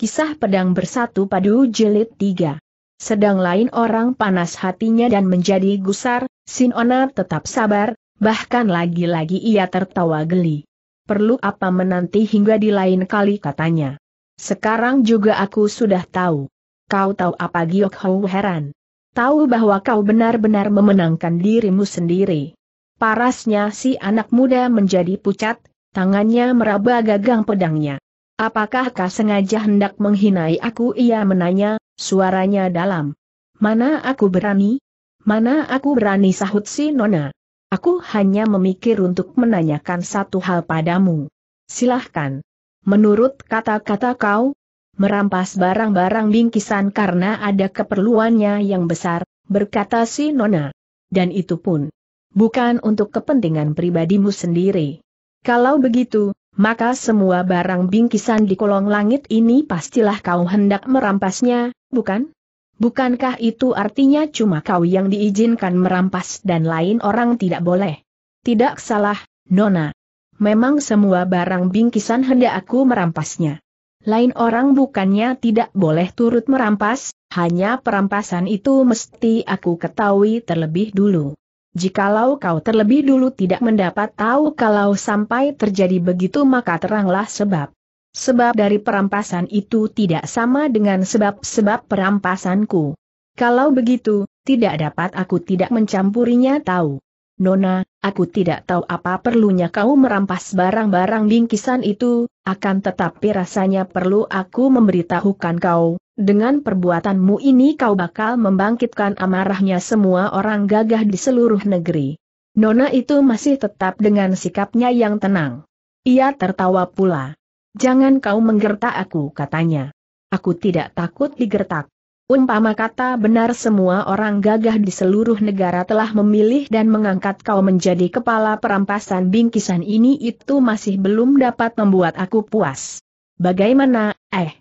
Kisah Pedang Bersatu Padu Jelit 3 Sedang lain orang panas hatinya dan menjadi gusar, Sinona tetap sabar, bahkan lagi-lagi ia tertawa geli. Perlu apa menanti hingga di lain kali katanya. Sekarang juga aku sudah tahu. Kau tahu apa Giok Hou heran? Tahu bahwa kau benar-benar memenangkan dirimu sendiri. Parasnya si anak muda menjadi pucat, tangannya meraba gagang pedangnya. Apakah kau sengaja hendak menghinai aku? Ia menanya, suaranya dalam. Mana aku berani? Mana aku berani sahut si Nona? Aku hanya memikir untuk menanyakan satu hal padamu. Silahkan. Menurut kata-kata kau, merampas barang-barang bingkisan karena ada keperluannya yang besar, berkata si Nona. Dan itu pun bukan untuk kepentingan pribadimu sendiri. Kalau begitu, maka semua barang bingkisan di kolong langit ini pastilah kau hendak merampasnya, bukan? Bukankah itu artinya cuma kau yang diizinkan merampas dan lain orang tidak boleh? Tidak salah, Nona. Memang semua barang bingkisan hendak aku merampasnya. Lain orang bukannya tidak boleh turut merampas, hanya perampasan itu mesti aku ketahui terlebih dulu. Jikalau kau terlebih dulu tidak mendapat tahu kalau sampai terjadi begitu maka teranglah sebab. Sebab dari perampasan itu tidak sama dengan sebab-sebab perampasanku. Kalau begitu, tidak dapat aku tidak mencampurinya tahu. Nona, aku tidak tahu apa perlunya kau merampas barang-barang bingkisan itu, akan tetapi rasanya perlu aku memberitahukan kau, dengan perbuatanmu ini kau bakal membangkitkan amarahnya semua orang gagah di seluruh negeri. Nona itu masih tetap dengan sikapnya yang tenang. Ia tertawa pula. Jangan kau menggertak aku katanya. Aku tidak takut digertak. Umpama kata benar semua orang gagah di seluruh negara telah memilih dan mengangkat kau menjadi kepala perampasan bingkisan ini itu masih belum dapat membuat aku puas. Bagaimana, eh,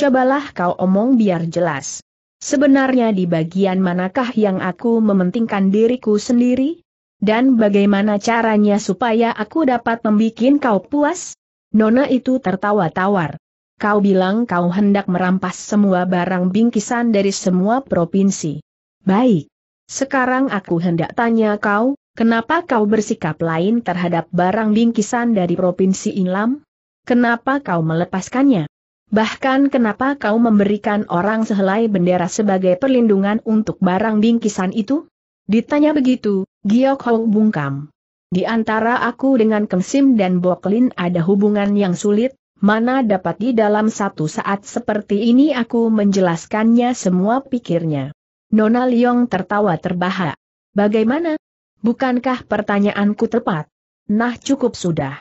cobalah kau omong biar jelas. Sebenarnya di bagian manakah yang aku mementingkan diriku sendiri? Dan bagaimana caranya supaya aku dapat membuat kau puas? Nona itu tertawa tawar. Kau bilang kau hendak merampas semua barang bingkisan dari semua provinsi. Baik. Sekarang aku hendak tanya kau, Kenapa kau bersikap lain terhadap barang bingkisan dari Provinsi Inlam? Kenapa kau melepaskannya? Bahkan kenapa kau memberikan orang sehelai bendera sebagai perlindungan untuk barang bingkisan itu? Ditanya begitu, Giok Hou bungkam. Di antara aku dengan Kensim dan Boklin ada hubungan yang sulit, mana dapat di dalam satu saat seperti ini aku menjelaskannya semua pikirnya. Nona Liong tertawa terbahak. Bagaimana? Bukankah pertanyaanku tepat? Nah cukup sudah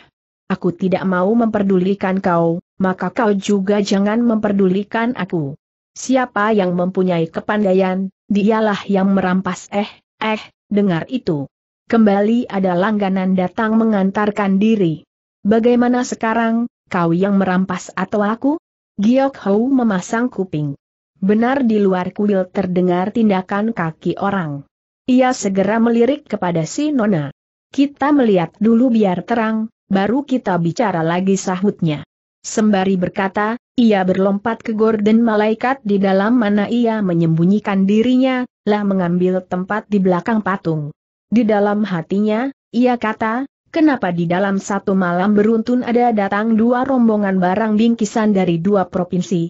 aku tidak mau memperdulikan kau, maka kau juga jangan memperdulikan aku. Siapa yang mempunyai kepandaian, dialah yang merampas eh, eh, dengar itu. Kembali ada langganan datang mengantarkan diri. Bagaimana sekarang, kau yang merampas atau aku? Giok Hou memasang kuping. Benar di luar kuil terdengar tindakan kaki orang. Ia segera melirik kepada si Nona. Kita melihat dulu biar terang, baru kita bicara lagi sahutnya. Sembari berkata, ia berlompat ke gorden malaikat di dalam mana ia menyembunyikan dirinya, lah mengambil tempat di belakang patung. Di dalam hatinya, ia kata, kenapa di dalam satu malam beruntun ada datang dua rombongan barang bingkisan dari dua provinsi.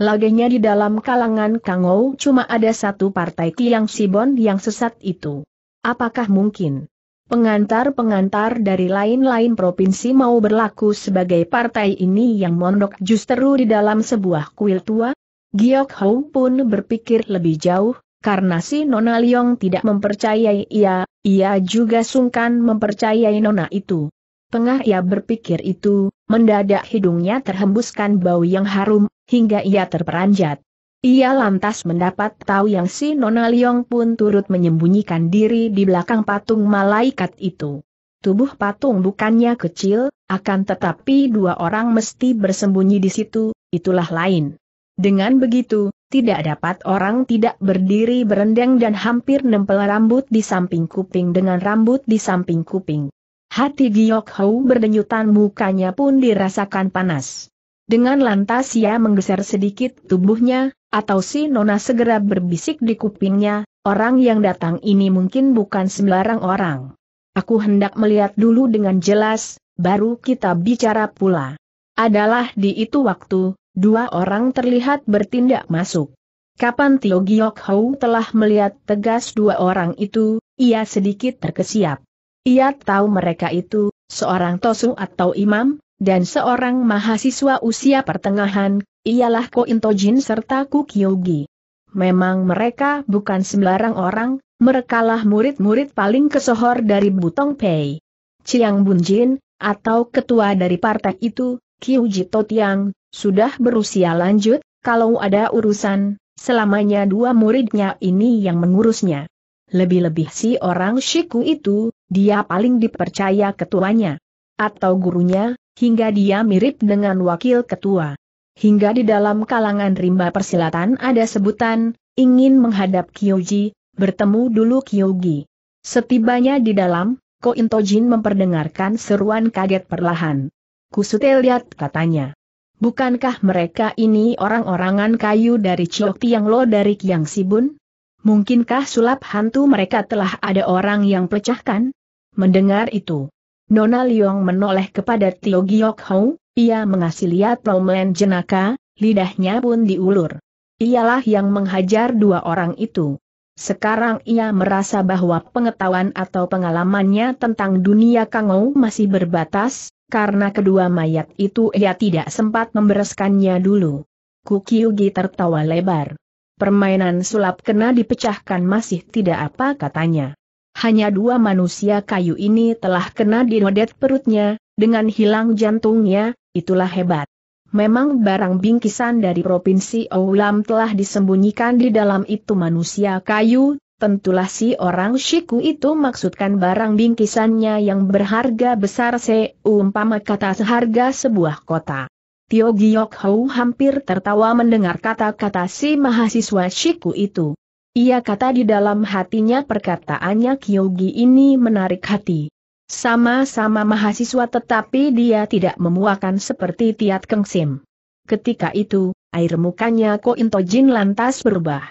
Lagenya di dalam kalangan Kangou cuma ada satu partai Tiang Sibon yang sesat itu. Apakah mungkin? Pengantar-pengantar dari lain-lain provinsi mau berlaku sebagai partai ini yang mondok justru di dalam sebuah kuil tua. Giok Hou pun berpikir lebih jauh, karena si Nona Liong tidak mempercayai ia, ia juga sungkan mempercayai Nona itu. Tengah ia berpikir itu, mendadak hidungnya terhembuskan bau yang harum, hingga ia terperanjat. Ia lantas mendapat tahu yang si Nona Liong pun turut menyembunyikan diri di belakang patung malaikat itu. Tubuh patung bukannya kecil, akan tetapi dua orang mesti bersembunyi di situ, itulah lain. Dengan begitu, tidak dapat orang tidak berdiri berendeng dan hampir nempel rambut di samping kuping dengan rambut di samping kuping. Hati Giok Hou berdenyutan mukanya pun dirasakan panas. Dengan lantas ia menggeser sedikit tubuhnya, atau si Nona segera berbisik di kupingnya, orang yang datang ini mungkin bukan sembarang orang. Aku hendak melihat dulu dengan jelas, baru kita bicara pula. Adalah di itu waktu, dua orang terlihat bertindak masuk. Kapan Tio Giok Hou telah melihat tegas dua orang itu, ia sedikit terkesiap. Ia tahu mereka itu, seorang tosu atau imam, dan seorang mahasiswa usia pertengahan, ialah Intojin serta Ku Kyogi. Memang mereka bukan sembarang orang, merekalah murid-murid paling kesohor dari Butong Pei. Chiang Bunjin, atau ketua dari partai itu, Kyuji Tiang, sudah berusia lanjut, kalau ada urusan, selamanya dua muridnya ini yang mengurusnya. Lebih-lebih si orang Shiku itu, dia paling dipercaya ketuanya. Atau gurunya, hingga dia mirip dengan wakil ketua. Hingga di dalam kalangan rimba persilatan ada sebutan, ingin menghadap Kyoji, bertemu dulu Kyogi. Setibanya di dalam, Ko Intojin memperdengarkan seruan kaget perlahan. Kusute lihat katanya. Bukankah mereka ini orang-orangan kayu dari Chiok Tiang Lo dari Kiang Sibun? Mungkinkah sulap hantu mereka telah ada orang yang pecahkan? Mendengar itu, Nona Liong menoleh kepada Tio Giok Hong, ia mengasih lihat Roman jenaka, lidahnya pun diulur. Ialah yang menghajar dua orang itu. Sekarang ia merasa bahwa pengetahuan atau pengalamannya tentang dunia Kangou masih berbatas, karena kedua mayat itu ia tidak sempat membereskannya dulu. Kukiyugi tertawa lebar. Permainan sulap kena dipecahkan masih tidak apa katanya. Hanya dua manusia kayu ini telah kena dinodet perutnya, dengan hilang jantungnya, itulah hebat. Memang barang bingkisan dari Provinsi Oulam telah disembunyikan di dalam itu manusia kayu, tentulah si orang Shiku itu maksudkan barang bingkisannya yang berharga besar seumpama kata seharga sebuah kota. Tio Giyok Hou hampir tertawa mendengar kata-kata si mahasiswa Shiku itu. Ia kata di dalam hatinya perkataannya Kyogi ini menarik hati. Sama-sama mahasiswa tetapi dia tidak memuakan seperti Tiat Keng Sim. Ketika itu, air mukanya Ko Into Jin lantas berubah.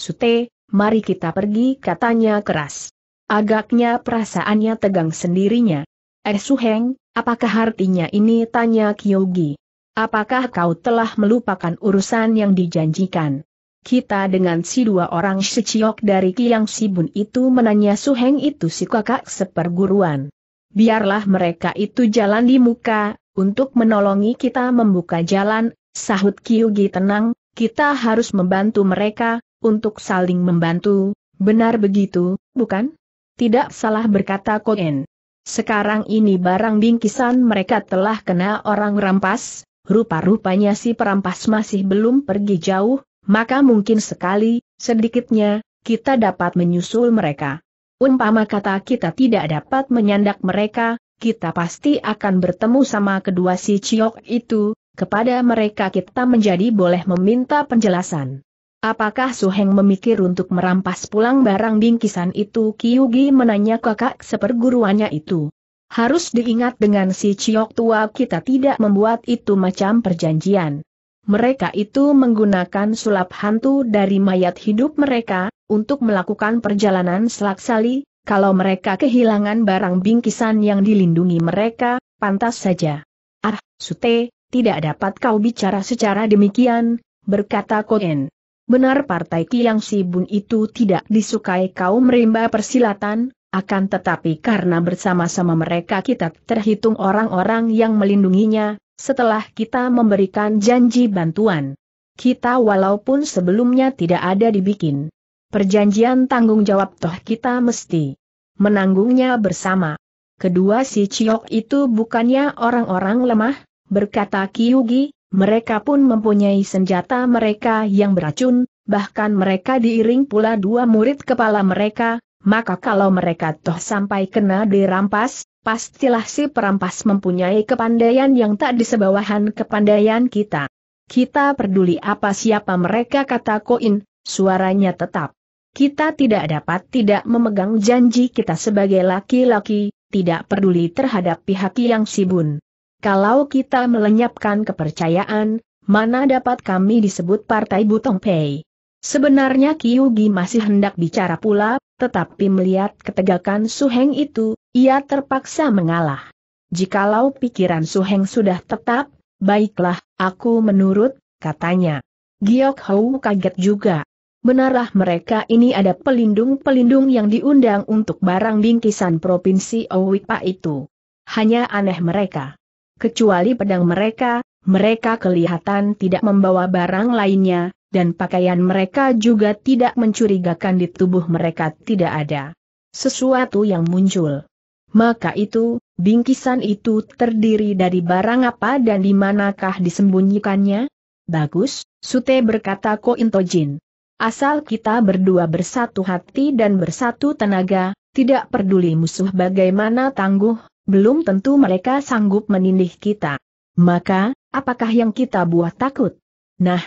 Sute, mari kita pergi katanya keras. Agaknya perasaannya tegang sendirinya. Eh Heng, apakah artinya ini tanya Kyogi. Apakah kau telah melupakan urusan yang dijanjikan? Kita dengan si dua orang seciok dari Kiang Sibun itu menanya Suheng itu si kakak seperguruan biarlah mereka itu jalan di muka, untuk menolongi kita membuka jalan, sahut Kyugi tenang, kita harus membantu mereka, untuk saling membantu, benar begitu, bukan? Tidak salah berkata Koen. Sekarang ini barang bingkisan mereka telah kena orang rampas, rupa-rupanya si perampas masih belum pergi jauh, maka mungkin sekali, sedikitnya, kita dapat menyusul mereka. Umpama kata kita tidak dapat menyandak mereka, kita pasti akan bertemu sama kedua si Ciok itu, kepada mereka kita menjadi boleh meminta penjelasan. Apakah Suheng memikir untuk merampas pulang barang bingkisan itu Kiyugi menanya kakak seperguruannya itu. Harus diingat dengan si Ciok tua kita tidak membuat itu macam perjanjian. Mereka itu menggunakan sulap hantu dari mayat hidup mereka, untuk melakukan perjalanan selaksali, kalau mereka kehilangan barang bingkisan yang dilindungi mereka, pantas saja. Ah, Sute, tidak dapat kau bicara secara demikian, berkata Koen. Benar partai Kiang Sibun itu tidak disukai kaum rimba persilatan, akan tetapi karena bersama-sama mereka kita terhitung orang-orang yang melindunginya, setelah kita memberikan janji bantuan. Kita walaupun sebelumnya tidak ada dibikin Perjanjian tanggung jawab toh kita mesti menanggungnya bersama. Kedua si Ciok itu bukannya orang-orang lemah, berkata Kiyugi, mereka pun mempunyai senjata mereka yang beracun, bahkan mereka diiring pula dua murid kepala mereka, maka kalau mereka toh sampai kena dirampas, pastilah si perampas mempunyai kepandaian yang tak disebawahan kepandaian kita. Kita peduli apa siapa mereka kata Koin, suaranya tetap kita tidak dapat tidak memegang janji kita sebagai laki-laki, tidak peduli terhadap pihak yang sibun. Kalau kita melenyapkan kepercayaan, mana dapat kami disebut Partai Butong Pei? Sebenarnya Kiyugi masih hendak bicara pula, tetapi melihat ketegakan Heng itu, ia terpaksa mengalah. Jikalau pikiran Su Heng sudah tetap, baiklah, aku menurut, katanya. Giok Hou kaget juga benarlah mereka ini ada pelindung-pelindung yang diundang untuk barang bingkisan Provinsi Owipa itu. Hanya aneh mereka. Kecuali pedang mereka, mereka kelihatan tidak membawa barang lainnya, dan pakaian mereka juga tidak mencurigakan di tubuh mereka tidak ada sesuatu yang muncul. Maka itu, bingkisan itu terdiri dari barang apa dan di manakah disembunyikannya? Bagus, Sute berkata Ko Intojin. Asal kita berdua bersatu hati dan bersatu tenaga, tidak peduli musuh bagaimana tangguh, belum tentu mereka sanggup menindih kita. Maka, apakah yang kita buat takut? Nah,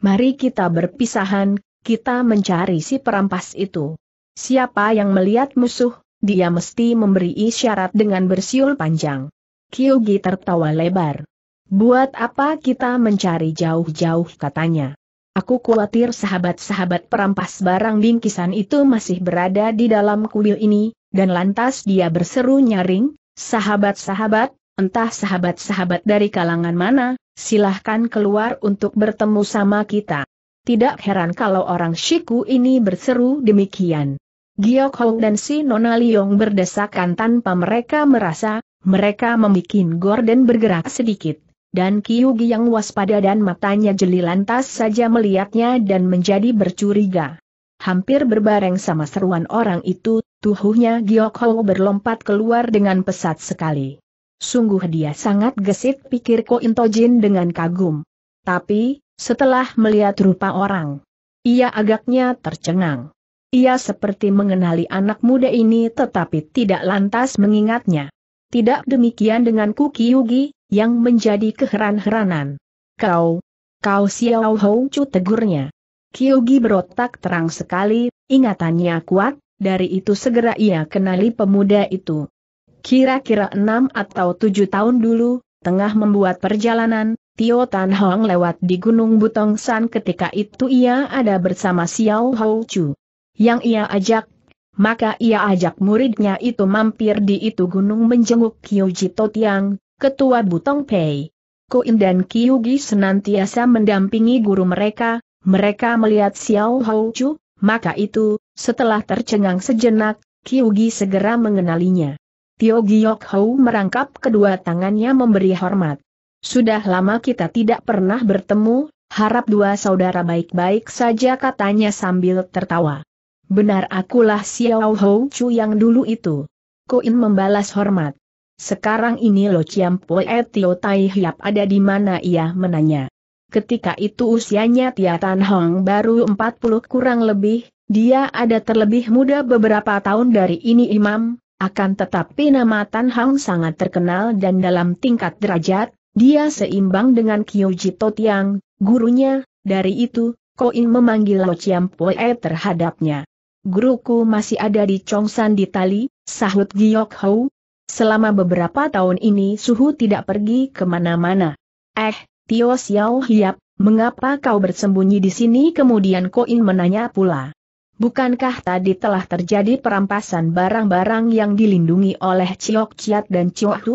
mari kita berpisahan, kita mencari si perampas itu. Siapa yang melihat musuh, dia mesti memberi isyarat dengan bersiul panjang. Kyugi tertawa lebar. Buat apa kita mencari jauh-jauh katanya. Aku khawatir sahabat-sahabat perampas barang bingkisan itu masih berada di dalam kuil ini, dan lantas dia berseru nyaring, sahabat-sahabat, entah sahabat-sahabat dari kalangan mana, silahkan keluar untuk bertemu sama kita. Tidak heran kalau orang Shiku ini berseru demikian. Giok Hong dan si Nona Liong berdesakan tanpa mereka merasa, mereka membuat Gordon bergerak sedikit dan Kiugi yang waspada dan matanya jeli lantas saja melihatnya dan menjadi bercuriga. Hampir berbareng sama seruan orang itu, tubuhnya Giok Ho berlompat keluar dengan pesat sekali. Sungguh dia sangat gesit pikir Ko Intojin dengan kagum. Tapi, setelah melihat rupa orang, ia agaknya tercengang. Ia seperti mengenali anak muda ini tetapi tidak lantas mengingatnya. Tidak demikian dengan Kuki Yugi, yang menjadi keheran-heranan. Kau, kau Xiao Hou Chu tegurnya. Kyugi berotak terang sekali, ingatannya kuat, dari itu segera ia kenali pemuda itu. Kira-kira enam atau tujuh tahun dulu, tengah membuat perjalanan, Tio Tan Hong lewat di Gunung Butong San ketika itu ia ada bersama Xiao Hou Chu. Yang ia ajak maka ia ajak muridnya itu mampir di itu gunung menjenguk Kyuji Totiang, ketua Butong Pei. Kuin dan Kyugi senantiasa mendampingi guru mereka, mereka melihat Xiao Hou Chu, maka itu, setelah tercengang sejenak, Kyugi segera mengenalinya. Tio Giok Hou merangkap kedua tangannya memberi hormat. Sudah lama kita tidak pernah bertemu, harap dua saudara baik-baik saja katanya sambil tertawa. Benar akulah Xiao Hou Chu yang dulu itu. Koin membalas hormat. Sekarang ini Lo Chiam Poe Tio Tai Hiap ada di mana ia menanya. Ketika itu usianya Tia Tan Hong baru 40 kurang lebih, dia ada terlebih muda beberapa tahun dari ini imam, akan tetapi nama Tan Hong sangat terkenal dan dalam tingkat derajat, dia seimbang dengan Jito yang, gurunya, dari itu, Koin memanggil Lo Chiam Poe terhadapnya guruku masih ada di Chongsan di Tali, sahut Giok Hou. Selama beberapa tahun ini suhu tidak pergi kemana-mana. Eh, Tio Xiao Hiap, mengapa kau bersembunyi di sini kemudian Koin menanya pula. Bukankah tadi telah terjadi perampasan barang-barang yang dilindungi oleh Ciok Ciat dan Ciok Hu?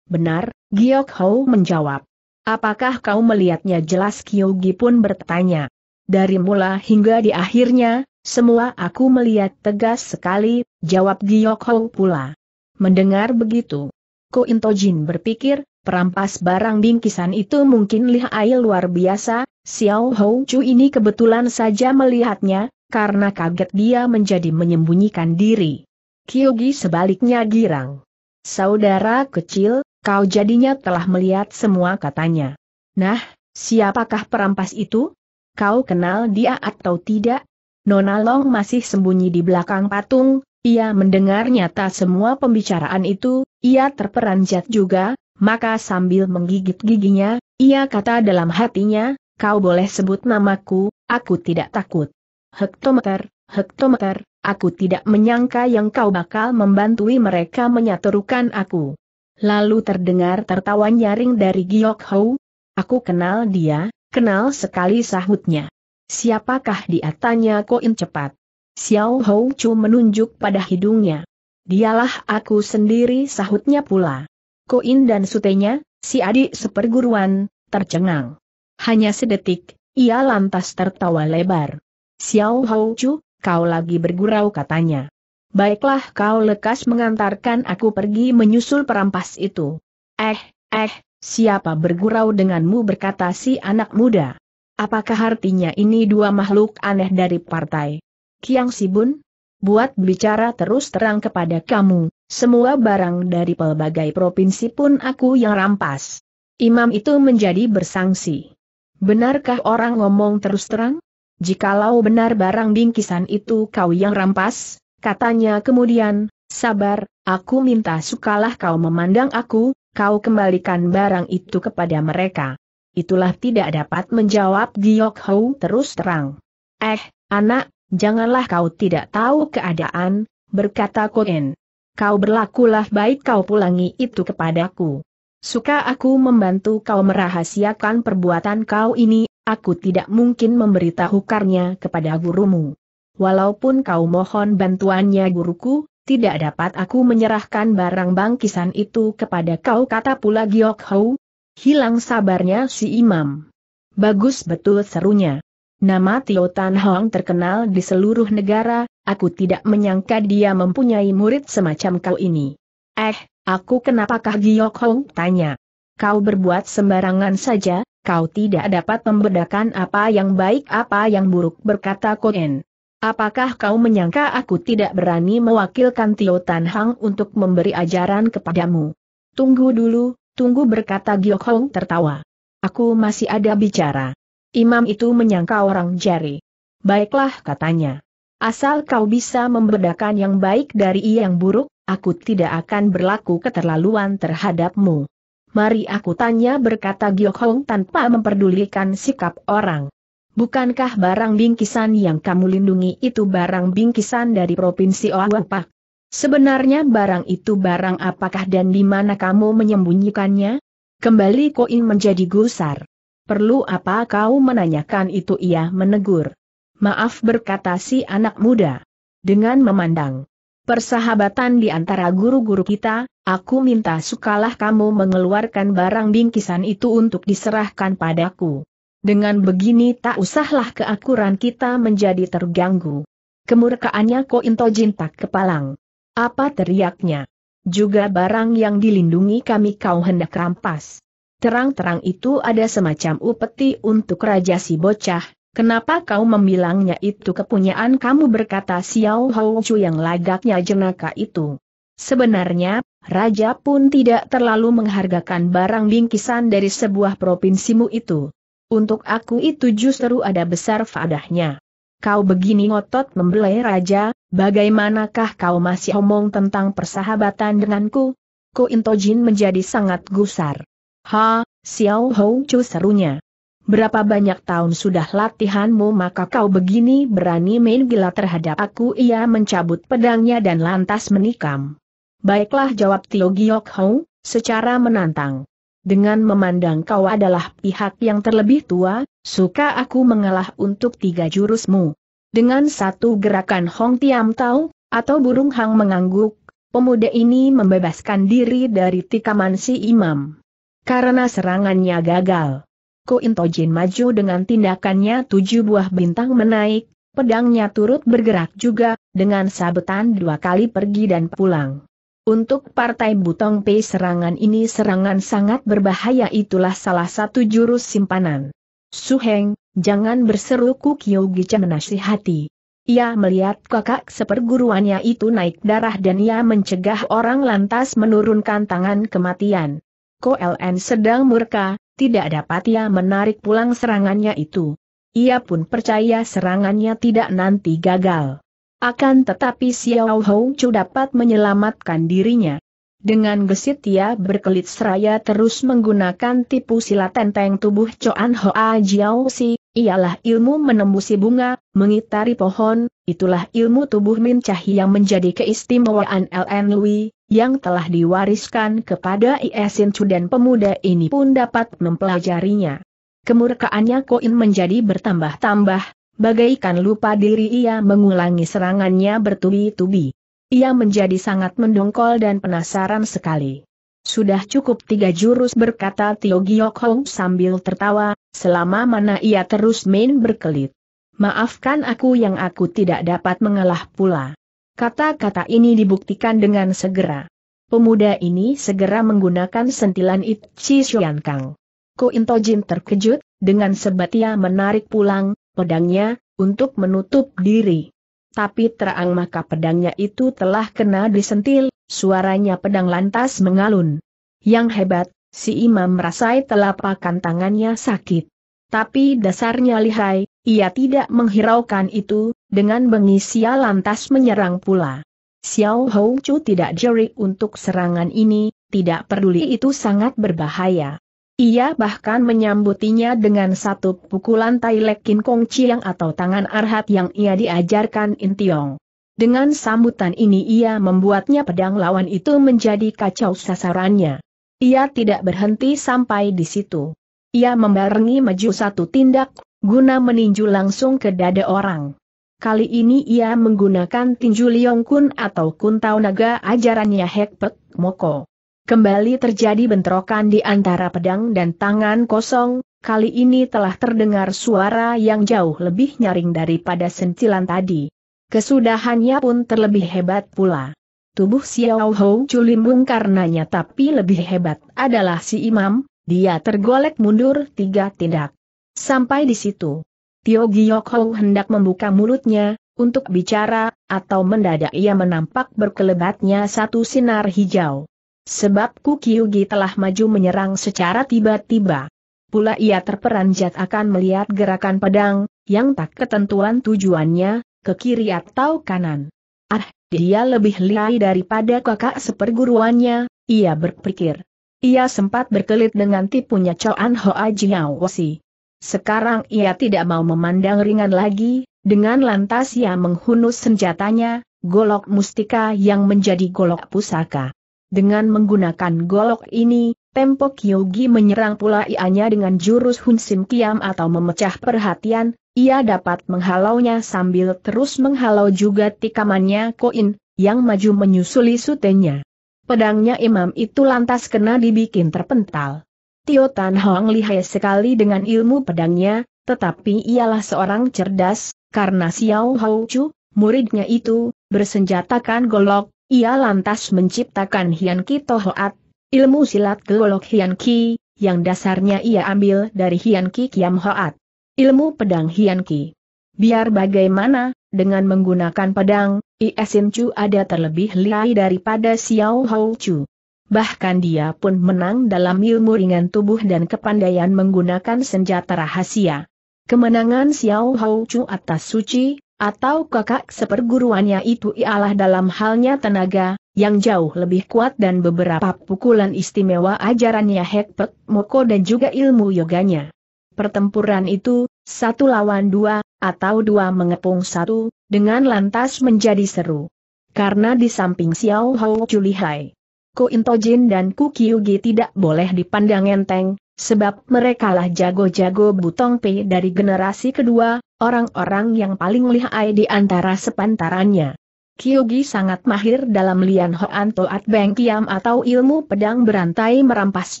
Benar, Giok Hou menjawab. Apakah kau melihatnya jelas Kyogi pun bertanya. Dari mula hingga di akhirnya, semua aku melihat tegas sekali, jawab Giyok Ho pula. Mendengar begitu, Ko Intojin berpikir, perampas barang bingkisan itu mungkin lihai luar biasa, Xiao Ho Chu ini kebetulan saja melihatnya, karena kaget dia menjadi menyembunyikan diri. Kyogi sebaliknya girang. Saudara kecil, kau jadinya telah melihat semua katanya. Nah, siapakah perampas itu? Kau kenal dia atau tidak? Nona Long masih sembunyi di belakang patung, ia mendengar nyata semua pembicaraan itu, ia terperanjat juga, maka sambil menggigit giginya, ia kata dalam hatinya, kau boleh sebut namaku, aku tidak takut. Hektometer, hektometer, aku tidak menyangka yang kau bakal membantui mereka menyaturkan aku. Lalu terdengar tertawa nyaring dari Giok Hou. Aku kenal dia, kenal sekali sahutnya. Siapakah dia tanya Koin cepat. Xiao Hou Chu menunjuk pada hidungnya. Dialah aku sendiri sahutnya pula. Koin dan sutenya, si adik seperguruan, tercengang. Hanya sedetik, ia lantas tertawa lebar. Xiao Hou Chu, kau lagi bergurau katanya. Baiklah kau lekas mengantarkan aku pergi menyusul perampas itu. Eh, eh, siapa bergurau denganmu berkata si anak muda. Apakah artinya ini dua makhluk aneh dari partai? Kiang Sibun? Buat bicara terus terang kepada kamu, semua barang dari pelbagai provinsi pun aku yang rampas. Imam itu menjadi bersangsi. Benarkah orang ngomong terus terang? Jikalau benar barang bingkisan itu kau yang rampas, katanya kemudian, sabar, aku minta sukalah kau memandang aku, kau kembalikan barang itu kepada mereka. Itulah tidak dapat menjawab Giok Hou terus terang. Eh, anak, janganlah kau tidak tahu keadaan, berkata Koen. Kau berlakulah baik kau pulangi itu kepadaku. Suka aku membantu kau merahasiakan perbuatan kau ini, aku tidak mungkin memberitahukannya kepada gurumu. Walaupun kau mohon bantuannya guruku, tidak dapat aku menyerahkan barang bangkisan itu kepada kau kata pula Giok Hou, Hilang sabarnya si imam. Bagus betul serunya. Nama Tio Tan Hong terkenal di seluruh negara, aku tidak menyangka dia mempunyai murid semacam kau ini. Eh, aku kenapakah Gyeok Hong tanya. Kau berbuat sembarangan saja, kau tidak dapat membedakan apa yang baik apa yang buruk berkata Koen. Apakah kau menyangka aku tidak berani mewakilkan Tio Tan Hong untuk memberi ajaran kepadamu? Tunggu dulu, Tunggu berkata Giok Hong tertawa. Aku masih ada bicara. Imam itu menyangka orang jari. Baiklah katanya. Asal kau bisa membedakan yang baik dari yang buruk, aku tidak akan berlaku keterlaluan terhadapmu. Mari aku tanya berkata Giok Hong tanpa memperdulikan sikap orang. Bukankah barang bingkisan yang kamu lindungi itu barang bingkisan dari Provinsi Pak? Sebenarnya barang itu barang apakah dan di mana kamu menyembunyikannya? Kembali koin menjadi gusar. Perlu apa kau menanyakan itu ia menegur. Maaf berkata si anak muda. Dengan memandang persahabatan di antara guru-guru kita, aku minta sukalah kamu mengeluarkan barang bingkisan itu untuk diserahkan padaku. Dengan begini tak usahlah keakuran kita menjadi terganggu. Kemurkaannya Koin tojin tak kepalang. Apa teriaknya? Juga barang yang dilindungi kami kau hendak rampas. Terang-terang itu ada semacam upeti untuk Raja si bocah, kenapa kau membilangnya itu kepunyaan kamu berkata Xiao Hou Chu yang lagaknya jenaka itu. Sebenarnya, Raja pun tidak terlalu menghargakan barang bingkisan dari sebuah provinsimu itu. Untuk aku itu justru ada besar fadahnya. Kau begini ngotot membelai Raja, bagaimanakah kau masih omong tentang persahabatan denganku? Ko Intojin menjadi sangat gusar. Ha, Xiao Hou Chu serunya. Berapa banyak tahun sudah latihanmu maka kau begini berani main gila terhadap aku ia mencabut pedangnya dan lantas menikam. Baiklah jawab Tio Giok Hou, secara menantang. Dengan memandang kau adalah pihak yang terlebih tua, suka aku mengalah untuk tiga jurusmu. Dengan satu gerakan Hong Tiam Tau, atau burung hang mengangguk, pemuda ini membebaskan diri dari tikaman si imam. Karena serangannya gagal. Ko Intojin maju dengan tindakannya tujuh buah bintang menaik, pedangnya turut bergerak juga, dengan sabetan dua kali pergi dan pulang. Untuk partai Butong Pei serangan ini serangan sangat berbahaya itulah salah satu jurus simpanan. Suheng, Jangan berseru Kukyogicha menasihati. Ia melihat kakak seperguruannya itu naik darah dan ia mencegah orang lantas menurunkan tangan kematian. Ko LN sedang murka, tidak dapat ia menarik pulang serangannya itu. Ia pun percaya serangannya tidak nanti gagal. Akan tetapi Xiao Hou Chu dapat menyelamatkan dirinya. Dengan gesit ia berkelit seraya terus menggunakan tipu silat tenteng tubuh Coan Hoa Jiao Si, ialah ilmu menembusi bunga, mengitari pohon, itulah ilmu tubuh Min Cahi yang menjadi keistimewaan LN Lui, yang telah diwariskan kepada Iesin Chu dan pemuda ini pun dapat mempelajarinya. Kemurkaannya Koin menjadi bertambah-tambah, bagaikan lupa diri ia mengulangi serangannya bertubi-tubi. Ia menjadi sangat mendongkol dan penasaran sekali. Sudah cukup tiga jurus berkata Tio Giok Hong sambil tertawa, selama mana ia terus main berkelit. Maafkan aku yang aku tidak dapat mengalah pula. Kata-kata ini dibuktikan dengan segera. Pemuda ini segera menggunakan sentilan Chi Shuan Kang. Ko Into Jin terkejut, dengan ia menarik pulang, pedangnya, untuk menutup diri. Tapi terang maka pedangnya itu telah kena disentil, Suaranya pedang lantas mengalun. Yang hebat, si imam merasai telapakan tangannya sakit. Tapi dasarnya lihai, ia tidak menghiraukan itu, dengan mengisi lantas menyerang pula. Xiao Hou Chu tidak jeri untuk serangan ini, tidak peduli itu sangat berbahaya. Ia bahkan menyambutinya dengan satu pukulan tai K’in kong chiang atau tangan arhat yang ia diajarkan Intiong. Dengan sambutan ini ia membuatnya pedang lawan itu menjadi kacau sasarannya. Ia tidak berhenti sampai di situ. Ia membarengi maju satu tindak, guna meninju langsung ke dada orang. Kali ini ia menggunakan tinju kun atau kuntau naga ajarannya Hekpek Moko. Kembali terjadi bentrokan di antara pedang dan tangan kosong, kali ini telah terdengar suara yang jauh lebih nyaring daripada sentilan tadi. Kesudahannya pun terlebih hebat pula. Tubuh Xiao Hou culimbung karenanya tapi lebih hebat adalah si imam, dia tergolek mundur tiga tindak. Sampai di situ. Tio Giok Hou hendak membuka mulutnya, untuk bicara, atau mendadak ia menampak berkelebatnya satu sinar hijau. Sebab Kukyugi telah maju menyerang secara tiba-tiba. Pula ia terperanjat akan melihat gerakan pedang, yang tak ketentuan tujuannya, ke kiri atau kanan. Ah, dia lebih lihai daripada kakak seperguruannya, ia berpikir. Ia sempat berkelit dengan tipunya Choan Hoa Jiaosi. Sekarang ia tidak mau memandang ringan lagi, dengan lantas ia menghunus senjatanya, golok mustika yang menjadi golok pusaka. Dengan menggunakan golok ini, Tempo Kyogi menyerang pula ianya dengan jurus Hun Sim Kiam atau memecah perhatian, ia dapat menghalaunya sambil terus menghalau juga tikamannya koin, yang maju menyusuli sutenya. Pedangnya imam itu lantas kena dibikin terpental. Tio Tan Hong lihai sekali dengan ilmu pedangnya, tetapi ialah seorang cerdas, karena Xiao Hou Chu, muridnya itu, bersenjatakan golok, ia lantas menciptakan Hian Ki Tohoat, ilmu silat golok Hian Ki, yang dasarnya ia ambil dari Hian Ki Kiam Hoat. Ilmu pedang Hian Ki. Biar bagaimana, dengan menggunakan pedang, Iesin Chu ada terlebih liai daripada Xiao Hou Chu. Bahkan dia pun menang dalam ilmu ringan tubuh dan kepandaian menggunakan senjata rahasia. Kemenangan Xiao Hou Chu atas Suci, atau kakak seperguruannya itu ialah dalam halnya tenaga, yang jauh lebih kuat dan beberapa pukulan istimewa ajarannya Pek, Moko dan juga ilmu yoganya pertempuran itu, satu lawan dua, atau dua mengepung satu, dengan lantas menjadi seru. Karena di samping Xiao Hou Chulihai, Ko Intojin dan Ku Kyugi tidak boleh dipandang enteng, sebab merekalah jago-jago butong Pe dari generasi kedua, orang-orang yang paling lihai di antara sepantarannya. Kyugi sangat mahir dalam lian hoan toat beng kiam atau ilmu pedang berantai merampas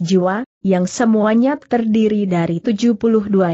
jiwa, yang semuanya terdiri dari 72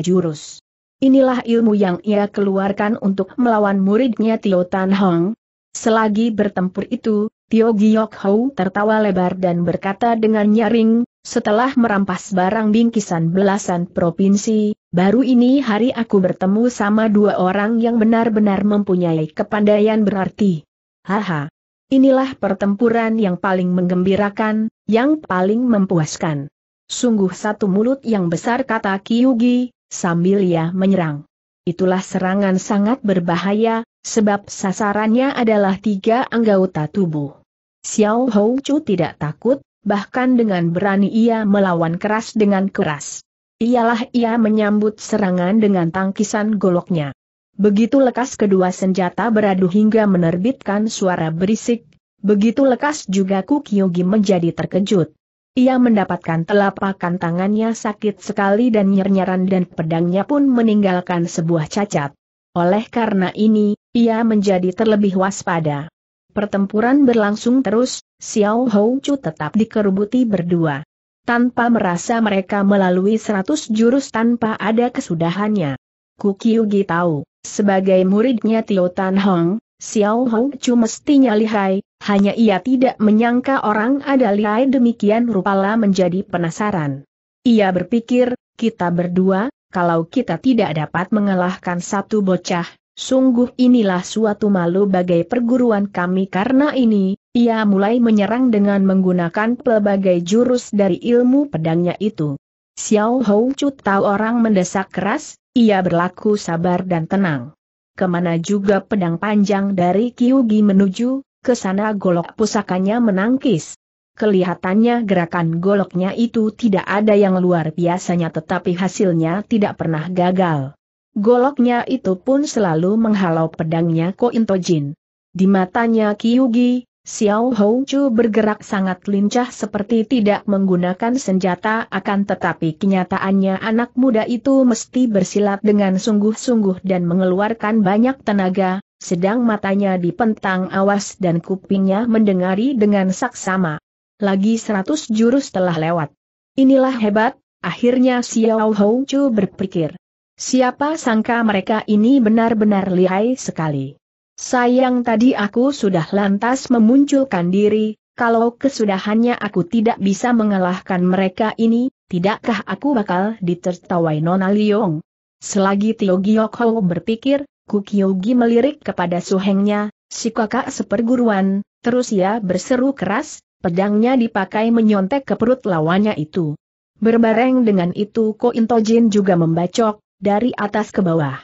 jurus. Inilah ilmu yang ia keluarkan untuk melawan muridnya Tio Tan Hong. Selagi bertempur itu, Tio Giok Hou tertawa lebar dan berkata dengan nyaring, setelah merampas barang bingkisan belasan provinsi, baru ini hari aku bertemu sama dua orang yang benar-benar mempunyai kepandaian berarti. Haha. Inilah pertempuran yang paling menggembirakan, yang paling mempuaskan. Sungguh satu mulut yang besar kata Kiyugi, sambil ia menyerang. Itulah serangan sangat berbahaya, sebab sasarannya adalah tiga anggota tubuh. Xiao Hou tidak takut, bahkan dengan berani ia melawan keras dengan keras. Ialah ia menyambut serangan dengan tangkisan goloknya. Begitu lekas kedua senjata beradu hingga menerbitkan suara berisik, begitu lekas juga Kukyogi menjadi terkejut. Ia mendapatkan telapakan tangannya sakit sekali dan nyernyaran dan pedangnya pun meninggalkan sebuah cacat. Oleh karena ini, ia menjadi terlebih waspada. Pertempuran berlangsung terus, Xiao Hou Chu tetap dikerubuti berdua. Tanpa merasa mereka melalui seratus jurus tanpa ada kesudahannya. Kukiyugi tahu, sebagai muridnya Tio Tan Hong, Xiao Hong Chu mestinya lihai, hanya ia tidak menyangka orang ada lihai demikian rupalah menjadi penasaran. Ia berpikir, kita berdua, kalau kita tidak dapat mengalahkan satu bocah, sungguh inilah suatu malu bagai perguruan kami karena ini, ia mulai menyerang dengan menggunakan pelbagai jurus dari ilmu pedangnya itu. Xiao Hong Chu tahu orang mendesak keras, ia berlaku sabar dan tenang kemana juga pedang panjang dari Kyugi menuju, ke sana golok pusakanya menangkis. Kelihatannya gerakan goloknya itu tidak ada yang luar biasanya tetapi hasilnya tidak pernah gagal. Goloknya itu pun selalu menghalau pedangnya Kointojin. Di matanya Kyugi, Xiao Chu bergerak sangat lincah seperti tidak menggunakan senjata akan tetapi kenyataannya anak muda itu mesti bersilat dengan sungguh-sungguh dan mengeluarkan banyak tenaga, sedang matanya dipentang awas dan kupingnya mendengari dengan saksama. Lagi seratus jurus telah lewat. Inilah hebat, akhirnya Xiao Chu berpikir. Siapa sangka mereka ini benar-benar lihai sekali. Sayang tadi aku sudah lantas memunculkan diri, kalau kesudahannya aku tidak bisa mengalahkan mereka ini, tidakkah aku bakal ditertawai Nona Liong? Selagi Tio Giyoko berpikir, Kukyogi melirik kepada suhengnya, si kakak seperguruan, terus ia berseru keras, pedangnya dipakai menyontek ke perut lawannya itu. Berbareng dengan itu Ko Intojin juga membacok, dari atas ke bawah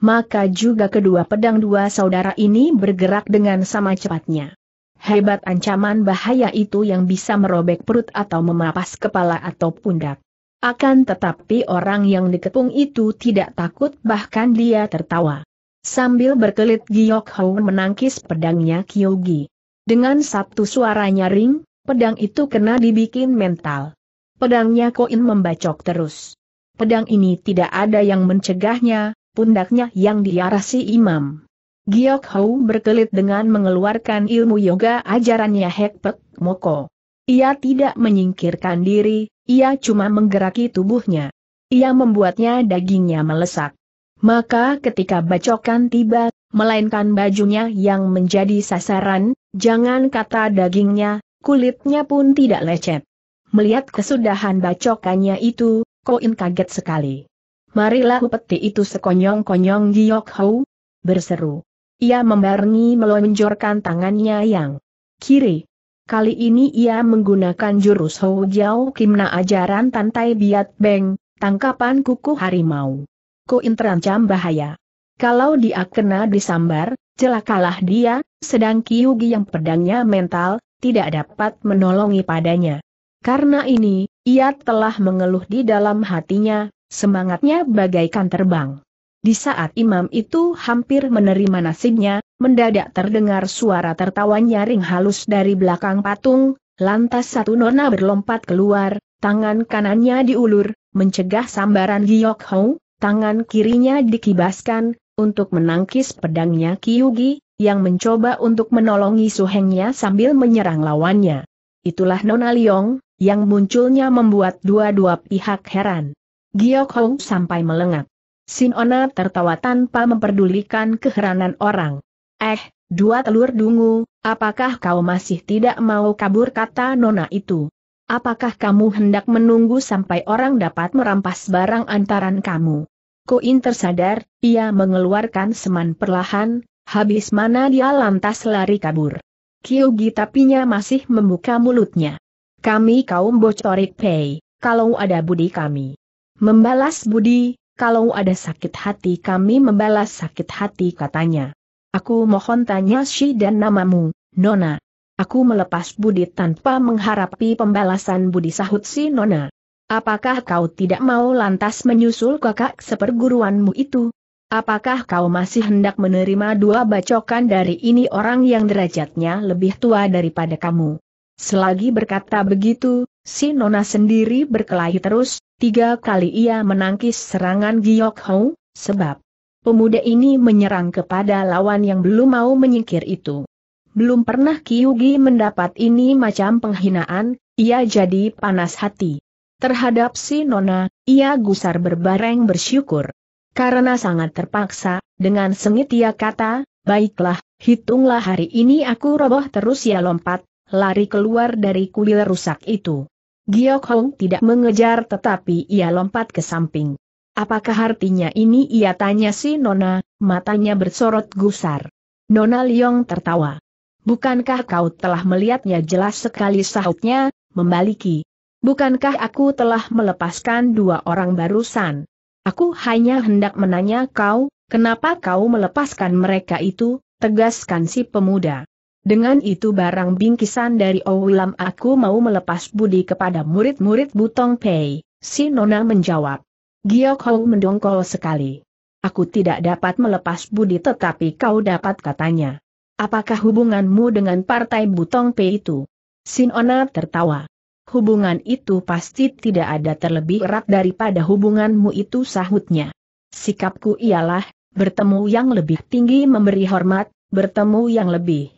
maka juga kedua pedang dua saudara ini bergerak dengan sama cepatnya. Hebat ancaman bahaya itu yang bisa merobek perut atau memapas kepala atau pundak. Akan tetapi orang yang dikepung itu tidak takut bahkan dia tertawa. Sambil berkelit Giok Hou menangkis pedangnya Kyogi. Dengan satu suara nyaring, pedang itu kena dibikin mental. Pedangnya Koin membacok terus. Pedang ini tidak ada yang mencegahnya, pundaknya yang diarasi imam. Giok Hou berkelit dengan mengeluarkan ilmu yoga ajarannya Hekpek Moko. Ia tidak menyingkirkan diri, ia cuma menggeraki tubuhnya. Ia membuatnya dagingnya melesak. Maka ketika bacokan tiba, melainkan bajunya yang menjadi sasaran, jangan kata dagingnya, kulitnya pun tidak lecet. Melihat kesudahan bacokannya itu, Koin kaget sekali marilah upeti itu sekonyong-konyong Giok Hou. Berseru. Ia membarengi melonjorkan tangannya yang kiri. Kali ini ia menggunakan jurus Hou Jiao Kimna ajaran Tantai Biat Beng, tangkapan kuku harimau. Kuin terancam bahaya. Kalau dia kena disambar, celakalah dia, sedang Kiugi yang pedangnya mental, tidak dapat menolongi padanya. Karena ini, ia telah mengeluh di dalam hatinya, Semangatnya bagaikan terbang. Di saat imam itu hampir menerima nasibnya, mendadak terdengar suara tertawa nyaring halus dari belakang patung, lantas satu nona berlompat keluar, tangan kanannya diulur, mencegah sambaran Giok Hong, tangan kirinya dikibaskan, untuk menangkis pedangnya Kiyugi, yang mencoba untuk menolongi suhengnya sambil menyerang lawannya. Itulah Nona Liong, yang munculnya membuat dua-dua pihak heran. Giok Hong sampai melengak. Ona tertawa tanpa memperdulikan keheranan orang. Eh, dua telur dungu, apakah kau masih tidak mau kabur kata Nona itu? Apakah kamu hendak menunggu sampai orang dapat merampas barang antaran kamu? Koin tersadar, ia mengeluarkan seman perlahan, habis mana dia lantas lari kabur. Kyogi tapinya masih membuka mulutnya. Kami kaum bocorik pei, kalau ada budi kami Membalas budi, kalau ada sakit hati kami membalas sakit hati katanya. Aku mohon tanya si dan namamu, Nona. Aku melepas budi tanpa mengharapi pembalasan budi sahut si Nona. Apakah kau tidak mau lantas menyusul kakak seperguruanmu itu? Apakah kau masih hendak menerima dua bacokan dari ini orang yang derajatnya lebih tua daripada kamu? Selagi berkata begitu, si Nona sendiri berkelahi terus, Tiga kali ia menangkis serangan Giok Hou, sebab pemuda ini menyerang kepada lawan yang belum mau menyingkir itu. Belum pernah Kiyugi mendapat ini macam penghinaan, ia jadi panas hati. Terhadap si Nona, ia gusar berbareng bersyukur. Karena sangat terpaksa, dengan sengit ia kata, baiklah, hitunglah hari ini aku roboh terus ya lompat, lari keluar dari kuil rusak itu. Giok Hong tidak mengejar tetapi ia lompat ke samping. Apakah artinya ini ia tanya si Nona, matanya bersorot gusar. Nona Liong tertawa. Bukankah kau telah melihatnya jelas sekali sahutnya, membaliki. Bukankah aku telah melepaskan dua orang barusan? Aku hanya hendak menanya kau, kenapa kau melepaskan mereka itu, tegaskan si pemuda. Dengan itu barang bingkisan dari Owilam aku mau melepas budi kepada murid-murid Butong Pei, si Nona menjawab. Giok Hou mendongkol sekali. Aku tidak dapat melepas budi tetapi kau dapat katanya. Apakah hubunganmu dengan partai Butong Pei itu? Sinona tertawa. Hubungan itu pasti tidak ada terlebih erat daripada hubunganmu itu sahutnya. Sikapku ialah, bertemu yang lebih tinggi memberi hormat, bertemu yang lebih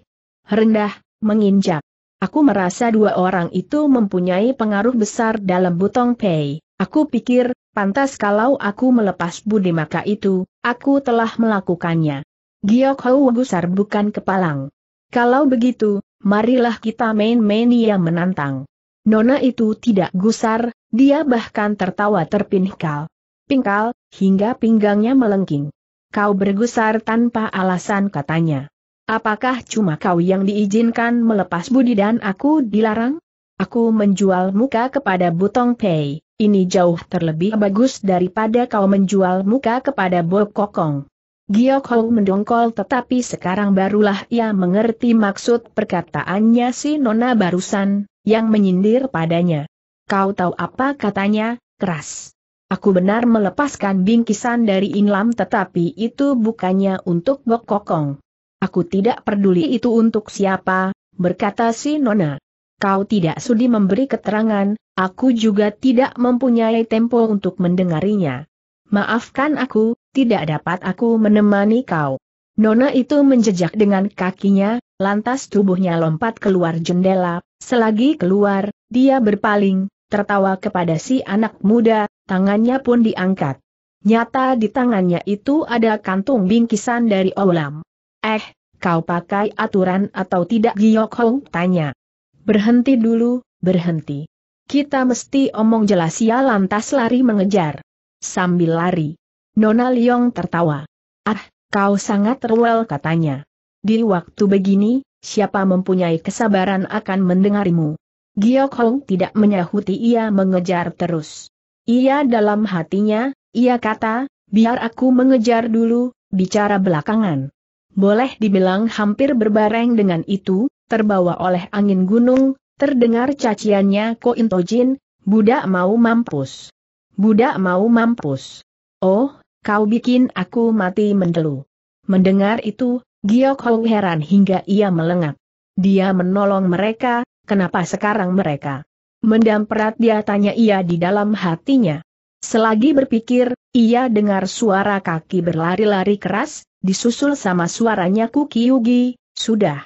rendah, menginjak. Aku merasa dua orang itu mempunyai pengaruh besar dalam Butong Pei. Aku pikir, pantas kalau aku melepas budi maka itu, aku telah melakukannya. Giok Hou gusar bukan kepalang. Kalau begitu, marilah kita main-main ia menantang. Nona itu tidak gusar, dia bahkan tertawa terpingkal. Pingkal, hingga pinggangnya melengking. Kau bergusar tanpa alasan katanya. Apakah cuma kau yang diizinkan melepas budi dan aku dilarang? Aku menjual muka kepada Butong Pei, ini jauh terlebih bagus daripada kau menjual muka kepada Bo Kokong. Giok Hou mendongkol tetapi sekarang barulah ia mengerti maksud perkataannya si Nona barusan, yang menyindir padanya. Kau tahu apa katanya, keras. Aku benar melepaskan bingkisan dari Inlam tetapi itu bukannya untuk Bob Kokong. Aku tidak peduli itu untuk siapa, berkata si Nona. Kau tidak sudi memberi keterangan, aku juga tidak mempunyai tempo untuk mendengarinya. Maafkan aku, tidak dapat aku menemani kau. Nona itu menjejak dengan kakinya, lantas tubuhnya lompat keluar jendela, selagi keluar, dia berpaling, tertawa kepada si anak muda, tangannya pun diangkat. Nyata di tangannya itu ada kantung bingkisan dari olam. Eh, kau pakai aturan atau tidak Giyok Hong tanya. Berhenti dulu, berhenti. Kita mesti omong jelas ya lantas lari mengejar. Sambil lari. Nona Liong tertawa. Ah, kau sangat terwel katanya. Di waktu begini, siapa mempunyai kesabaran akan mendengarimu. Giyok Hong tidak menyahuti ia mengejar terus. Ia dalam hatinya, ia kata, biar aku mengejar dulu, bicara belakangan boleh dibilang hampir berbareng dengan itu, terbawa oleh angin gunung, terdengar caciannya Ko Intojin, budak mau mampus. Budak mau mampus. Oh, kau bikin aku mati mendelu. Mendengar itu, Giok Hou heran hingga ia melengak. Dia menolong mereka, kenapa sekarang mereka? Mendamperat dia tanya ia di dalam hatinya. Selagi berpikir, ia dengar suara kaki berlari-lari keras, Disusul sama suaranya Yugi, sudah.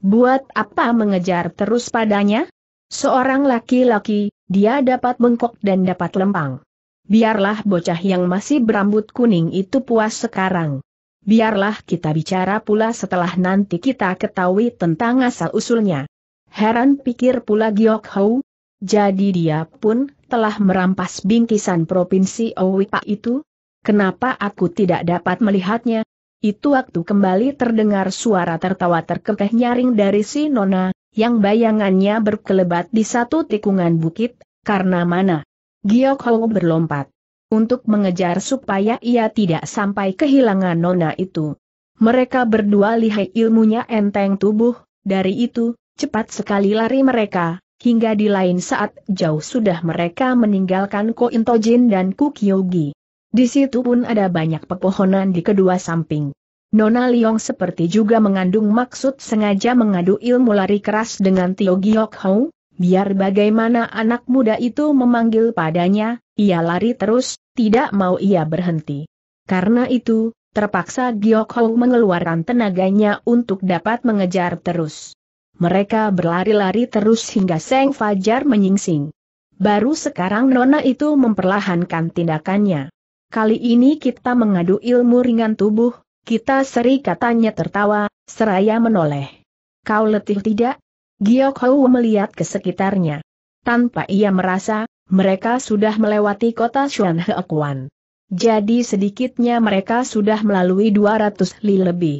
Buat apa mengejar terus padanya? Seorang laki-laki, dia dapat bengkok dan dapat lempang. Biarlah bocah yang masih berambut kuning itu puas sekarang. Biarlah kita bicara pula setelah nanti kita ketahui tentang asal-usulnya. Heran pikir pula Giok Hou. Jadi dia pun telah merampas bingkisan Provinsi Owipa itu? Kenapa aku tidak dapat melihatnya? Itu waktu kembali terdengar suara tertawa terkekeh nyaring dari si Nona, yang bayangannya berkelebat di satu tikungan bukit, karena mana? Giok Hou berlompat. Untuk mengejar supaya ia tidak sampai kehilangan Nona itu. Mereka berdua lihai ilmunya enteng tubuh, dari itu, cepat sekali lari mereka, hingga di lain saat jauh sudah mereka meninggalkan Ko Intojin dan Kukyogi. Di situ pun ada banyak pepohonan di kedua samping. Nona Liong seperti juga mengandung maksud sengaja mengadu ilmu lari keras dengan Tio Giok Hou, biar bagaimana anak muda itu memanggil padanya, ia lari terus, tidak mau ia berhenti. Karena itu, terpaksa Giok Hou mengeluarkan tenaganya untuk dapat mengejar terus. Mereka berlari-lari terus hingga Seng Fajar menyingsing. Baru sekarang Nona itu memperlahankan tindakannya. Kali ini kita mengadu ilmu ringan tubuh, kita seri katanya tertawa, seraya menoleh. Kau letih tidak? Giok Hou melihat ke sekitarnya. Tanpa ia merasa, mereka sudah melewati kota Xuanheekuan. Jadi sedikitnya mereka sudah melalui 200 li lebih.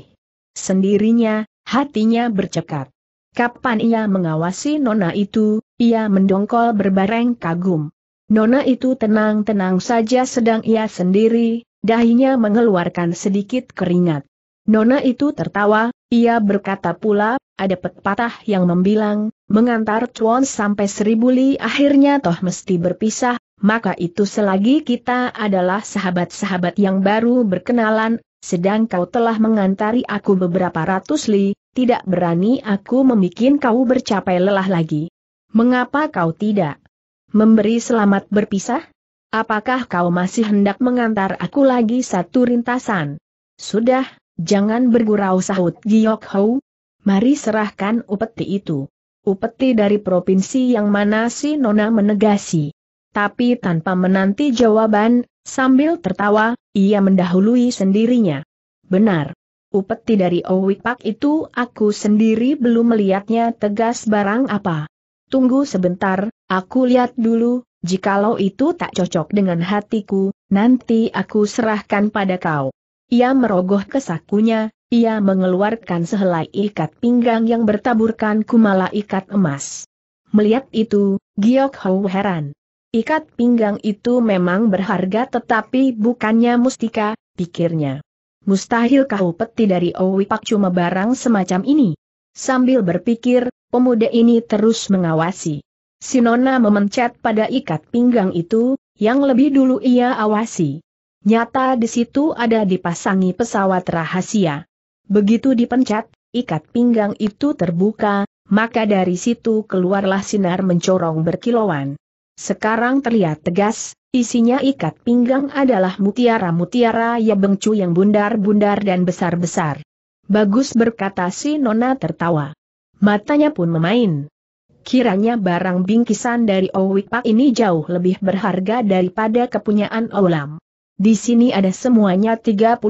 Sendirinya, hatinya bercekat. Kapan ia mengawasi nona itu, ia mendongkol berbareng kagum. Nona itu tenang-tenang saja sedang ia sendiri, dahinya mengeluarkan sedikit keringat. Nona itu tertawa, ia berkata pula, ada pepatah yang membilang, mengantar cuan sampai seribu li akhirnya toh mesti berpisah, maka itu selagi kita adalah sahabat-sahabat yang baru berkenalan, sedang kau telah mengantari aku beberapa ratus li, tidak berani aku membuat kau bercapai lelah lagi. Mengapa kau tidak? Memberi selamat berpisah? Apakah kau masih hendak mengantar aku lagi satu rintasan? Sudah, jangan bergurau sahut Giyok Hou. Mari serahkan upeti itu. Upeti dari provinsi yang mana si Nona menegasi. Tapi tanpa menanti jawaban, sambil tertawa, ia mendahului sendirinya. Benar. Upeti dari Owik Pak itu aku sendiri belum melihatnya tegas barang apa. Tunggu sebentar, Aku lihat dulu, jikalau itu tak cocok dengan hatiku, nanti aku serahkan pada kau. Ia merogoh kesakunya, ia mengeluarkan sehelai ikat pinggang yang bertaburkan kumala ikat emas. Melihat itu, Giok Hou heran. Ikat pinggang itu memang berharga tetapi bukannya mustika, pikirnya. Mustahil kau peti dari Owi Pak cuma barang semacam ini. Sambil berpikir, pemuda ini terus mengawasi. Sinona memencet pada ikat pinggang itu, yang lebih dulu ia awasi. Nyata di situ ada dipasangi pesawat rahasia. Begitu dipencet, ikat pinggang itu terbuka, maka dari situ keluarlah sinar mencorong berkilauan. Sekarang terlihat tegas, isinya ikat pinggang adalah mutiara-mutiara ya bengcu yang bundar-bundar dan besar-besar. Bagus berkata si Nona tertawa. Matanya pun memain. Kiranya barang bingkisan dari Owik Pak ini jauh lebih berharga daripada kepunyaan Olam. Di sini ada semuanya 36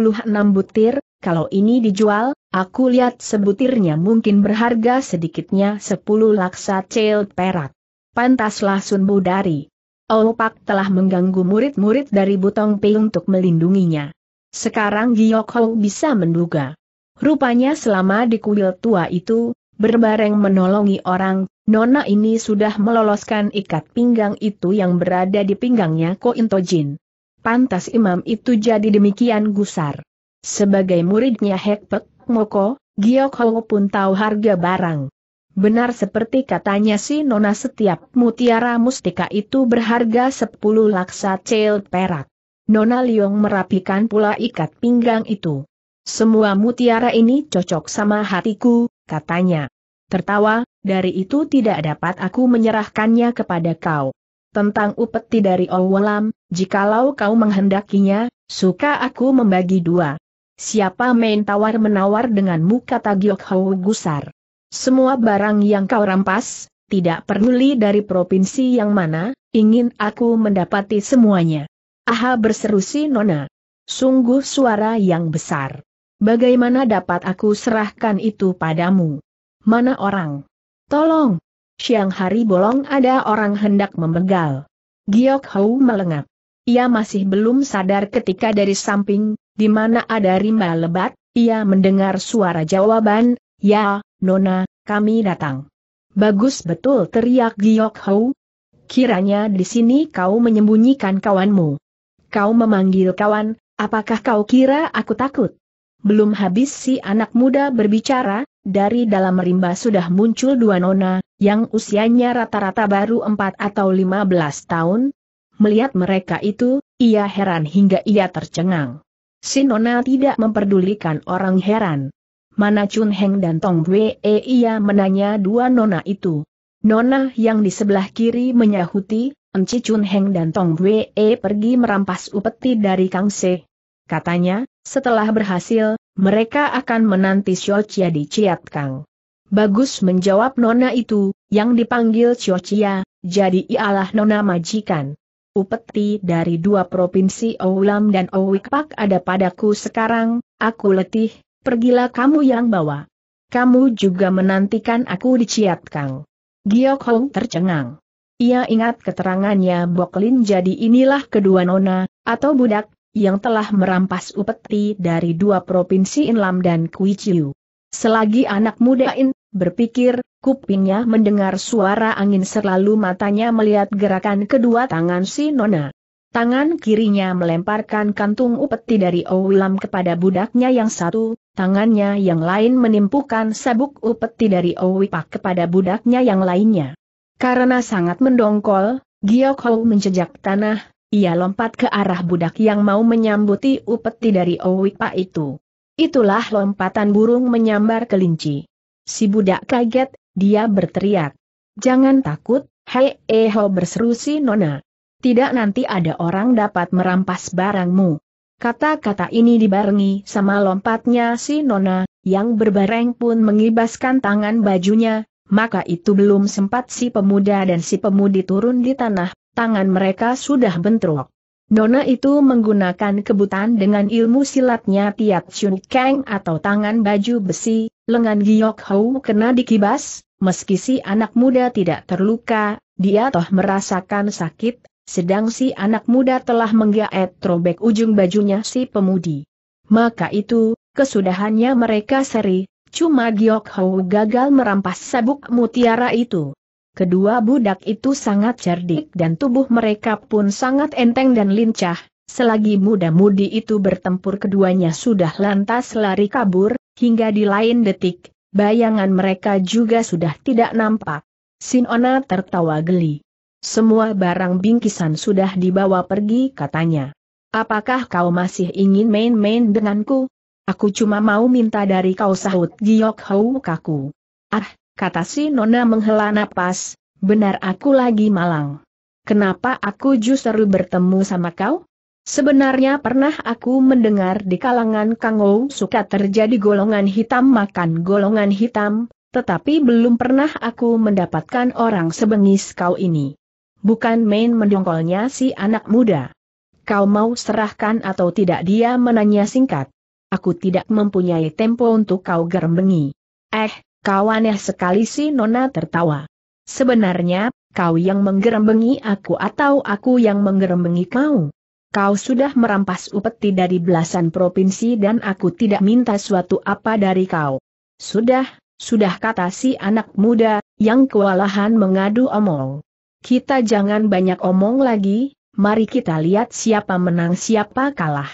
butir, kalau ini dijual, aku lihat sebutirnya mungkin berharga sedikitnya 10 laksa cel perak. Pantaslah Sunbu dari. Pak telah mengganggu murid-murid dari Butong Pei untuk melindunginya. Sekarang Giyok Hou bisa menduga. Rupanya selama di kuil tua itu, berbareng menolongi orang, nona ini sudah meloloskan ikat pinggang itu yang berada di pinggangnya Ko Intojin. Pantas imam itu jadi demikian gusar. Sebagai muridnya Hekpek Moko, Giok Ho pun tahu harga barang. Benar seperti katanya si Nona setiap mutiara mustika itu berharga 10 laksa cel perak. Nona Liong merapikan pula ikat pinggang itu. Semua mutiara ini cocok sama hatiku, katanya. Tertawa, dari itu tidak dapat aku menyerahkannya kepada kau. Tentang upeti dari Owalam, jikalau kau menghendakinya, suka aku membagi dua. Siapa main tawar-menawar denganmu kata Giok Hau Gusar. Semua barang yang kau rampas, tidak peduli dari provinsi yang mana, ingin aku mendapati semuanya. Aha berseru si Nona. Sungguh suara yang besar. Bagaimana dapat aku serahkan itu padamu? Mana orang? Tolong! Siang hari bolong ada orang hendak membegal. Giok Hou melengak. Ia masih belum sadar ketika dari samping, di mana ada rimba lebat, ia mendengar suara jawaban, Ya, Nona, kami datang. Bagus betul teriak Giok Hou. Kiranya di sini kau menyembunyikan kawanmu. Kau memanggil kawan, apakah kau kira aku takut? Belum habis si anak muda berbicara, dari dalam rimba sudah muncul dua nona, yang usianya rata-rata baru empat atau lima belas tahun. Melihat mereka itu, ia heran hingga ia tercengang. Si nona tidak memperdulikan orang heran. Mana Chun Heng dan Tong Wee eh, ia menanya dua nona itu. Nona yang di sebelah kiri menyahuti, Enci Chun Heng dan Tong Wee eh, pergi merampas upeti dari Kang Se. Katanya, setelah berhasil, mereka akan menanti Chia di Kang. Bagus menjawab nona itu, yang dipanggil Chia, jadi ialah nona majikan. Upeti dari dua provinsi Oulam dan Owikpak ada padaku sekarang, aku letih, pergilah kamu yang bawa. Kamu juga menantikan aku di Kang. Giok Hong tercengang. Ia ingat keterangannya Boklin jadi inilah kedua nona, atau budak, yang telah merampas upeti dari dua provinsi Inlam dan Kuiciu. Selagi anak muda In berpikir, kupingnya mendengar suara angin selalu matanya melihat gerakan kedua tangan si Nona. Tangan kirinya melemparkan kantung upeti dari Owilam kepada budaknya yang satu, tangannya yang lain menimpukan sabuk upeti dari Owipak kepada budaknya yang lainnya. Karena sangat mendongkol, Giokho menjejak tanah, ia lompat ke arah budak yang mau menyambuti upeti dari Owikpa itu. Itulah lompatan burung menyambar kelinci. Si budak kaget, dia berteriak. Jangan takut, hei eho berseru si nona. Tidak nanti ada orang dapat merampas barangmu. Kata-kata ini dibarengi sama lompatnya si nona, yang berbareng pun mengibaskan tangan bajunya, maka itu belum sempat si pemuda dan si pemudi turun di tanah, tangan mereka sudah bentrok. Nona itu menggunakan kebutan dengan ilmu silatnya Tiat Chun Kang atau tangan baju besi, lengan Giok Hou kena dikibas, meski si anak muda tidak terluka, dia toh merasakan sakit, sedang si anak muda telah menggaet robek ujung bajunya si pemudi. Maka itu, kesudahannya mereka seri, cuma Giok Hou gagal merampas sabuk mutiara itu. Kedua budak itu sangat cerdik dan tubuh mereka pun sangat enteng dan lincah, selagi muda-mudi itu bertempur keduanya sudah lantas lari kabur, hingga di lain detik, bayangan mereka juga sudah tidak nampak. Sinona tertawa geli. Semua barang bingkisan sudah dibawa pergi katanya. Apakah kau masih ingin main-main denganku? Aku cuma mau minta dari kau sahut Giok hau kaku. Ah, kata si Nona menghela napas, benar aku lagi malang. Kenapa aku justru bertemu sama kau? Sebenarnya pernah aku mendengar di kalangan Kangou suka terjadi golongan hitam makan golongan hitam, tetapi belum pernah aku mendapatkan orang sebengis kau ini. Bukan main mendongkolnya si anak muda. Kau mau serahkan atau tidak dia menanya singkat. Aku tidak mempunyai tempo untuk kau gerembengi. Eh, Kau aneh ya sekali si Nona tertawa. Sebenarnya, kau yang menggerembengi aku atau aku yang menggerembengi kau? Kau sudah merampas upeti dari belasan provinsi dan aku tidak minta suatu apa dari kau. Sudah, sudah kata si anak muda, yang kewalahan mengadu omong. Kita jangan banyak omong lagi, mari kita lihat siapa menang siapa kalah.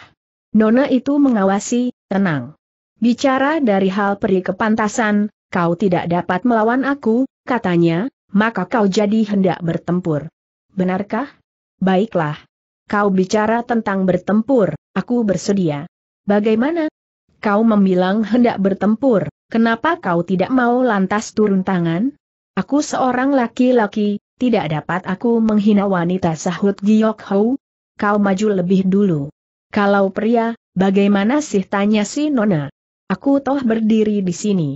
Nona itu mengawasi, tenang. Bicara dari hal peri kepantasan, kau tidak dapat melawan aku, katanya, maka kau jadi hendak bertempur. Benarkah? Baiklah. Kau bicara tentang bertempur, aku bersedia. Bagaimana? Kau membilang hendak bertempur, kenapa kau tidak mau lantas turun tangan? Aku seorang laki-laki, tidak dapat aku menghina wanita sahut Giok Hou. Kau maju lebih dulu. Kalau pria, bagaimana sih tanya si Nona? Aku toh berdiri di sini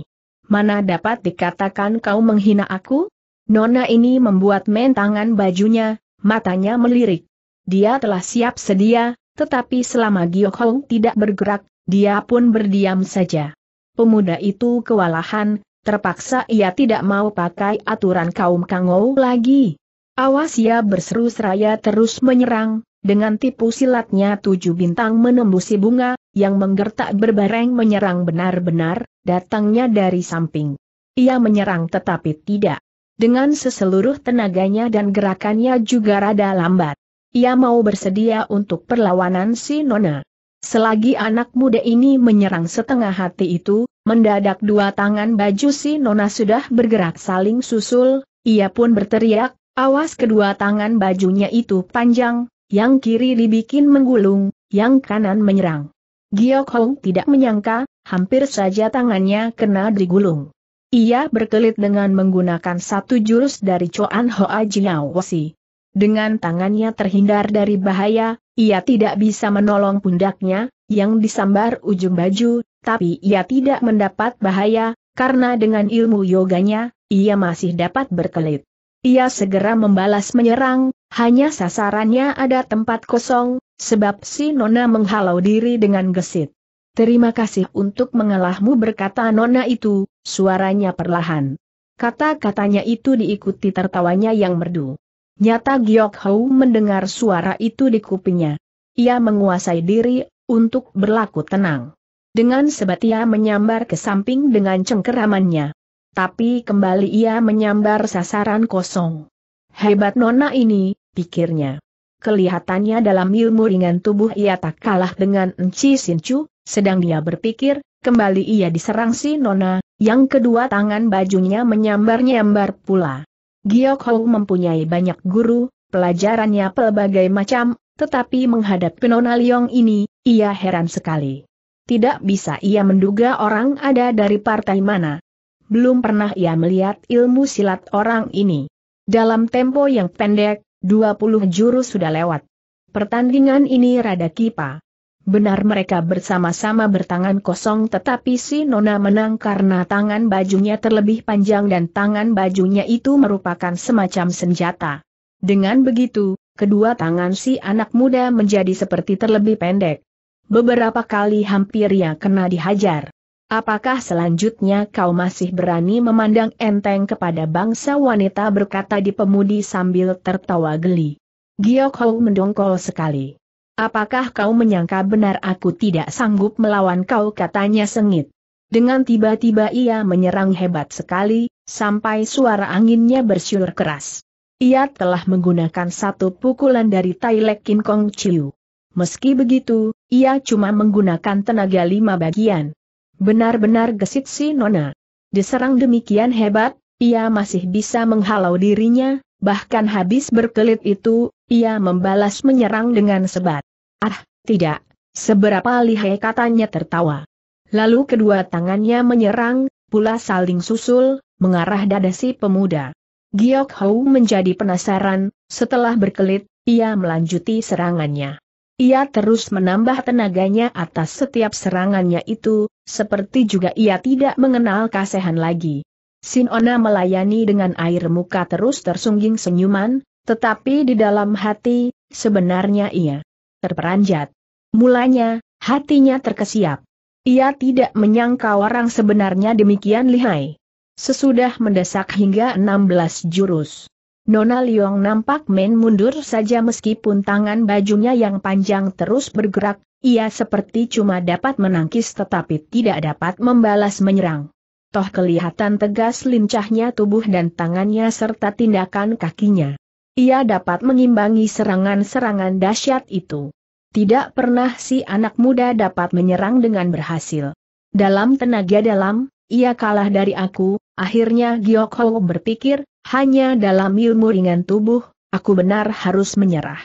mana dapat dikatakan kau menghina aku? Nona ini membuat mentangan bajunya, matanya melirik. Dia telah siap sedia, tetapi selama Hong tidak bergerak, dia pun berdiam saja. Pemuda itu kewalahan, terpaksa ia tidak mau pakai aturan kaum Kangou lagi. Awas ia ya berseru seraya terus menyerang, dengan tipu silatnya tujuh bintang menembusi bunga, yang menggertak berbareng menyerang benar-benar, datangnya dari samping. Ia menyerang tetapi tidak. Dengan seseluruh tenaganya dan gerakannya juga rada lambat. Ia mau bersedia untuk perlawanan si Nona. Selagi anak muda ini menyerang setengah hati itu, mendadak dua tangan baju si Nona sudah bergerak saling susul, ia pun berteriak, awas kedua tangan bajunya itu panjang, yang kiri dibikin menggulung, yang kanan menyerang. Giyok Hong tidak menyangka, hampir saja tangannya kena digulung. Ia berkelit dengan menggunakan satu jurus dari Coan Hoa Jiao Wasi. Dengan tangannya terhindar dari bahaya, ia tidak bisa menolong pundaknya, yang disambar ujung baju, tapi ia tidak mendapat bahaya, karena dengan ilmu yoganya, ia masih dapat berkelit. Ia segera membalas menyerang, hanya sasarannya ada tempat kosong, sebab si Nona menghalau diri dengan gesit. Terima kasih untuk mengalahmu berkata nona itu, suaranya perlahan. Kata-katanya itu diikuti tertawanya yang merdu. Nyata Giok Hou mendengar suara itu di kupingnya. Ia menguasai diri, untuk berlaku tenang. Dengan sebat ia menyambar ke samping dengan cengkeramannya. Tapi kembali ia menyambar sasaran kosong. Hebat nona ini, pikirnya. Kelihatannya dalam ilmu ringan tubuh ia tak kalah dengan Enci Sinchu, sedang dia berpikir, kembali ia diserang si Nona, yang kedua tangan bajunya menyambar-nyambar pula. Giok Hou mempunyai banyak guru, pelajarannya pelbagai macam, tetapi menghadapi Nona Liong ini, ia heran sekali. Tidak bisa ia menduga orang ada dari partai mana. Belum pernah ia melihat ilmu silat orang ini. Dalam tempo yang pendek, 20 jurus sudah lewat. Pertandingan ini rada kipa. Benar mereka bersama-sama bertangan kosong tetapi si Nona menang karena tangan bajunya terlebih panjang dan tangan bajunya itu merupakan semacam senjata. Dengan begitu, kedua tangan si anak muda menjadi seperti terlebih pendek. Beberapa kali hampir ia kena dihajar. Apakah selanjutnya kau masih berani memandang enteng kepada bangsa wanita berkata di pemudi sambil tertawa geli. Giok Hou mendongkol sekali. Apakah kau menyangka benar aku tidak sanggup melawan kau katanya sengit. Dengan tiba-tiba ia menyerang hebat sekali, sampai suara anginnya bersiul keras. Ia telah menggunakan satu pukulan dari Tai Kin Kong Chiu. Meski begitu, ia cuma menggunakan tenaga lima bagian. Benar-benar gesit si Nona. Diserang demikian hebat, ia masih bisa menghalau dirinya, bahkan habis berkelit itu, ia membalas menyerang dengan sebat. Ah, tidak, seberapa lihai katanya tertawa. Lalu kedua tangannya menyerang, pula saling susul, mengarah dada si pemuda. Giok Hou menjadi penasaran, setelah berkelit, ia melanjuti serangannya. Ia terus menambah tenaganya atas setiap serangannya itu, seperti juga ia tidak mengenal kasihan lagi. Sinona melayani dengan air muka terus tersungging senyuman, tetapi di dalam hati, sebenarnya ia terperanjat. Mulanya, hatinya terkesiap. Ia tidak menyangka orang sebenarnya demikian lihai. Sesudah mendesak hingga 16 jurus. Nona Liong nampak main mundur saja meskipun tangan bajunya yang panjang terus bergerak, ia seperti cuma dapat menangkis tetapi tidak dapat membalas menyerang. Toh kelihatan tegas lincahnya tubuh dan tangannya serta tindakan kakinya ia dapat mengimbangi serangan-serangan dahsyat itu. Tidak pernah si anak muda dapat menyerang dengan berhasil. Dalam tenaga dalam, ia kalah dari aku, akhirnya Giok Ho berpikir, hanya dalam ilmu ringan tubuh, aku benar harus menyerah.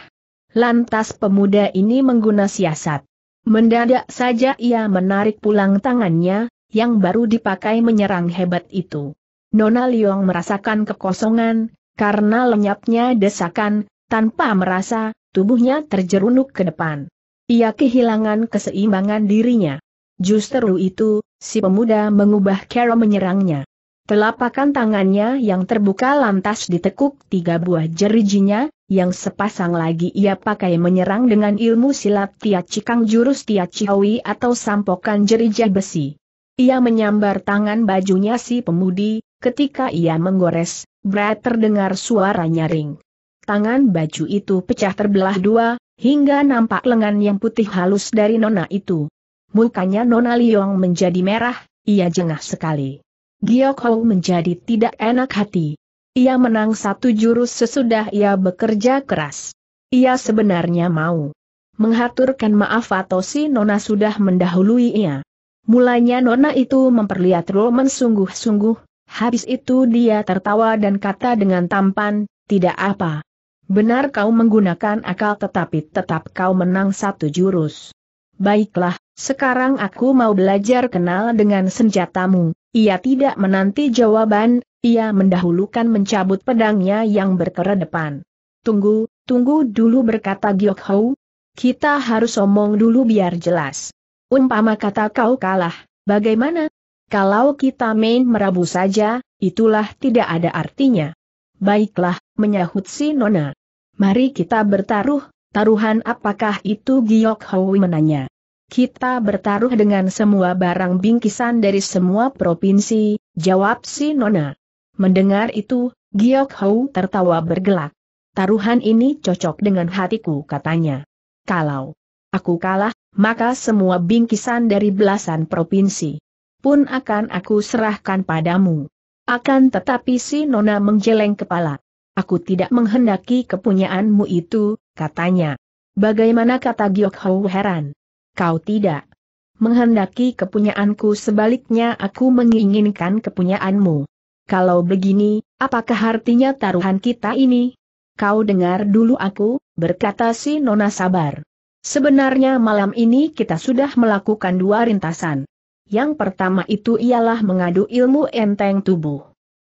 Lantas pemuda ini mengguna siasat. Mendadak saja ia menarik pulang tangannya, yang baru dipakai menyerang hebat itu. Nona Liong merasakan kekosongan, karena lenyapnya desakan, tanpa merasa, tubuhnya terjerunuk ke depan. Ia kehilangan keseimbangan dirinya. Justru itu, si pemuda mengubah cara menyerangnya. Telapakan tangannya yang terbuka lantas ditekuk tiga buah jerijinya, yang sepasang lagi ia pakai menyerang dengan ilmu silat Tiat Cikang jurus Tiat Cihawi atau sampokan jerijah besi. Ia menyambar tangan bajunya si pemudi, ketika ia menggores, Brad terdengar suara nyaring. Tangan baju itu pecah terbelah dua, hingga nampak lengan yang putih halus dari Nona itu. Mukanya Nona Liong menjadi merah, ia jengah sekali. Giok Hou menjadi tidak enak hati. Ia menang satu jurus sesudah ia bekerja keras. Ia sebenarnya mau menghaturkan maaf atau si Nona sudah mendahului ia. Mulanya Nona itu memperlihat Roman sungguh-sungguh, Habis itu dia tertawa dan kata dengan tampan, tidak apa. Benar kau menggunakan akal tetapi tetap kau menang satu jurus. Baiklah, sekarang aku mau belajar kenal dengan senjatamu. Ia tidak menanti jawaban, ia mendahulukan mencabut pedangnya yang berkeredepan. Tunggu, tunggu dulu berkata Giok Hou. Kita harus omong dulu biar jelas. Umpama kata kau kalah, bagaimana? Kalau kita main merabu saja, itulah tidak ada artinya. Baiklah, menyahut si Nona. Mari kita bertaruh, taruhan apakah itu Giok Hoi menanya. Kita bertaruh dengan semua barang bingkisan dari semua provinsi, jawab si Nona. Mendengar itu, Giok Hou tertawa bergelak. Taruhan ini cocok dengan hatiku katanya. Kalau aku kalah, maka semua bingkisan dari belasan provinsi pun akan aku serahkan padamu. Akan tetapi si Nona menggeleng kepala. Aku tidak menghendaki kepunyaanmu itu, katanya. Bagaimana kata Giok Hou heran? Kau tidak menghendaki kepunyaanku sebaliknya aku menginginkan kepunyaanmu. Kalau begini, apakah artinya taruhan kita ini? Kau dengar dulu aku, berkata si Nona sabar. Sebenarnya malam ini kita sudah melakukan dua rintasan. Yang pertama itu ialah mengadu ilmu enteng tubuh.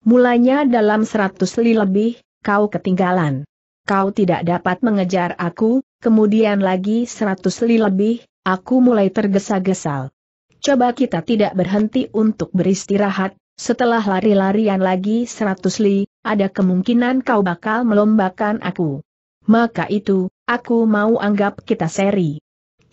Mulanya dalam seratus li lebih, kau ketinggalan. Kau tidak dapat mengejar aku, kemudian lagi seratus li lebih, aku mulai tergesa-gesal. Coba kita tidak berhenti untuk beristirahat, setelah lari-larian lagi seratus li, ada kemungkinan kau bakal melombakan aku. Maka itu, aku mau anggap kita seri.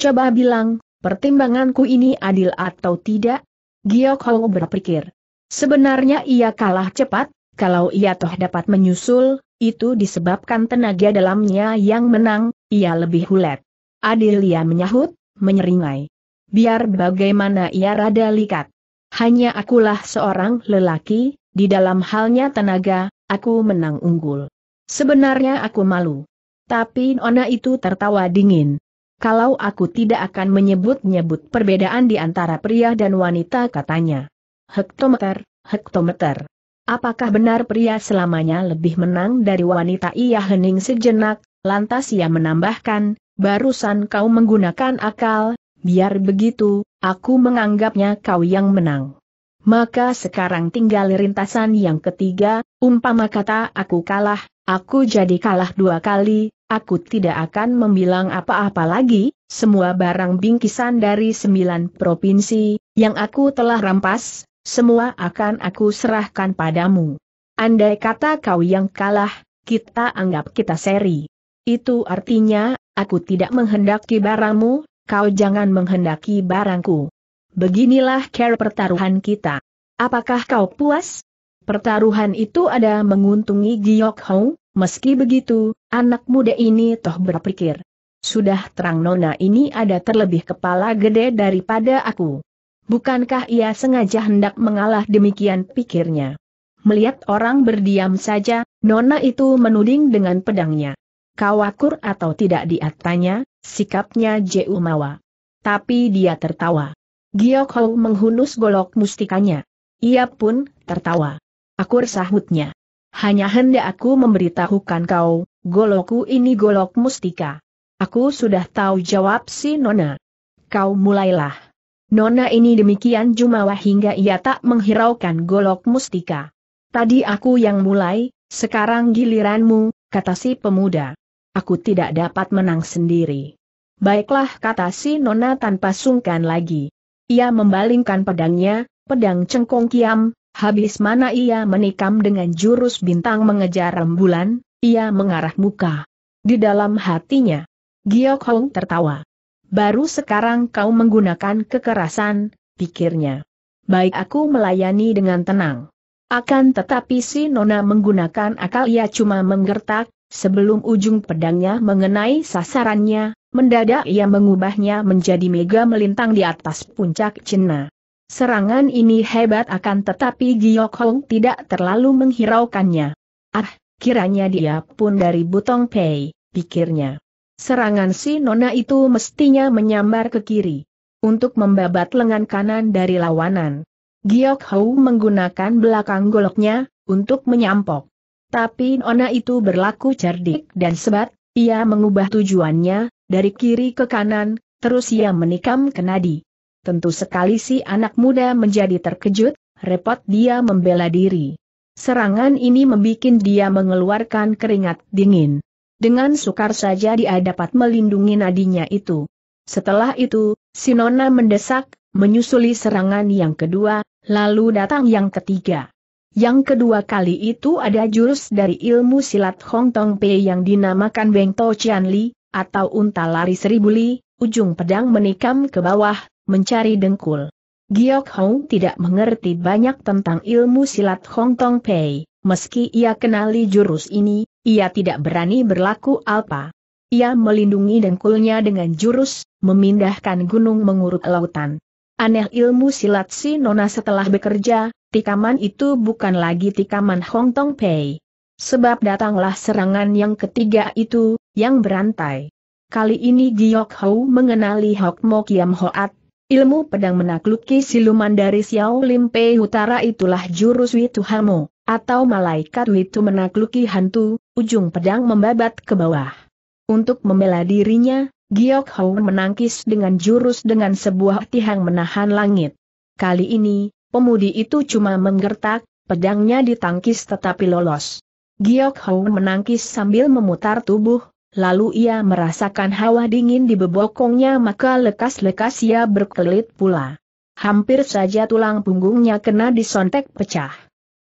Coba bilang, pertimbanganku ini adil atau tidak? Giok Hong berpikir. Sebenarnya ia kalah cepat, kalau ia toh dapat menyusul, itu disebabkan tenaga dalamnya yang menang, ia lebih hulet. Adil ia menyahut, menyeringai. Biar bagaimana ia rada likat. Hanya akulah seorang lelaki, di dalam halnya tenaga, aku menang unggul. Sebenarnya aku malu. Tapi Nona itu tertawa dingin kalau aku tidak akan menyebut-nyebut perbedaan di antara pria dan wanita katanya. Hektometer, hektometer. Apakah benar pria selamanya lebih menang dari wanita? Ia hening sejenak, lantas ia menambahkan, barusan kau menggunakan akal, biar begitu, aku menganggapnya kau yang menang. Maka sekarang tinggal rintasan yang ketiga, umpama kata aku kalah, aku jadi kalah dua kali, Aku tidak akan membilang apa-apa lagi, semua barang bingkisan dari sembilan provinsi, yang aku telah rampas, semua akan aku serahkan padamu. Andai kata kau yang kalah, kita anggap kita seri. Itu artinya, aku tidak menghendaki barangmu, kau jangan menghendaki barangku. Beginilah care pertaruhan kita. Apakah kau puas? Pertaruhan itu ada menguntungi Giyok Hong, Meski begitu, anak muda ini toh berpikir. Sudah terang nona ini ada terlebih kepala gede daripada aku. Bukankah ia sengaja hendak mengalah demikian pikirnya? Melihat orang berdiam saja, nona itu menuding dengan pedangnya. Kawakur atau tidak diatanya, sikapnya Mawa. Tapi dia tertawa. Giyokho menghunus golok mustikanya. Ia pun tertawa. Akur sahutnya. Hanya hendak aku memberitahukan kau, goloku ini golok mustika. Aku sudah tahu jawab si Nona. Kau mulailah. Nona ini demikian jumawa hingga ia tak menghiraukan golok mustika. Tadi aku yang mulai, sekarang giliranmu, kata si pemuda. Aku tidak dapat menang sendiri. Baiklah kata si Nona tanpa sungkan lagi. Ia membalingkan pedangnya, pedang cengkong kiam, Habis mana ia menikam dengan jurus bintang mengejar rembulan, ia mengarah muka. Di dalam hatinya, Giok Hong tertawa. Baru sekarang kau menggunakan kekerasan, pikirnya. Baik aku melayani dengan tenang. Akan tetapi si Nona menggunakan akal ia cuma menggertak, sebelum ujung pedangnya mengenai sasarannya, mendadak ia mengubahnya menjadi mega melintang di atas puncak Cina. Serangan ini hebat akan tetapi Giok Hong tidak terlalu menghiraukannya. Ah, kiranya dia pun dari Butong Pei, pikirnya. Serangan si Nona itu mestinya menyambar ke kiri. Untuk membabat lengan kanan dari lawanan. Giok Hou menggunakan belakang goloknya, untuk menyampok. Tapi Nona itu berlaku cerdik dan sebat, ia mengubah tujuannya, dari kiri ke kanan, terus ia menikam ke nadi. Tentu sekali si anak muda menjadi terkejut, repot dia membela diri. Serangan ini membuat dia mengeluarkan keringat dingin. Dengan sukar saja dia dapat melindungi nadinya itu. Setelah itu, Sinona mendesak, menyusuli serangan yang kedua, lalu datang yang ketiga. Yang kedua kali itu ada jurus dari ilmu silat Hong Tong Pei yang dinamakan Beng To Chian Li, atau unta lari seribu li, ujung pedang menikam ke bawah, mencari dengkul. Giok Hong tidak mengerti banyak tentang ilmu silat Hong Tong Pei, meski ia kenali jurus ini, ia tidak berani berlaku alpa. Ia melindungi dengkulnya dengan jurus, memindahkan gunung mengurut lautan. Aneh ilmu silat si Nona setelah bekerja, tikaman itu bukan lagi tikaman Hong Tong Pei. Sebab datanglah serangan yang ketiga itu, yang berantai. Kali ini Giok Hou mengenali Hok Mo Kiam Hoat, Ilmu pedang menakluki siluman dari Xiao Lim Pei Utara itulah jurus Witu Hamo, atau malaikat Witu menakluki hantu, ujung pedang membabat ke bawah. Untuk membela dirinya, Giok Hou menangkis dengan jurus dengan sebuah tiang menahan langit. Kali ini, pemudi itu cuma menggertak, pedangnya ditangkis tetapi lolos. Giok Hou menangkis sambil memutar tubuh, Lalu ia merasakan hawa dingin di bebokongnya maka lekas-lekas ia berkelit pula. Hampir saja tulang punggungnya kena disontek pecah.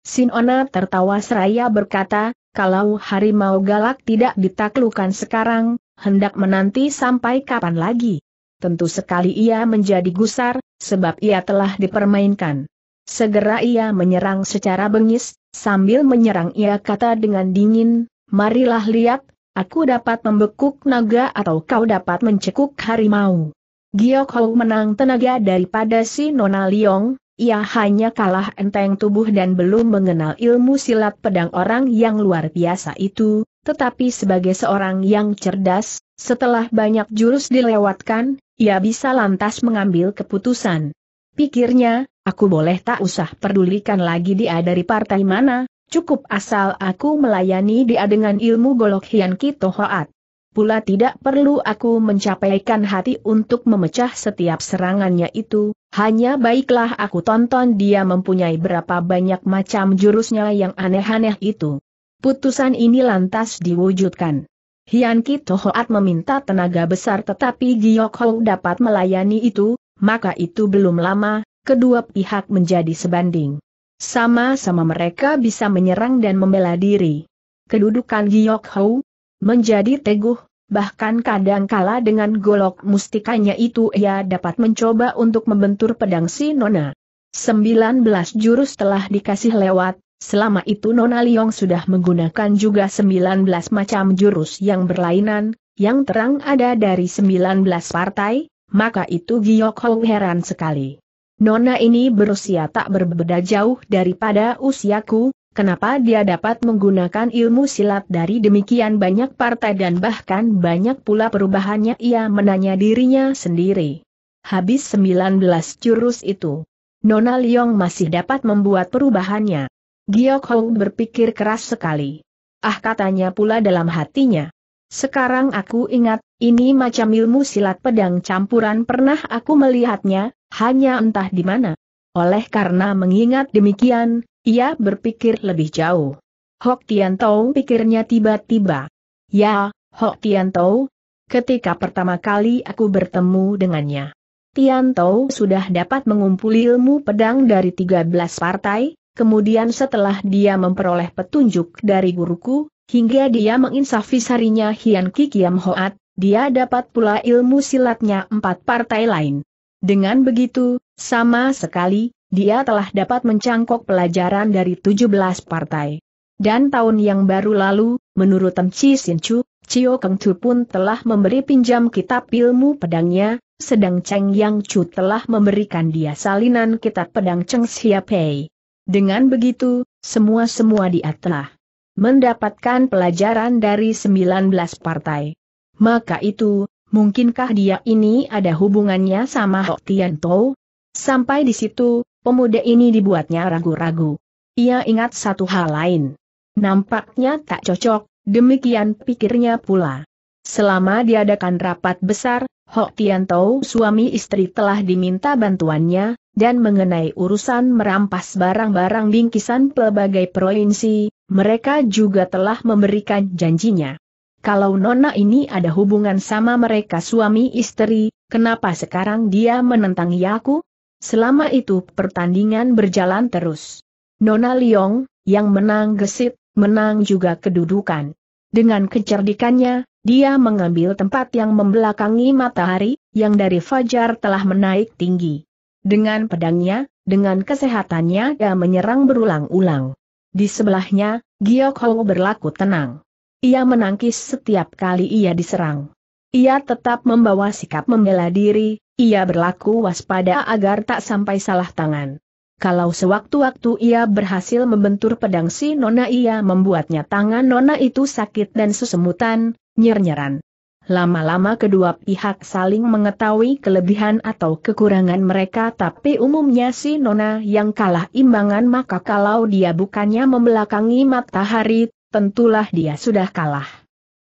Sinona tertawa seraya berkata, kalau harimau galak tidak ditaklukan sekarang, hendak menanti sampai kapan lagi. Tentu sekali ia menjadi gusar, sebab ia telah dipermainkan. Segera ia menyerang secara bengis, sambil menyerang ia kata dengan dingin, marilah lihat, Aku dapat membekuk naga atau kau dapat mencekuk harimau. Giok Hou menang tenaga daripada si Nona Liong, ia hanya kalah enteng tubuh dan belum mengenal ilmu silat pedang orang yang luar biasa itu, tetapi sebagai seorang yang cerdas, setelah banyak jurus dilewatkan, ia bisa lantas mengambil keputusan. Pikirnya, aku boleh tak usah pedulikan lagi dia dari partai mana, Cukup asal aku melayani dia dengan ilmu golok hian kito Pula tidak perlu aku mencapaikan hati untuk memecah setiap serangannya itu, hanya baiklah aku tonton dia mempunyai berapa banyak macam jurusnya yang aneh-aneh itu. Putusan ini lantas diwujudkan. Hian Kito meminta tenaga besar tetapi Giok dapat melayani itu, maka itu belum lama, kedua pihak menjadi sebanding. Sama-sama mereka bisa menyerang dan membela diri. Kedudukan Giok Hou menjadi teguh, bahkan kadangkala dengan golok mustikanya itu ia dapat mencoba untuk membentur pedang si Nona. 19 jurus telah dikasih lewat, selama itu Nona Liong sudah menggunakan juga 19 macam jurus yang berlainan, yang terang ada dari 19 partai, maka itu Giok Hou heran sekali. Nona ini berusia tak berbeda jauh daripada usiaku, kenapa dia dapat menggunakan ilmu silat dari demikian banyak partai dan bahkan banyak pula perubahannya ia menanya dirinya sendiri. Habis 19 jurus itu, Nona Liong masih dapat membuat perubahannya. Giok Hong berpikir keras sekali. Ah katanya pula dalam hatinya. Sekarang aku ingat, ini macam ilmu silat pedang campuran pernah aku melihatnya, hanya entah di mana. Oleh karena mengingat demikian, ia berpikir lebih jauh. Hok Tian Tau pikirnya tiba-tiba. Ya, Hok Tian Tau, ketika pertama kali aku bertemu dengannya. Tian Tau sudah dapat mengumpul ilmu pedang dari 13 partai, kemudian setelah dia memperoleh petunjuk dari guruku, hingga dia menginsafi sarinya Hian Ki Kiam Hoat, dia dapat pula ilmu silatnya empat partai lain. Dengan begitu, sama sekali, dia telah dapat mencangkok pelajaran dari 17 partai. Dan tahun yang baru lalu, menurut Tenci Sinchu, Cio Keng Chu pun telah memberi pinjam kitab ilmu pedangnya, sedang Cheng Yang Chu telah memberikan dia salinan kitab pedang Cheng Xia Pei. Dengan begitu, semua-semua dia telah mendapatkan pelajaran dari 19 partai. Maka itu, mungkinkah dia ini ada hubungannya sama Hok Tian Tou? Sampai di situ, pemuda ini dibuatnya ragu-ragu. Ia ingat satu hal lain. Nampaknya tak cocok, demikian pikirnya pula. Selama diadakan rapat besar, Hok Tian Tou suami istri telah diminta bantuannya, dan mengenai urusan merampas barang-barang bingkisan pelbagai provinsi, mereka juga telah memberikan janjinya kalau Nona ini ada hubungan sama mereka suami istri, kenapa sekarang dia menentang Yaku? Selama itu pertandingan berjalan terus. Nona Liong, yang menang gesit, menang juga kedudukan. Dengan kecerdikannya, dia mengambil tempat yang membelakangi matahari, yang dari fajar telah menaik tinggi. Dengan pedangnya, dengan kesehatannya dia menyerang berulang-ulang. Di sebelahnya, Giok Ho berlaku tenang. Ia menangkis setiap kali ia diserang. Ia tetap membawa sikap membela diri, ia berlaku waspada agar tak sampai salah tangan. Kalau sewaktu-waktu ia berhasil membentur pedang si Nona ia membuatnya tangan Nona itu sakit dan sesemutan, nyer-nyeran. Lama-lama kedua pihak saling mengetahui kelebihan atau kekurangan mereka tapi umumnya si Nona yang kalah imbangan maka kalau dia bukannya membelakangi matahari tentulah dia sudah kalah.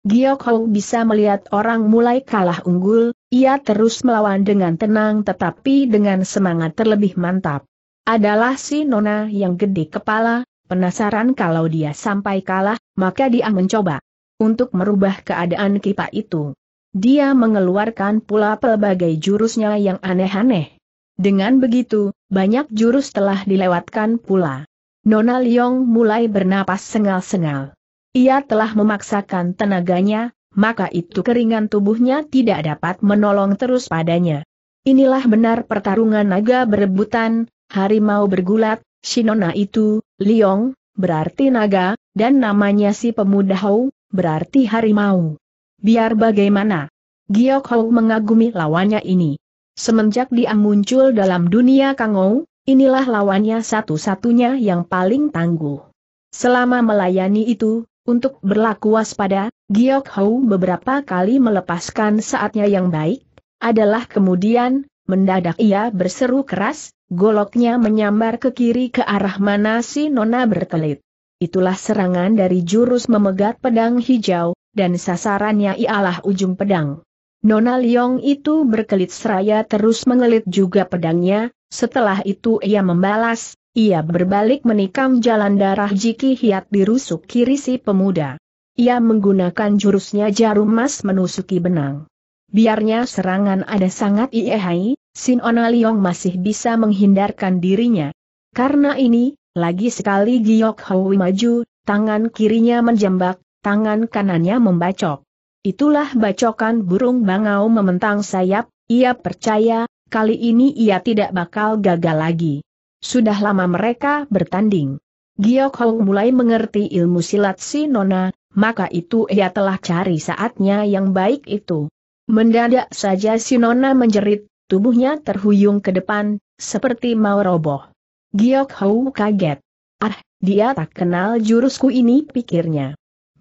Giok Hou bisa melihat orang mulai kalah unggul, ia terus melawan dengan tenang tetapi dengan semangat terlebih mantap. Adalah si Nona yang gede kepala, penasaran kalau dia sampai kalah, maka dia mencoba untuk merubah keadaan kita itu. Dia mengeluarkan pula pelbagai jurusnya yang aneh-aneh. Dengan begitu, banyak jurus telah dilewatkan pula. Nona Liong mulai bernapas sengal-sengal. Ia telah memaksakan tenaganya, maka itu keringan tubuhnya tidak dapat menolong terus padanya. Inilah benar pertarungan naga berebutan, harimau bergulat, Shinona itu, Liong, berarti naga, dan namanya si pemuda Hou, berarti harimau. Biar bagaimana. Giok Hou mengagumi lawannya ini. Semenjak dia muncul dalam dunia Kangou, Inilah lawannya satu-satunya yang paling tangguh. Selama melayani itu, untuk berlaku waspada, Giok Hou beberapa kali melepaskan saatnya yang baik, adalah kemudian, mendadak ia berseru keras, goloknya menyambar ke kiri ke arah mana si Nona berkelit. Itulah serangan dari jurus memegat pedang hijau, dan sasarannya ialah ujung pedang. Nona Liong itu berkelit seraya terus mengelit juga pedangnya, setelah itu ia membalas, ia berbalik menikam jalan darah Jiki Hiat di rusuk kiri si pemuda. Ia menggunakan jurusnya jarum emas menusuki benang. Biarnya serangan ada sangat iehai, Sin Onaliong masih bisa menghindarkan dirinya. Karena ini, lagi sekali Giok Hoi maju, tangan kirinya menjembak, tangan kanannya membacok. Itulah bacokan burung bangau mementang sayap, ia percaya, Kali ini ia tidak bakal gagal lagi. Sudah lama mereka bertanding. Giok Hong mulai mengerti ilmu silat si Nona, maka itu ia telah cari saatnya yang baik itu. Mendadak saja si Nona menjerit, tubuhnya terhuyung ke depan, seperti mau roboh. Giok Hong kaget. Ah, dia tak kenal jurusku ini pikirnya.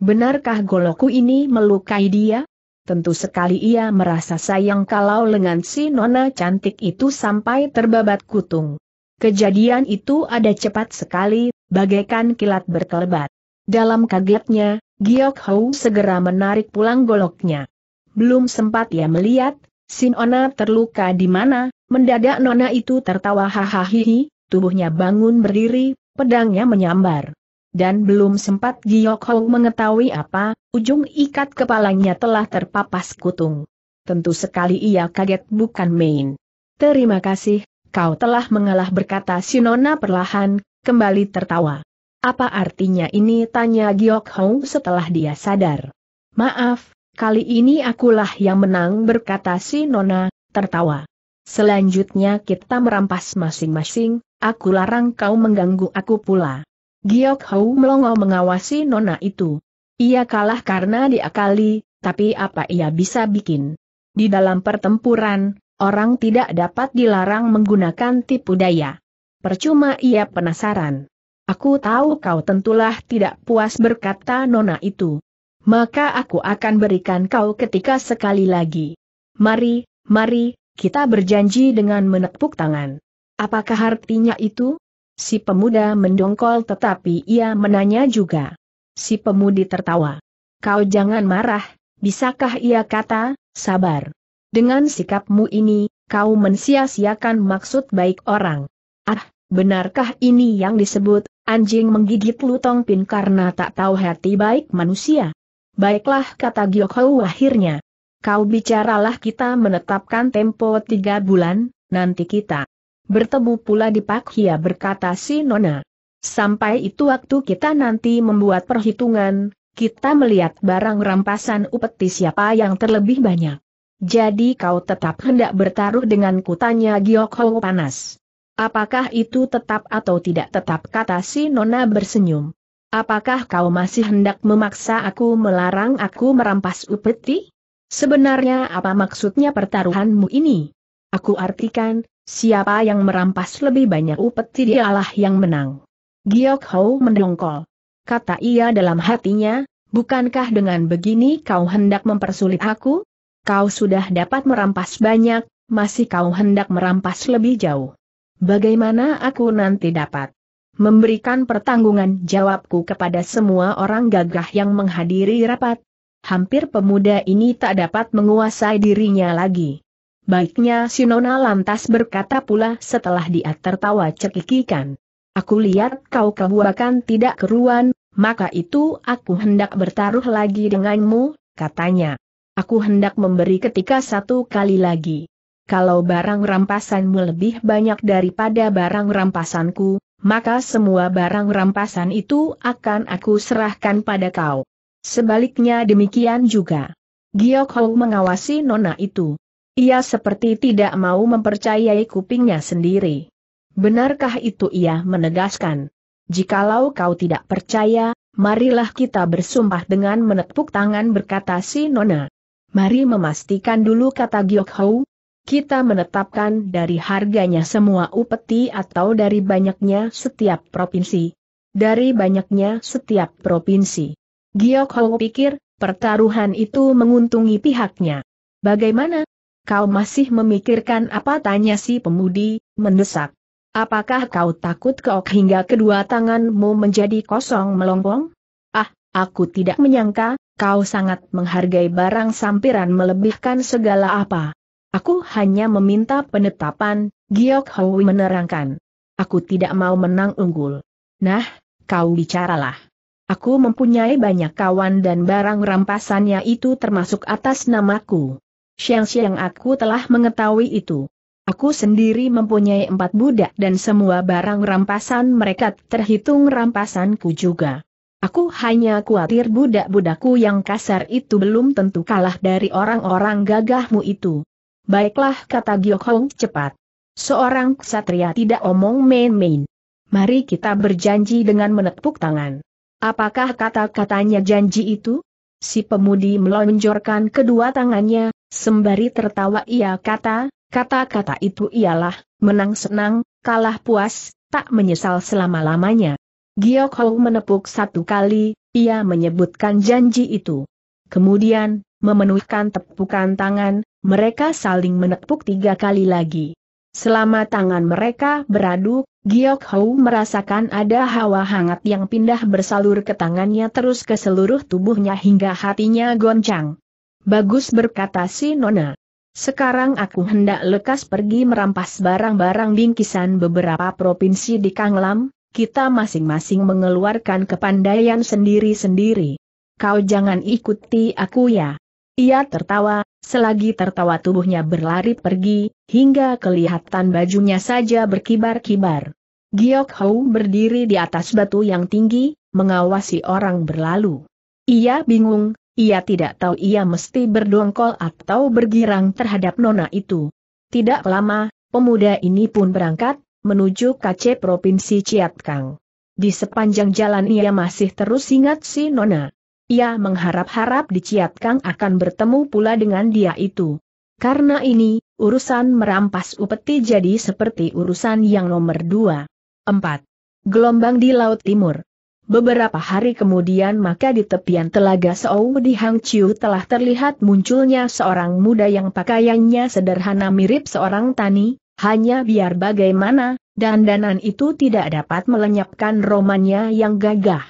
Benarkah goloku ini melukai dia? Tentu sekali ia merasa sayang kalau lengan si nona cantik itu sampai terbabat kutung. Kejadian itu ada cepat sekali, bagaikan kilat berkelebat. Dalam kagetnya, Giok Hou segera menarik pulang goloknya. Belum sempat ia melihat, si nona terluka di mana, mendadak Nona itu tertawa hahaha, tubuhnya bangun berdiri, pedangnya menyambar dan belum sempat Giok Hou mengetahui apa, ujung ikat kepalanya telah terpapas kutung. Tentu sekali ia kaget bukan main. Terima kasih, kau telah mengalah berkata Sinona perlahan, kembali tertawa. Apa artinya ini tanya Giok Hong setelah dia sadar. Maaf, kali ini akulah yang menang berkata si tertawa. Selanjutnya kita merampas masing-masing, aku larang kau mengganggu aku pula. Giok Hou melongo mengawasi nona itu. Ia kalah karena diakali, tapi apa ia bisa bikin? Di dalam pertempuran, orang tidak dapat dilarang menggunakan tipu daya. Percuma ia penasaran. Aku tahu kau tentulah tidak puas berkata nona itu. Maka aku akan berikan kau ketika sekali lagi. Mari, mari, kita berjanji dengan menepuk tangan. Apakah artinya itu? Si pemuda mendongkol tetapi ia menanya juga. Si pemudi tertawa. Kau jangan marah, bisakah ia kata, sabar. Dengan sikapmu ini, kau mensia-siakan maksud baik orang. Ah, benarkah ini yang disebut, anjing menggigit lutong pin karena tak tahu hati baik manusia? Baiklah kata Giokhou akhirnya. Kau bicaralah kita menetapkan tempo tiga bulan, nanti kita Bertemu pula di Pak Hia berkata si Nona. Sampai itu waktu kita nanti membuat perhitungan, kita melihat barang rampasan upeti siapa yang terlebih banyak. Jadi kau tetap hendak bertaruh dengan kutanya Giok Hong panas. Apakah itu tetap atau tidak tetap kata si Nona bersenyum. Apakah kau masih hendak memaksa aku melarang aku merampas upeti? Sebenarnya apa maksudnya pertaruhanmu ini? Aku artikan, siapa yang merampas lebih banyak upeti dialah yang menang. Giok Hou mendongkol. Kata ia dalam hatinya, bukankah dengan begini kau hendak mempersulit aku? Kau sudah dapat merampas banyak, masih kau hendak merampas lebih jauh. Bagaimana aku nanti dapat? memberikan pertanggungan jawabku kepada semua orang gagah yang menghadiri rapat. Hampir pemuda ini tak dapat menguasai dirinya lagi. Baiknya si Nona lantas berkata pula setelah dia tertawa cekikikan. Aku lihat kau kebuakan tidak keruan, maka itu aku hendak bertaruh lagi denganmu, katanya. Aku hendak memberi ketika satu kali lagi. Kalau barang rampasanmu lebih banyak daripada barang rampasanku, maka semua barang rampasan itu akan aku serahkan pada kau. Sebaliknya demikian juga. Giok Hou mengawasi nona itu. Ia seperti tidak mau mempercayai kupingnya sendiri. Benarkah itu ia menegaskan? Jikalau kau tidak percaya, marilah kita bersumpah dengan menepuk tangan berkata si Nona. Mari memastikan dulu kata Giok Hou. Kita menetapkan dari harganya semua upeti atau dari banyaknya setiap provinsi. Dari banyaknya setiap provinsi. Giok Hou pikir, pertaruhan itu menguntungi pihaknya. Bagaimana, Kau masih memikirkan apa tanya si pemudi, mendesak. Apakah kau takut keok hingga kedua tanganmu menjadi kosong melompong? Ah, aku tidak menyangka, kau sangat menghargai barang sampiran melebihkan segala apa. Aku hanya meminta penetapan, Giok Hoi menerangkan. Aku tidak mau menang unggul. Nah, kau bicaralah. Aku mempunyai banyak kawan dan barang rampasannya itu termasuk atas namaku. Siang siang aku telah mengetahui itu. Aku sendiri mempunyai empat budak dan semua barang rampasan mereka terhitung rampasanku juga. Aku hanya khawatir budak-budakku yang kasar itu belum tentu kalah dari orang-orang gagahmu itu. Baiklah kata Giokong cepat. Seorang ksatria tidak omong main-main. Mari kita berjanji dengan menepuk tangan. Apakah kata-katanya janji itu? Si pemudi melonjorkan kedua tangannya, Sembari tertawa ia kata, kata-kata itu ialah, menang senang, kalah puas, tak menyesal selama-lamanya. Giok Hou menepuk satu kali, ia menyebutkan janji itu. Kemudian, memenuhkan tepukan tangan, mereka saling menepuk tiga kali lagi. Selama tangan mereka beradu, Giok Hou merasakan ada hawa hangat yang pindah bersalur ke tangannya terus ke seluruh tubuhnya hingga hatinya goncang. Bagus berkata si Nona. Sekarang aku hendak lekas pergi merampas barang-barang bingkisan beberapa provinsi di Kanglam, kita masing-masing mengeluarkan kepandaian sendiri-sendiri. Kau jangan ikuti aku ya. Ia tertawa, selagi tertawa tubuhnya berlari pergi, hingga kelihatan bajunya saja berkibar-kibar. Giok Hou berdiri di atas batu yang tinggi, mengawasi orang berlalu. Ia bingung, ia tidak tahu ia mesti berdongkol atau bergirang terhadap nona itu. Tidak lama, pemuda ini pun berangkat, menuju KC Provinsi Ciatkang. Di sepanjang jalan ia masih terus ingat si nona. Ia mengharap-harap di Ciatkang akan bertemu pula dengan dia itu. Karena ini, urusan merampas upeti jadi seperti urusan yang nomor dua. 4. Gelombang di Laut Timur Beberapa hari kemudian maka di tepian telaga Sou di Chiu telah terlihat munculnya seorang muda yang pakaiannya sederhana mirip seorang tani, hanya biar bagaimana, dandanan itu tidak dapat melenyapkan romannya yang gagah.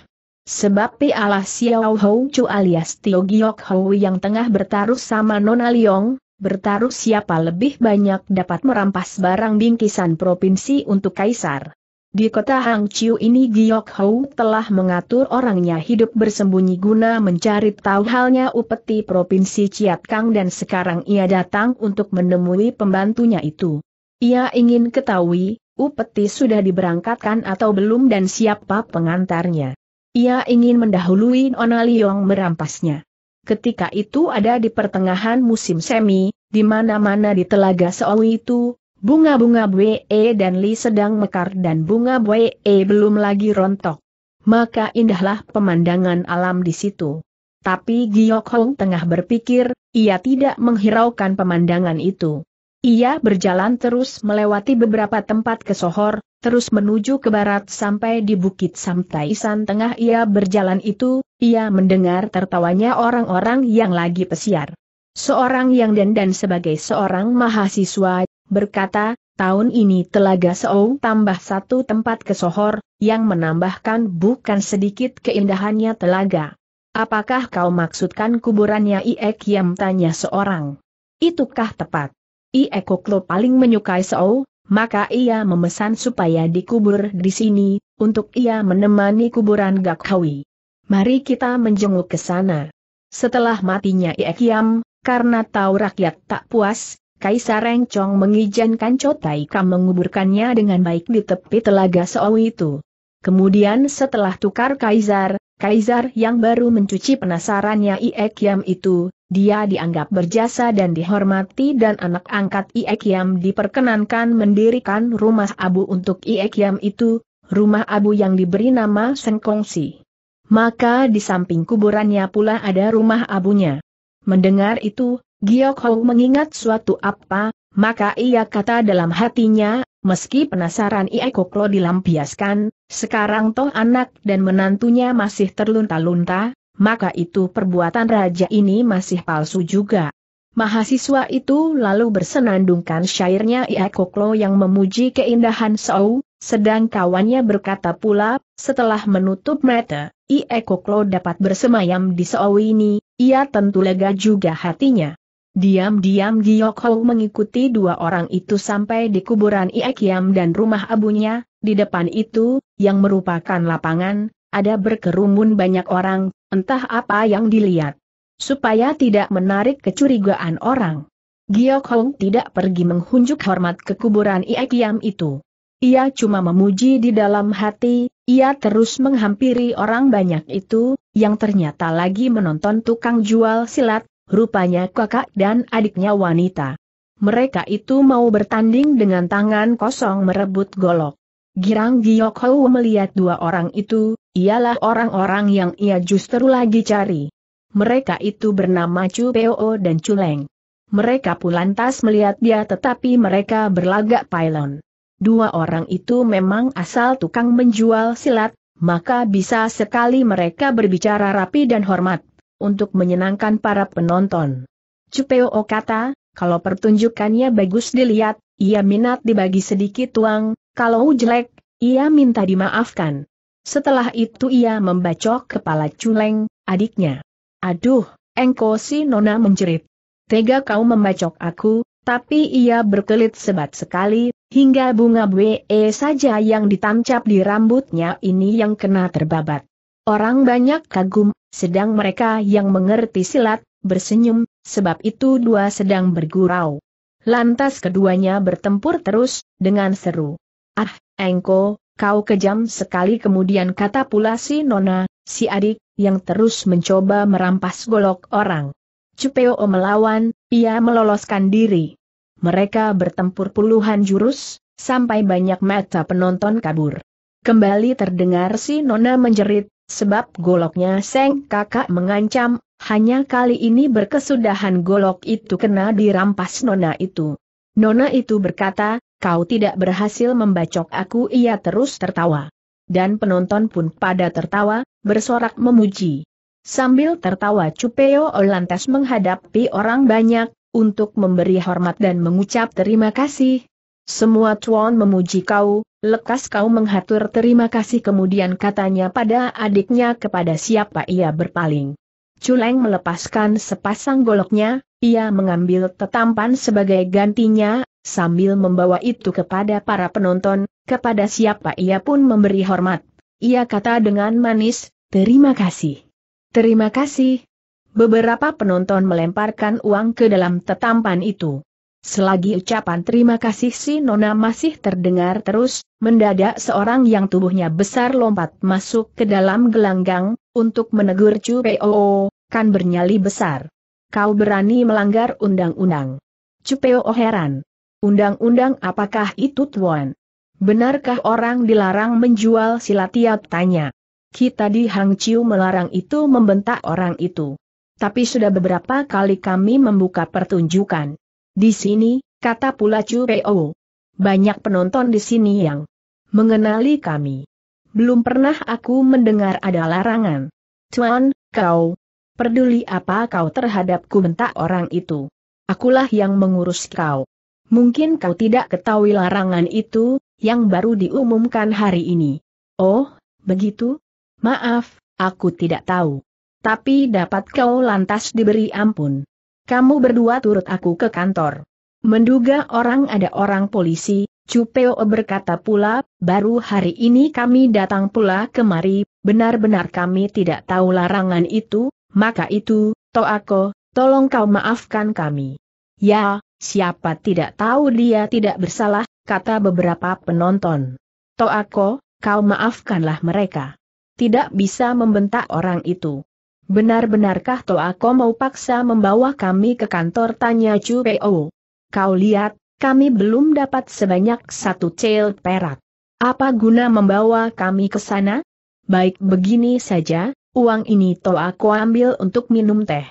Sebab piala Xiao Hou Chu alias Tio Giok Hou yang tengah bertaruh sama Nona Liong, bertaruh siapa lebih banyak dapat merampas barang bingkisan provinsi untuk Kaisar. Di kota Hangzhou ini Giok Hou telah mengatur orangnya hidup bersembunyi guna mencari tahu halnya upeti Provinsi Kang dan sekarang ia datang untuk menemui pembantunya itu. Ia ingin ketahui, upeti sudah diberangkatkan atau belum dan siapa pengantarnya. Ia ingin mendahului Ona Liong merampasnya. Ketika itu ada di pertengahan musim semi, di mana-mana di telaga Seowi itu, Bunga-bunga Bwe e dan Li sedang mekar dan bunga Bwe e belum lagi rontok. Maka indahlah pemandangan alam di situ. Tapi Giok Hong tengah berpikir, ia tidak menghiraukan pemandangan itu. Ia berjalan terus melewati beberapa tempat ke Sohor, terus menuju ke barat sampai di Bukit Samtaisan tengah ia berjalan itu, ia mendengar tertawanya orang-orang yang lagi pesiar. Seorang yang dandan sebagai seorang mahasiswa berkata, tahun ini Telaga Seou tambah satu tempat ke Sohor, yang menambahkan bukan sedikit keindahannya telaga. Apakah kau maksudkan kuburannya Iek Yam tanya seorang? Itukah tepat? Iek Koklo paling menyukai Seou, maka ia memesan supaya dikubur di sini, untuk ia menemani kuburan Gakhawi. Mari kita menjenguk ke sana. Setelah matinya Iek Yam, karena tahu rakyat tak puas, Kaisar Rengcong mengizinkan Kam menguburkannya dengan baik di tepi telaga Seow itu. Kemudian setelah tukar Kaisar, Kaisar yang baru mencuci penasarannya Iek Yam itu, dia dianggap berjasa dan dihormati dan anak angkat Iek Yam diperkenankan mendirikan rumah abu untuk Iek Yam itu, rumah abu yang diberi nama Sengkongsi. Maka di samping kuburannya pula ada rumah abunya. Mendengar itu, Giok Hong mengingat suatu apa, maka ia kata dalam hatinya, meski penasaran Ieko Klo dilampiaskan, sekarang toh anak dan menantunya masih terlunta-lunta, maka itu perbuatan raja ini masih palsu juga. Mahasiswa itu lalu bersenandungkan syairnya Ieko Klo yang memuji keindahan Sou, sedang kawannya berkata pula, setelah menutup mata, Ieko Klo dapat bersemayam di Sou ini, ia tentu lega juga hatinya. Diam-diam Giok Hou mengikuti dua orang itu sampai di kuburan Iekiam dan rumah abunya, di depan itu, yang merupakan lapangan, ada berkerumun banyak orang, entah apa yang dilihat. Supaya tidak menarik kecurigaan orang. Giok Hou tidak pergi menghunjuk hormat ke kuburan Iekiam itu. Ia cuma memuji di dalam hati, ia terus menghampiri orang banyak itu, yang ternyata lagi menonton tukang jual silat, rupanya kakak dan adiknya wanita. Mereka itu mau bertanding dengan tangan kosong merebut golok. Girang Giok Hou melihat dua orang itu, ialah orang-orang yang ia justru lagi cari. Mereka itu bernama Chu Peo dan Chu Leng. Mereka pun lantas melihat dia tetapi mereka berlagak pailon. Dua orang itu memang asal tukang menjual silat, maka bisa sekali mereka berbicara rapi dan hormat untuk menyenangkan para penonton. Cupeo kata, kalau pertunjukannya bagus dilihat, ia minat dibagi sedikit uang, kalau jelek, ia minta dimaafkan. Setelah itu ia membacok kepala Culeng, adiknya. Aduh, engko si Nona menjerit. Tega kau membacok aku, tapi ia berkelit sebat sekali, hingga bunga BE saja yang ditancap di rambutnya ini yang kena terbabat. Orang banyak kagum sedang mereka yang mengerti silat, bersenyum, sebab itu dua sedang bergurau. Lantas keduanya bertempur terus, dengan seru. Ah, engko, kau kejam sekali kemudian kata pula si nona, si adik, yang terus mencoba merampas golok orang. Cupeo melawan, ia meloloskan diri. Mereka bertempur puluhan jurus, sampai banyak mata penonton kabur. Kembali terdengar si Nona menjerit, Sebab goloknya Seng kakak mengancam, hanya kali ini berkesudahan golok itu kena dirampas nona itu. Nona itu berkata, kau tidak berhasil membacok aku ia terus tertawa. Dan penonton pun pada tertawa, bersorak memuji. Sambil tertawa Cupeo lantas menghadapi orang banyak, untuk memberi hormat dan mengucap terima kasih. Semua tuan memuji kau, Lekas kau menghatur terima kasih kemudian katanya pada adiknya kepada siapa ia berpaling. Culeng melepaskan sepasang goloknya, ia mengambil tetampan sebagai gantinya, sambil membawa itu kepada para penonton, kepada siapa ia pun memberi hormat. Ia kata dengan manis, terima kasih. Terima kasih. Beberapa penonton melemparkan uang ke dalam tetampan itu. Selagi ucapan terima kasih si Nona masih terdengar terus, mendadak seorang yang tubuhnya besar lompat masuk ke dalam gelanggang, untuk menegur Chu Peo, kan bernyali besar. Kau berani melanggar undang-undang. Chu Peo heran. Undang-undang apakah itu Tuan? Benarkah orang dilarang menjual silatiat? tanya? Kita di Hang Chiu melarang itu membentak orang itu. Tapi sudah beberapa kali kami membuka pertunjukan. Di sini, kata pula Chu Peo. Banyak penonton di sini yang mengenali kami. Belum pernah aku mendengar ada larangan. Tuan, kau, peduli apa kau terhadapku bentak orang itu. Akulah yang mengurus kau. Mungkin kau tidak ketahui larangan itu, yang baru diumumkan hari ini. Oh, begitu? Maaf, aku tidak tahu. Tapi dapat kau lantas diberi ampun kamu berdua turut aku ke kantor. Menduga orang ada orang polisi, Cupeo berkata pula, baru hari ini kami datang pula kemari, benar-benar kami tidak tahu larangan itu, maka itu, Toako, tolong kau maafkan kami. Ya, siapa tidak tahu dia tidak bersalah, kata beberapa penonton. Toako, kau maafkanlah mereka. Tidak bisa membentak orang itu. Benar-benarkah toa aku mau paksa membawa kami ke kantor tanya Chu Peo? Kau lihat, kami belum dapat sebanyak satu cel perak. Apa guna membawa kami ke sana? Baik begini saja, uang ini toa aku ambil untuk minum teh.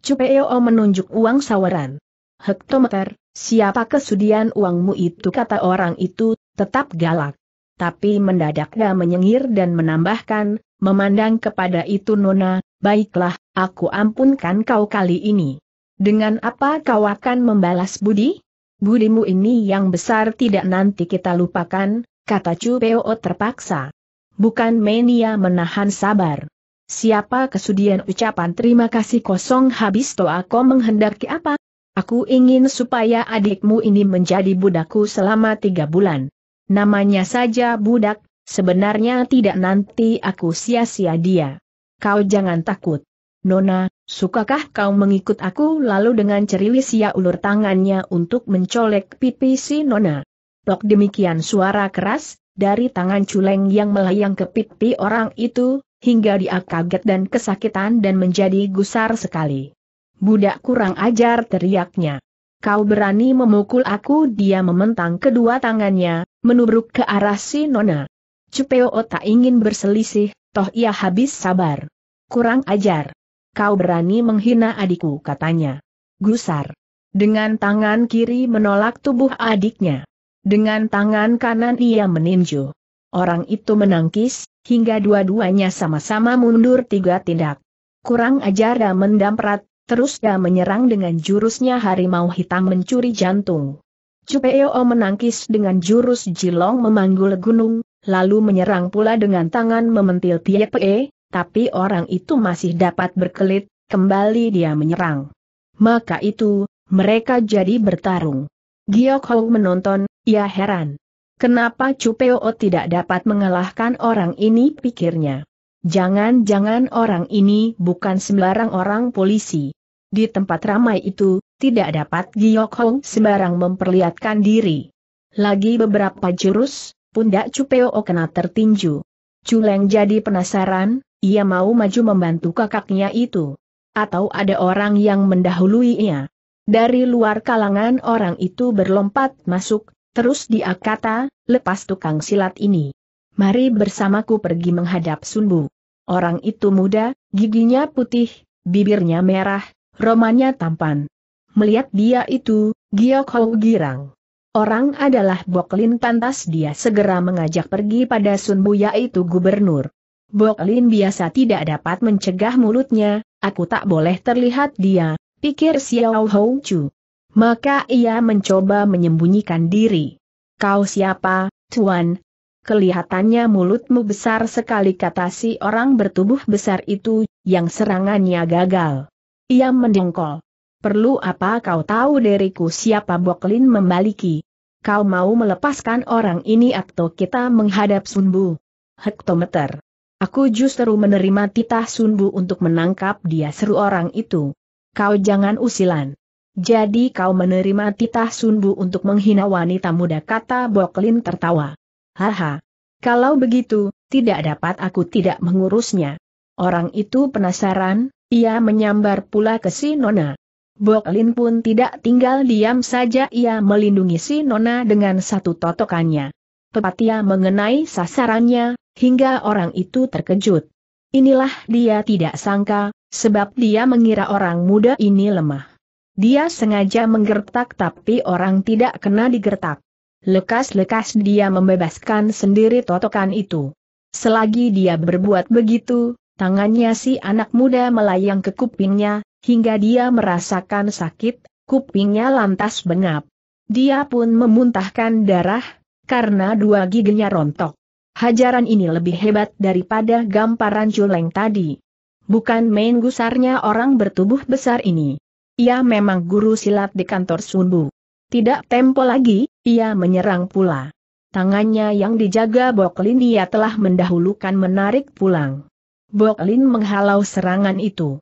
Cupeo menunjuk uang sawaran. Hektometer, siapa kesudian uangmu itu kata orang itu, tetap galak. Tapi mendadaknya menyengir dan menambahkan, memandang kepada itu Nona, baiklah, aku ampunkan kau kali ini. Dengan apa kau akan membalas budi? Budimu ini yang besar tidak nanti kita lupakan, kata Chu Peo terpaksa. Bukan mania menahan sabar. Siapa kesudian ucapan terima kasih kosong habis toa kau menghendaki apa? Aku ingin supaya adikmu ini menjadi budakku selama tiga bulan. Namanya saja budak, sebenarnya tidak nanti aku sia-sia dia kau jangan takut. Nona, sukakah kau mengikut aku lalu dengan ceriwis ia ulur tangannya untuk mencolek pipi si Nona. Tok demikian suara keras, dari tangan culeng yang melayang ke pipi orang itu, hingga dia kaget dan kesakitan dan menjadi gusar sekali. Budak kurang ajar teriaknya. Kau berani memukul aku dia mementang kedua tangannya, menubruk ke arah si Nona. Cupeo tak ingin berselisih, Toh ia habis sabar. Kurang ajar. Kau berani menghina adikku katanya. Gusar. Dengan tangan kiri menolak tubuh adiknya. Dengan tangan kanan ia meninju. Orang itu menangkis, hingga dua-duanya sama-sama mundur tiga tindak. Kurang ajar dan mendamprat, terus dia menyerang dengan jurusnya harimau hitam mencuri jantung. Cupeo menangkis dengan jurus jilong memanggul gunung, lalu menyerang pula dengan tangan mementil Pie Pe, tapi orang itu masih dapat berkelit, kembali dia menyerang. Maka itu, mereka jadi bertarung. Giok Hou menonton, ia heran. Kenapa Cupeo tidak dapat mengalahkan orang ini pikirnya. Jangan-jangan orang ini bukan sembarang orang polisi. Di tempat ramai itu, tidak dapat Giok Hong sembarang memperlihatkan diri. Lagi beberapa jurus, pundak Cupeo kena tertinju. Culeng jadi penasaran, ia mau maju membantu kakaknya itu. Atau ada orang yang mendahului ia. Dari luar kalangan orang itu berlompat masuk, terus dia kata, lepas tukang silat ini. Mari bersamaku pergi menghadap Sunbu. Orang itu muda, giginya putih, bibirnya merah, romannya tampan. Melihat dia itu, Giyok Hou girang orang adalah Boklin pantas dia segera mengajak pergi pada Sunbu yaitu gubernur. Boklin biasa tidak dapat mencegah mulutnya, aku tak boleh terlihat dia, pikir Xiao Hou Chu. Maka ia mencoba menyembunyikan diri. Kau siapa, Tuan? Kelihatannya mulutmu besar sekali kata si orang bertubuh besar itu, yang serangannya gagal. Ia mendengkol. Perlu apa kau tahu dariku siapa Boklin membaliki? Kau mau melepaskan orang ini atau kita menghadap Sunbu? Hektometer. Aku justru menerima titah Sunbu untuk menangkap dia seru orang itu. Kau jangan usilan. Jadi kau menerima titah Sunbu untuk menghina wanita muda kata Boklin tertawa. Haha. Kalau begitu, tidak dapat aku tidak mengurusnya. Orang itu penasaran, ia menyambar pula ke si Nona. Boklin pun tidak tinggal diam saja ia melindungi si Nona dengan satu totokannya. tepat ia mengenai sasarannya, hingga orang itu terkejut. Inilah dia tidak sangka, sebab dia mengira orang muda ini lemah. Dia sengaja menggertak tapi orang tidak kena digertak. Lekas-lekas dia membebaskan sendiri totokan itu. Selagi dia berbuat begitu, tangannya si anak muda melayang ke kupingnya, hingga dia merasakan sakit, kupingnya lantas bengap. Dia pun memuntahkan darah, karena dua giginya rontok. Hajaran ini lebih hebat daripada gamparan culeng tadi. Bukan main gusarnya orang bertubuh besar ini. Ia memang guru silat di kantor Sunbu. Tidak tempo lagi, ia menyerang pula. Tangannya yang dijaga Boklin ia telah mendahulukan menarik pulang. Boklin menghalau serangan itu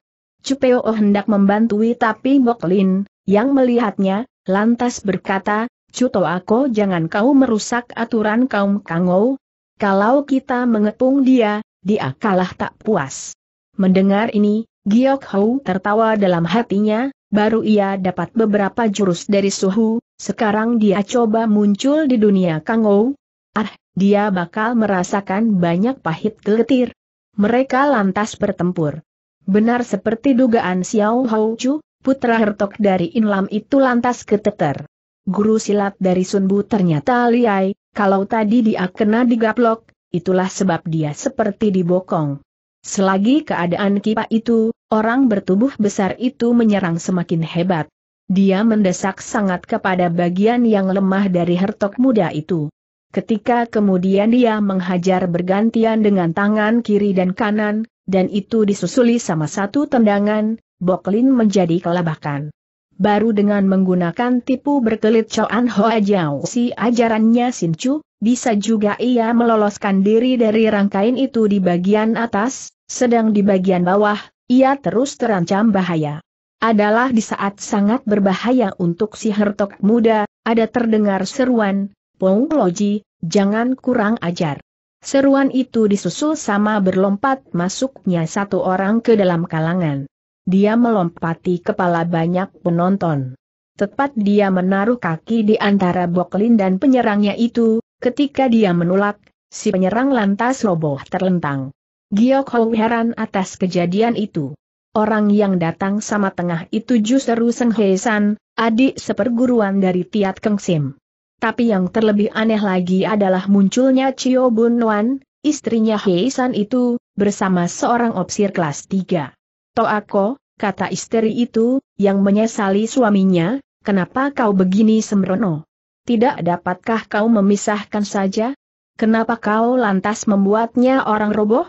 oh hendak membantu tapi Boklin, yang melihatnya, lantas berkata, Cuto aku jangan kau merusak aturan kaum Kangou. Kalau kita mengepung dia, dia kalah tak puas. Mendengar ini, Giok Hou tertawa dalam hatinya, baru ia dapat beberapa jurus dari Suhu, sekarang dia coba muncul di dunia Kangou. Ah, dia bakal merasakan banyak pahit keletir. Mereka lantas bertempur. Benar seperti dugaan Xiao Hou Chu, putra hertok dari Inlam itu lantas keteter. Guru silat dari Sunbu ternyata liai, kalau tadi dia kena digaplok, itulah sebab dia seperti dibokong. Selagi keadaan Kipa itu, orang bertubuh besar itu menyerang semakin hebat. Dia mendesak sangat kepada bagian yang lemah dari hertok muda itu. Ketika kemudian dia menghajar bergantian dengan tangan kiri dan kanan, dan itu disusuli sama satu tendangan, Boklin menjadi kelabakan. Baru dengan menggunakan tipu berkelit Choan Hoa Jiao si ajarannya Chu, bisa juga ia meloloskan diri dari rangkaian itu di bagian atas, sedang di bagian bawah, ia terus terancam bahaya. Adalah di saat sangat berbahaya untuk si hertok muda, ada terdengar seruan, Wong Loji, jangan kurang ajar. Seruan itu disusul sama berlompat masuknya satu orang ke dalam kalangan. Dia melompati kepala banyak penonton. Tepat dia menaruh kaki di antara Boklin dan penyerangnya itu, ketika dia menolak, si penyerang lantas roboh terlentang. Giok Hou heran atas kejadian itu. Orang yang datang sama tengah itu justru Seng Hei San, adik seperguruan dari Tiat Keng Sim. Tapi yang terlebih aneh lagi adalah munculnya Chio Bun Wan, istrinya Hei San itu, bersama seorang opsir kelas 3. Toako, kata istri itu, yang menyesali suaminya, kenapa kau begini sembrono? Tidak dapatkah kau memisahkan saja? Kenapa kau lantas membuatnya orang roboh?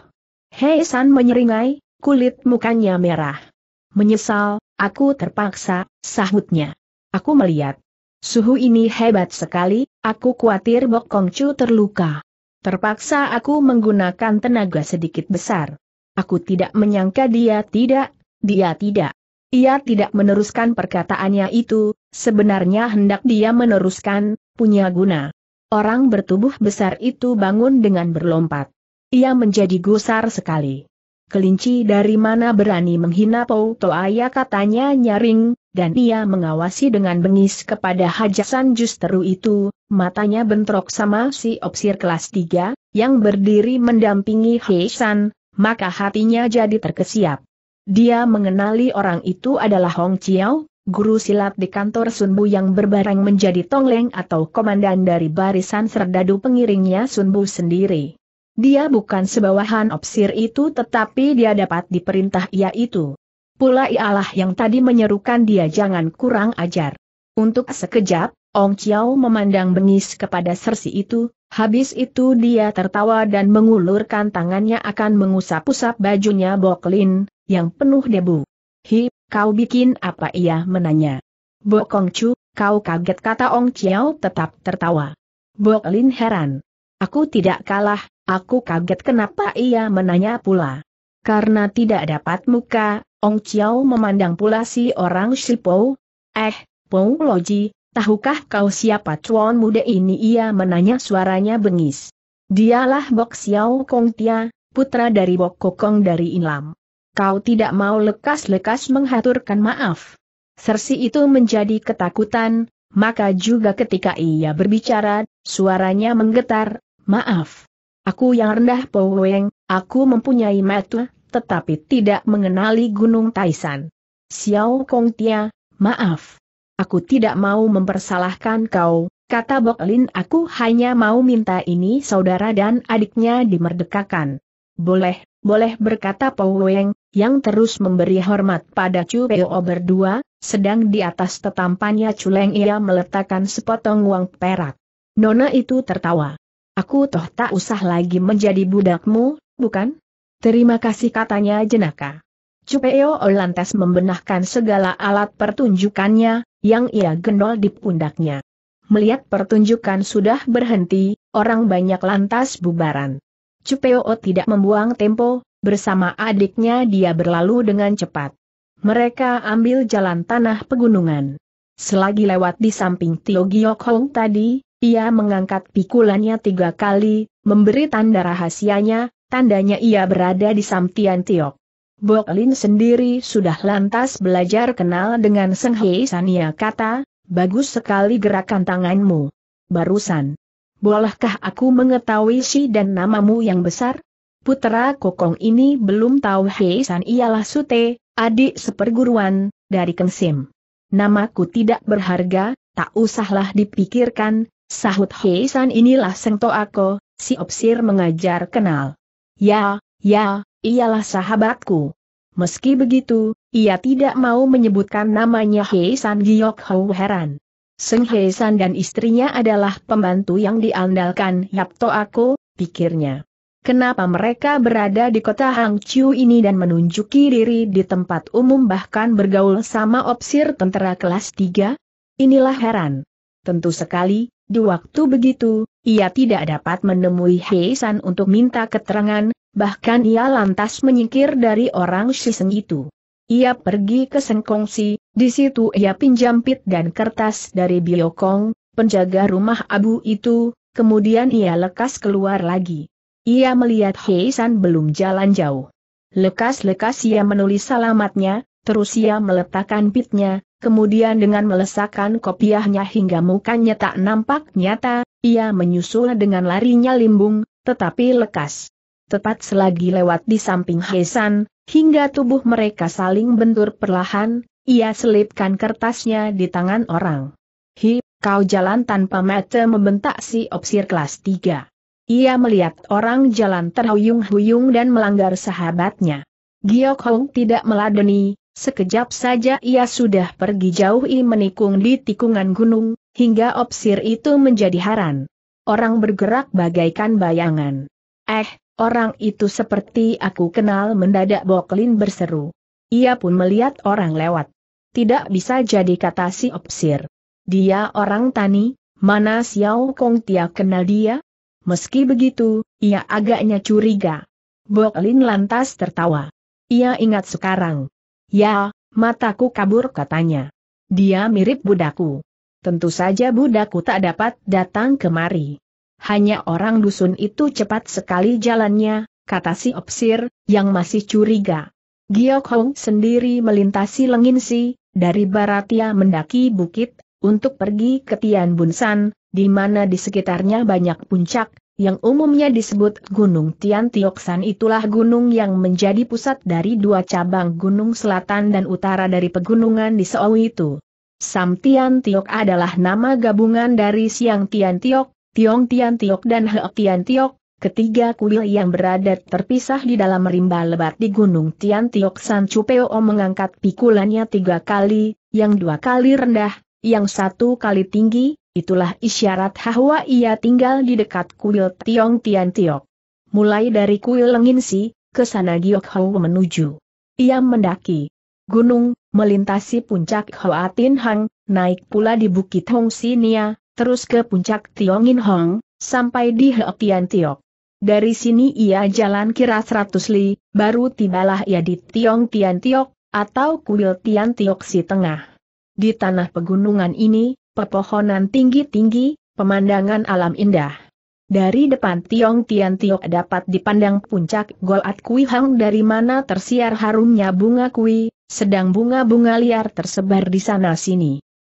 Hei San menyeringai, kulit mukanya merah. Menyesal, aku terpaksa, sahutnya. Aku melihat, Suhu ini hebat sekali, aku khawatir Bok Chu terluka. Terpaksa aku menggunakan tenaga sedikit besar. Aku tidak menyangka dia tidak, dia tidak. Ia tidak meneruskan perkataannya itu, sebenarnya hendak dia meneruskan, punya guna. Orang bertubuh besar itu bangun dengan berlompat. Ia menjadi gusar sekali. Kelinci dari mana berani menghina Pou Toaya katanya nyaring, dan ia mengawasi dengan bengis kepada hajasan justeru itu, matanya bentrok sama si opsir kelas 3, yang berdiri mendampingi Heisan, maka hatinya jadi terkesiap. Dia mengenali orang itu adalah Hong Chiao, guru silat di kantor Sunbu yang berbareng menjadi tongleng atau komandan dari barisan serdadu pengiringnya Sunbu sendiri. Dia bukan sebawahan opsir itu tetapi dia dapat diperintah ia itu. Pula ialah yang tadi menyerukan dia jangan kurang ajar. Untuk sekejap, Ong Chiao memandang bengis kepada sersi itu, habis itu dia tertawa dan mengulurkan tangannya akan mengusap-usap bajunya Boklin, yang penuh debu. Hi, kau bikin apa ia menanya. Bokong Chu, kau kaget kata Ong Chiao tetap tertawa. Boklin heran. Aku tidak kalah, aku kaget kenapa ia menanya pula. Karena tidak dapat muka, Ong Chiao memandang pula si orang si Eh, Pou Loji, tahukah kau siapa cuan muda ini? Ia menanya suaranya bengis. Dialah Bok Xiao Kong Tia, putra dari Bok Kokong dari Inlam. Kau tidak mau lekas-lekas menghaturkan maaf. Sersi itu menjadi ketakutan, maka juga ketika ia berbicara, suaranya menggetar, maaf. Aku yang rendah Weng, aku mempunyai metu tetapi tidak mengenali Gunung Taisan. Xiao Kong Tia, maaf. Aku tidak mau mempersalahkan kau, kata Bok Lin aku hanya mau minta ini saudara dan adiknya dimerdekakan. Boleh, boleh berkata Poweng, yang terus memberi hormat pada Chu Peo berdua, sedang di atas tetampannya Culeng ia meletakkan sepotong uang perak. Nona itu tertawa. Aku toh tak usah lagi menjadi budakmu, bukan? Terima kasih katanya jenaka. Cupeo lantas membenahkan segala alat pertunjukannya, yang ia gendol di pundaknya. Melihat pertunjukan sudah berhenti, orang banyak lantas bubaran. Cupeo tidak membuang tempo, bersama adiknya dia berlalu dengan cepat. Mereka ambil jalan tanah pegunungan. Selagi lewat di samping Tio Giyok Hong tadi, ia mengangkat pikulannya tiga kali, memberi tanda rahasianya, tandanya ia berada di Samtian Tiok. Bok Lin sendiri sudah lantas belajar kenal dengan Seng Hei Sania kata, bagus sekali gerakan tanganmu. Barusan. Bolehkah aku mengetahui si dan namamu yang besar? Putra Kokong ini belum tahu Hei San ialah Sute, adik seperguruan, dari Kengsim. Namaku tidak berharga, tak usahlah dipikirkan, sahut Hei San inilah Seng Toako, si Opsir mengajar kenal. Ya, ya, ialah sahabatku. Meski begitu, ia tidak mau menyebutkan namanya Hei San Giok Hou heran. Seng Hei San dan istrinya adalah pembantu yang diandalkan To aku, pikirnya. Kenapa mereka berada di kota Chiu ini dan menunjuki diri di tempat umum bahkan bergaul sama opsir tentara kelas 3? Inilah heran. Tentu sekali, di waktu begitu, ia tidak dapat menemui Hei San untuk minta keterangan, bahkan ia lantas menyingkir dari orang Shiseng itu. Ia pergi ke Sengkongsi, di situ ia pinjam pit dan kertas dari Biokong, penjaga rumah abu itu, kemudian ia lekas keluar lagi. Ia melihat Hei San belum jalan jauh. Lekas-lekas ia menulis salamatnya, terus ia meletakkan pitnya, kemudian dengan melesakkan kopiahnya hingga mukanya tak nampak nyata, ia menyusul dengan larinya limbung, tetapi lekas. Tepat selagi lewat di samping Hesan, hingga tubuh mereka saling bentur perlahan, ia selipkan kertasnya di tangan orang. Hi, kau jalan tanpa mata membentak si opsir kelas 3. Ia melihat orang jalan terhuyung-huyung dan melanggar sahabatnya. Giok Hong tidak meladeni, Sekejap saja ia sudah pergi jauh i menikung di tikungan gunung, hingga opsir itu menjadi haran. Orang bergerak bagaikan bayangan. Eh, orang itu seperti aku kenal mendadak Boklin berseru. Ia pun melihat orang lewat. Tidak bisa jadi kata si opsir. Dia orang tani, mana Xiao Kong Tia kenal dia? Meski begitu, ia agaknya curiga. Boklin lantas tertawa. Ia ingat sekarang Ya, mataku kabur katanya. Dia mirip budaku. Tentu saja budaku tak dapat datang kemari. Hanya orang dusun itu cepat sekali jalannya, kata si Opsir, yang masih curiga. Giok Hong sendiri melintasi lengin si, dari barat ia mendaki bukit, untuk pergi ke Tian Bunsan, di mana di sekitarnya banyak puncak, yang umumnya disebut Gunung Tian Tioksan itulah gunung yang menjadi pusat dari dua cabang gunung selatan dan utara dari pegunungan di Seow itu. Sam Tian Tiok adalah nama gabungan dari Siang Tian Tiok, Tiong Tian Tiok dan He Tian Tiok, ketiga kuil yang berada terpisah di dalam rimba lebat di Gunung Tian Tiok San Chupeo mengangkat pikulannya tiga kali, yang dua kali rendah, yang satu kali tinggi, Itulah isyarat bahwa ia tinggal di dekat kuil Tiong Tian Tiok. Mulai dari kuil Lenginsi, ke sana Giok Hau menuju. Ia mendaki gunung, melintasi puncak Hoa Tin Hang, naik pula di Bukit Hong Sinia, terus ke puncak Tiong Tiongin Hong, sampai di Hoa Tian Tiok. Dari sini ia jalan kira seratus li, baru tibalah ia di Tiong Tian Tiok, atau kuil Tian Tiok si tengah. Di tanah pegunungan ini, pepohonan tinggi-tinggi, pemandangan alam indah. Dari depan Tiong Tian Tiok dapat dipandang puncak Golat Kui Hang dari mana tersiar harumnya bunga kui, sedang bunga-bunga liar tersebar di sana-sini.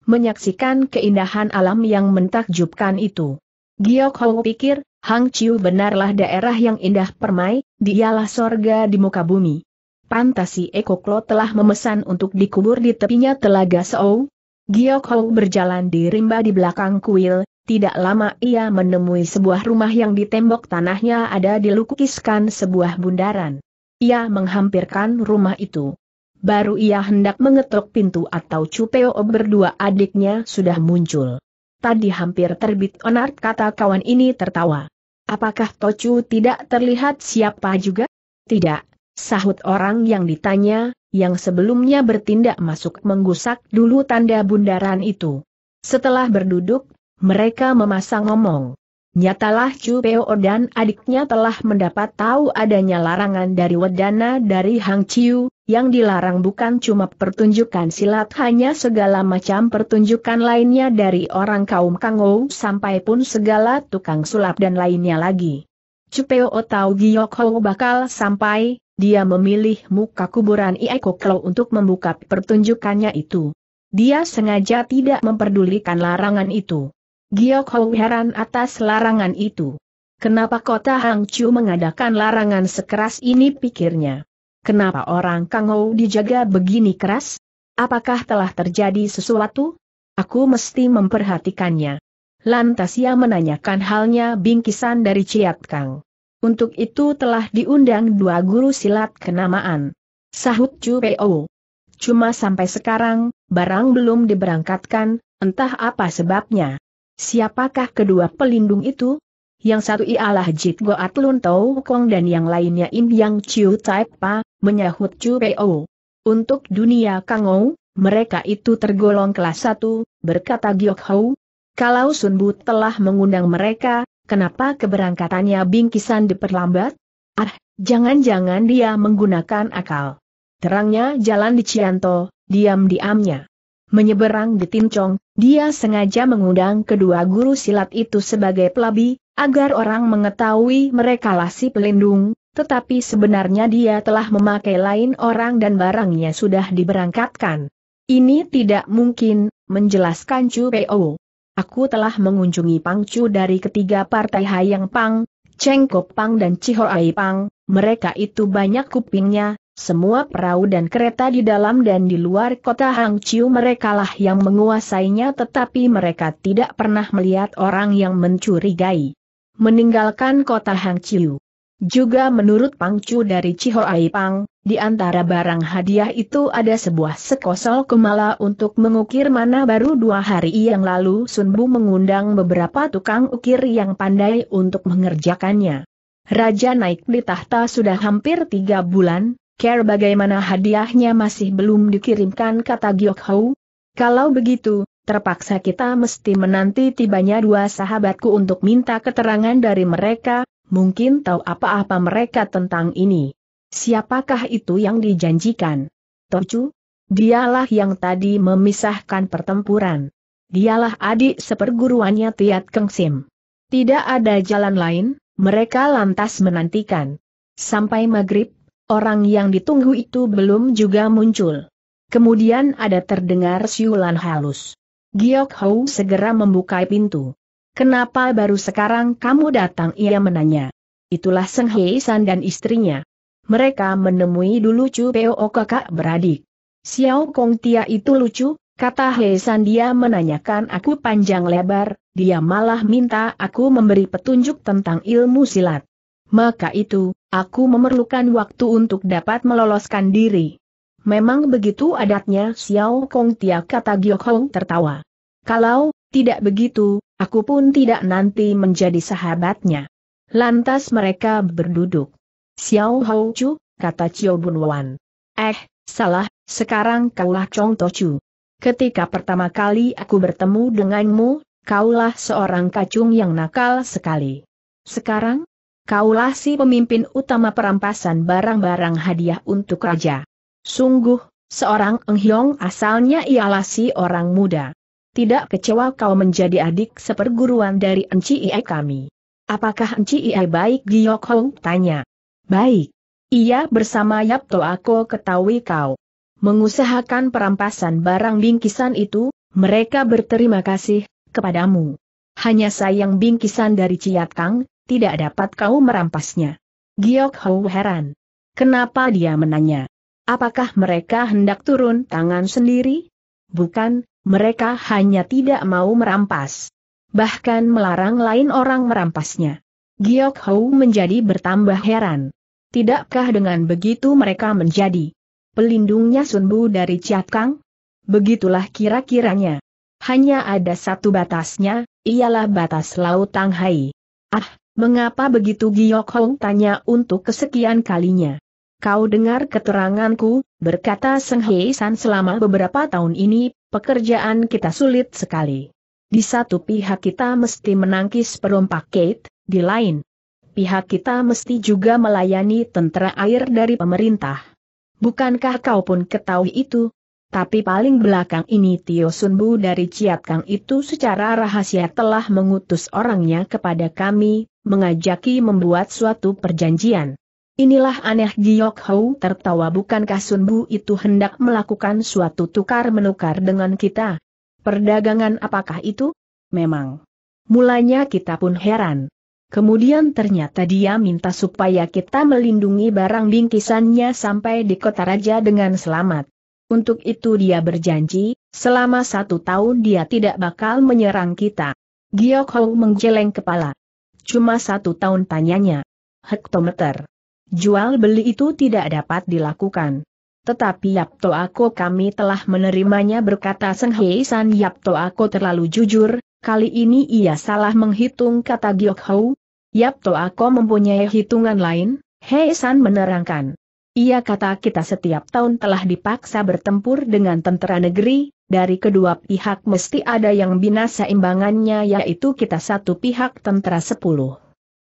Menyaksikan keindahan alam yang mentakjubkan itu. Giok Hou pikir, Hang Chiu benarlah daerah yang indah permai, dialah sorga di muka bumi. Pantasi Eko Klo telah memesan untuk dikubur di tepinya telaga Seou. Giok Hou berjalan di rimba di belakang kuil, tidak lama ia menemui sebuah rumah yang di tembok tanahnya ada dilukiskan sebuah bundaran. Ia menghampirkan rumah itu. Baru ia hendak mengetuk pintu atau Cupeo berdua adiknya sudah muncul. Tadi hampir terbit onar kata kawan ini tertawa. Apakah Tocu tidak terlihat siapa juga? Tidak, sahut orang yang ditanya, yang sebelumnya bertindak masuk menggusak dulu tanda bundaran itu. Setelah berduduk, mereka memasang ngomong. Nyatalah Chu Peo dan adiknya telah mendapat tahu adanya larangan dari Wedana dari Hang Chiu, yang dilarang bukan cuma pertunjukan silat hanya segala macam pertunjukan lainnya dari orang kaum Kangou sampai pun segala tukang sulap dan lainnya lagi. Chu Peo tahu Giyok Ho bakal sampai, dia memilih muka kuburan Ieko Klo untuk membuka pertunjukannya itu. Dia sengaja tidak memperdulikan larangan itu. Giok Hou heran atas larangan itu. Kenapa kota Hang Chu mengadakan larangan sekeras ini pikirnya? Kenapa orang Kangou dijaga begini keras? Apakah telah terjadi sesuatu? Aku mesti memperhatikannya. Lantas ia menanyakan halnya bingkisan dari Ciat Kang. Untuk itu telah diundang dua guru silat kenamaan. Sahut Chu Peo. Cuma sampai sekarang, barang belum diberangkatkan, entah apa sebabnya. Siapakah kedua pelindung itu? Yang satu ialah Jit Goat Lun Tau Kong dan yang lainnya In Yang Chiu Tai Pa, menyahut Chu Peo. Untuk dunia Kangou, mereka itu tergolong kelas satu, berkata Giok Hou. Kalau Sun Bu telah mengundang mereka, Kenapa keberangkatannya bingkisan diperlambat? Ah, jangan-jangan dia menggunakan akal. Terangnya jalan di Cianto, diam-diamnya. Menyeberang di Tincong, dia sengaja mengundang kedua guru silat itu sebagai pelabi, agar orang mengetahui mereka lasi pelindung, tetapi sebenarnya dia telah memakai lain orang dan barangnya sudah diberangkatkan. Ini tidak mungkin, menjelaskan Chu Peo. Aku telah mengunjungi Pangcu dari ketiga partai Hayang Pang, Cengkok Pang dan Cihoai Pang, mereka itu banyak kupingnya, semua perahu dan kereta di dalam dan di luar kota Chiu merekalah yang menguasainya tetapi mereka tidak pernah melihat orang yang mencurigai. Meninggalkan kota Chiu. Juga menurut Pangcu dari Ciho Aipang, di antara barang hadiah itu ada sebuah sekosol kemala untuk mengukir mana baru dua hari yang lalu Sunbu mengundang beberapa tukang ukir yang pandai untuk mengerjakannya. Raja naik di tahta sudah hampir tiga bulan, care bagaimana hadiahnya masih belum dikirimkan kata Giok Hou. Kalau begitu, terpaksa kita mesti menanti tibanya dua sahabatku untuk minta keterangan dari mereka, mungkin tahu apa-apa mereka tentang ini. Siapakah itu yang dijanjikan? Tocu? Dialah yang tadi memisahkan pertempuran. Dialah adik seperguruannya Tiat Kengsim. Tidak ada jalan lain, mereka lantas menantikan. Sampai maghrib, orang yang ditunggu itu belum juga muncul. Kemudian ada terdengar siulan halus. Giok Hou segera membuka pintu. Kenapa baru sekarang kamu datang? Ia menanya. Itulah Seng Hei San dan istrinya. Mereka menemui dulu Chu Peo kakak beradik. Xiao Kong Tia itu lucu, kata Hei San dia menanyakan aku panjang lebar, dia malah minta aku memberi petunjuk tentang ilmu silat. Maka itu, aku memerlukan waktu untuk dapat meloloskan diri. Memang begitu adatnya Xiao Kong Tia kata Giok Hong tertawa. Kalau, tidak begitu, Aku pun tidak nanti menjadi sahabatnya. Lantas mereka berduduk. Xiao Hou Chu, kata Xiao Wan. Eh, salah, sekarang kaulah Chong To Chu. Ketika pertama kali aku bertemu denganmu, kaulah seorang kacung yang nakal sekali. Sekarang, kaulah si pemimpin utama perampasan barang-barang hadiah untuk raja. Sungguh, seorang enghiong asalnya ialah si orang muda tidak kecewa kau menjadi adik seperguruan dari Enci Ie kami. Apakah Enci Ie baik Giok Hong tanya. Baik. Ia bersama Yap To Ako ketahui kau. Mengusahakan perampasan barang bingkisan itu, mereka berterima kasih kepadamu. Hanya sayang bingkisan dari Ciat Kang, tidak dapat kau merampasnya. Giok Hou heran. Kenapa dia menanya? Apakah mereka hendak turun tangan sendiri? Bukan, mereka hanya tidak mau merampas. Bahkan melarang lain orang merampasnya. Giok Hou menjadi bertambah heran. Tidakkah dengan begitu mereka menjadi pelindungnya Sunbu dari Ciat Kang? Begitulah kira-kiranya. Hanya ada satu batasnya, ialah batas Laut Tanghai. Ah, mengapa begitu Giok Hou tanya untuk kesekian kalinya? kau dengar keteranganku, berkata Seng Hei San selama beberapa tahun ini, pekerjaan kita sulit sekali. Di satu pihak kita mesti menangkis perompak Kate, di lain pihak kita mesti juga melayani tentara air dari pemerintah. Bukankah kau pun ketahui itu? Tapi paling belakang ini Tio Sunbu dari Ciat Kang itu secara rahasia telah mengutus orangnya kepada kami, mengajaki membuat suatu perjanjian. Inilah aneh Giok Hou tertawa bukankah Sunbu itu hendak melakukan suatu tukar-menukar dengan kita? Perdagangan apakah itu? Memang. Mulanya kita pun heran. Kemudian ternyata dia minta supaya kita melindungi barang bingkisannya sampai di kota raja dengan selamat. Untuk itu dia berjanji, selama satu tahun dia tidak bakal menyerang kita. Giok Hou menggeleng kepala. Cuma satu tahun tanyanya. Hektometer. Jual beli itu tidak dapat dilakukan. Tetapi Yapto Ako kami telah menerimanya berkata Seng Hei San Yapto Ako terlalu jujur, kali ini ia salah menghitung kata Giok Hou. Yapto Ako mempunyai hitungan lain, Hei San menerangkan. Ia kata kita setiap tahun telah dipaksa bertempur dengan tentara negeri, dari kedua pihak mesti ada yang binasa imbangannya yaitu kita satu pihak tentara sepuluh.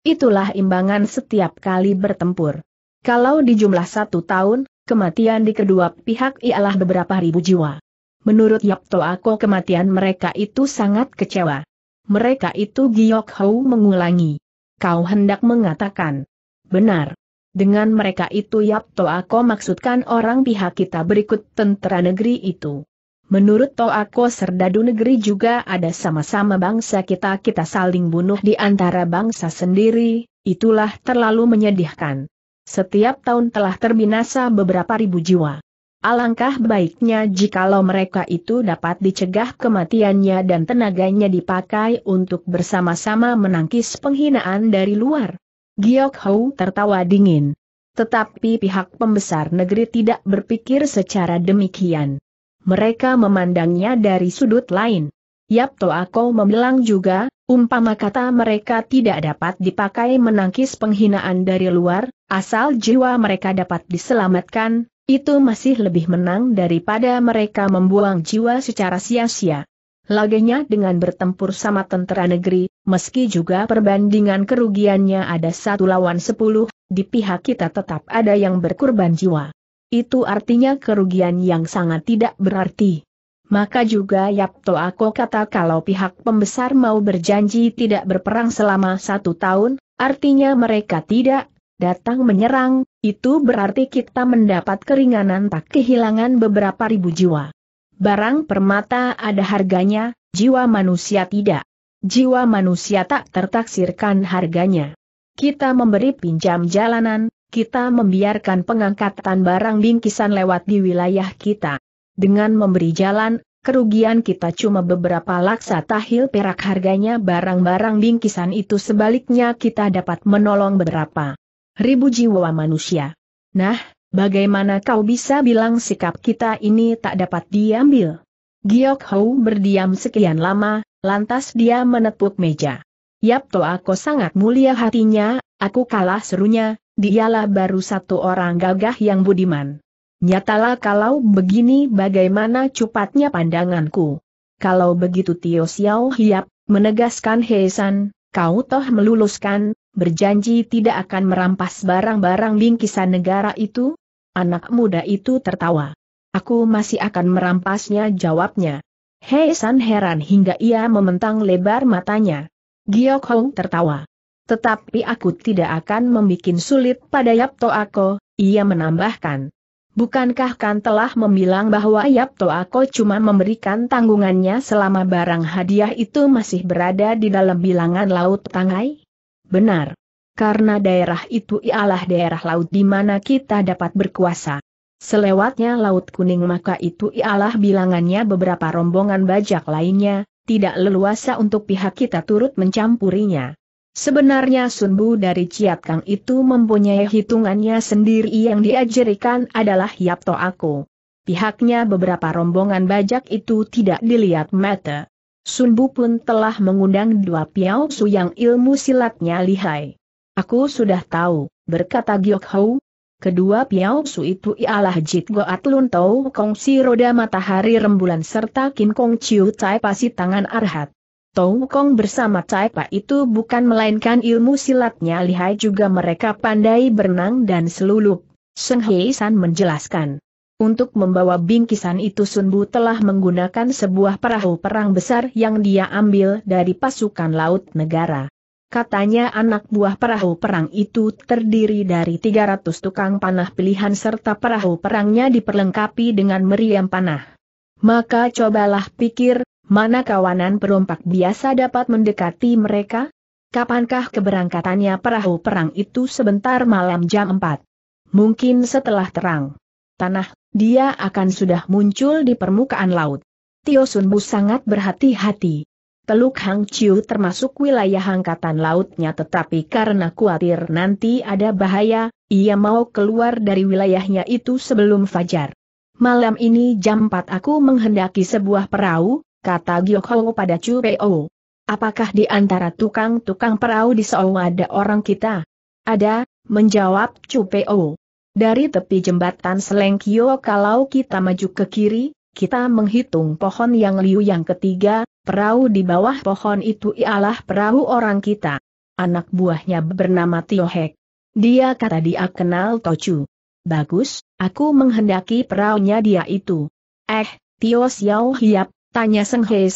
Itulah imbangan setiap kali bertempur. Kalau di jumlah satu tahun, kematian di kedua pihak ialah beberapa ribu jiwa. Menurut Yapto Ako kematian mereka itu sangat kecewa. Mereka itu Giok Hou mengulangi. Kau hendak mengatakan. Benar. Dengan mereka itu Yapto Ako maksudkan orang pihak kita berikut tentara negeri itu. Menurut Toako Serdadu Negeri juga ada sama-sama bangsa kita kita saling bunuh di antara bangsa sendiri, itulah terlalu menyedihkan. Setiap tahun telah terbinasa beberapa ribu jiwa. Alangkah baiknya jikalau mereka itu dapat dicegah kematiannya dan tenaganya dipakai untuk bersama-sama menangkis penghinaan dari luar. Giok Hou tertawa dingin. Tetapi pihak pembesar negeri tidak berpikir secara demikian mereka memandangnya dari sudut lain. Yap Toako membelang juga, umpama kata mereka tidak dapat dipakai menangkis penghinaan dari luar, asal jiwa mereka dapat diselamatkan, itu masih lebih menang daripada mereka membuang jiwa secara sia-sia. Lagenya dengan bertempur sama tentara negeri, meski juga perbandingan kerugiannya ada satu lawan sepuluh, di pihak kita tetap ada yang berkorban jiwa. Itu artinya kerugian yang sangat tidak berarti. Maka juga Yapto Ako kata kalau pihak pembesar mau berjanji tidak berperang selama satu tahun, artinya mereka tidak datang menyerang, itu berarti kita mendapat keringanan tak kehilangan beberapa ribu jiwa. Barang permata ada harganya, jiwa manusia tidak. Jiwa manusia tak tertaksirkan harganya. Kita memberi pinjam jalanan, kita membiarkan pengangkatan barang bingkisan lewat di wilayah kita. Dengan memberi jalan, kerugian kita cuma beberapa laksa tahil perak harganya barang-barang bingkisan itu sebaliknya kita dapat menolong beberapa ribu jiwa manusia. Nah, bagaimana kau bisa bilang sikap kita ini tak dapat diambil? Giok Hou berdiam sekian lama, lantas dia menepuk meja. Yap to aku sangat mulia hatinya, aku kalah serunya, dialah baru satu orang gagah yang budiman. Nyatalah kalau begini bagaimana cepatnya pandanganku. Kalau begitu Tio Xiao Hiap, menegaskan Heisan, kau toh meluluskan, berjanji tidak akan merampas barang-barang bingkisan negara itu? Anak muda itu tertawa. Aku masih akan merampasnya jawabnya. Hei heran hingga ia mementang lebar matanya. Giok Hong tertawa. Tetapi aku tidak akan membuat sulit pada Yapto Ako, ia menambahkan. Bukankah kan telah membilang bahwa Yapto Ako cuma memberikan tanggungannya selama barang hadiah itu masih berada di dalam bilangan Laut Tangai? Benar. Karena daerah itu ialah daerah laut di mana kita dapat berkuasa. Selewatnya Laut Kuning maka itu ialah bilangannya beberapa rombongan bajak lainnya, tidak leluasa untuk pihak kita turut mencampurinya. Sebenarnya Sunbu dari Kang itu mempunyai hitungannya sendiri yang diajarkan adalah To Aku. Pihaknya beberapa rombongan bajak itu tidak dilihat mata. Sunbu pun telah mengundang dua piau su yang ilmu silatnya lihai. Aku sudah tahu, berkata Giok Hou. Kedua piau su itu ialah Jit Goat Lun Tau Kong Si Roda Matahari Rembulan serta Kim Kong Chiu Tai Pasi Tangan Arhat. Tong Kong bersama Cai Pa itu bukan melainkan ilmu silatnya lihai juga mereka pandai berenang dan selulup. Seng Hei San menjelaskan. Untuk membawa bingkisan itu Sun Bu telah menggunakan sebuah perahu perang besar yang dia ambil dari pasukan laut negara. Katanya anak buah perahu perang itu terdiri dari 300 tukang panah pilihan serta perahu perangnya diperlengkapi dengan meriam panah. Maka cobalah pikir, Mana kawanan perompak biasa dapat mendekati mereka? Kapankah keberangkatannya perahu perang itu sebentar malam jam 4? Mungkin setelah terang. Tanah, dia akan sudah muncul di permukaan laut. Tio Sunbu sangat berhati-hati. Teluk Hang Chiu termasuk wilayah angkatan lautnya tetapi karena khawatir nanti ada bahaya, ia mau keluar dari wilayahnya itu sebelum fajar. Malam ini jam 4 aku menghendaki sebuah perahu, kata Gyokou pada Chu Peo. Apakah di antara tukang-tukang perahu di Seoul ada orang kita? Ada, menjawab Chu Peo. Dari tepi jembatan Selengkyo kalau kita maju ke kiri, kita menghitung pohon yang liu yang ketiga, perahu di bawah pohon itu ialah perahu orang kita. Anak buahnya bernama Tiohek. Dia kata dia kenal Tochu. Bagus, aku menghendaki perahunya dia itu. Eh, Tio Xiao Hiap, Tanya Seng Hei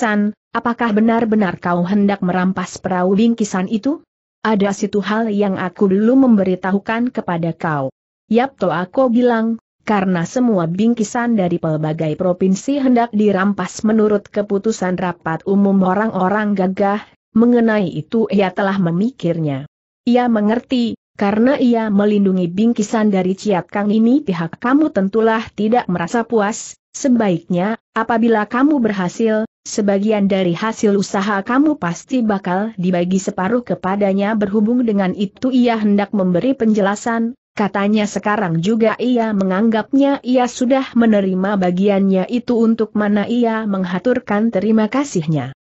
apakah benar-benar kau hendak merampas perahu bingkisan itu? Ada situ hal yang aku belum memberitahukan kepada kau. Yap to aku bilang, karena semua bingkisan dari pelbagai provinsi hendak dirampas menurut keputusan rapat umum orang-orang gagah, mengenai itu ia telah memikirnya. Ia mengerti, karena ia melindungi bingkisan dari Ciat Kang ini pihak kamu tentulah tidak merasa puas, sebaiknya Apabila kamu berhasil, sebagian dari hasil usaha kamu pasti bakal dibagi separuh kepadanya berhubung dengan itu ia hendak memberi penjelasan, katanya sekarang juga ia menganggapnya ia sudah menerima bagiannya itu untuk mana ia menghaturkan terima kasihnya.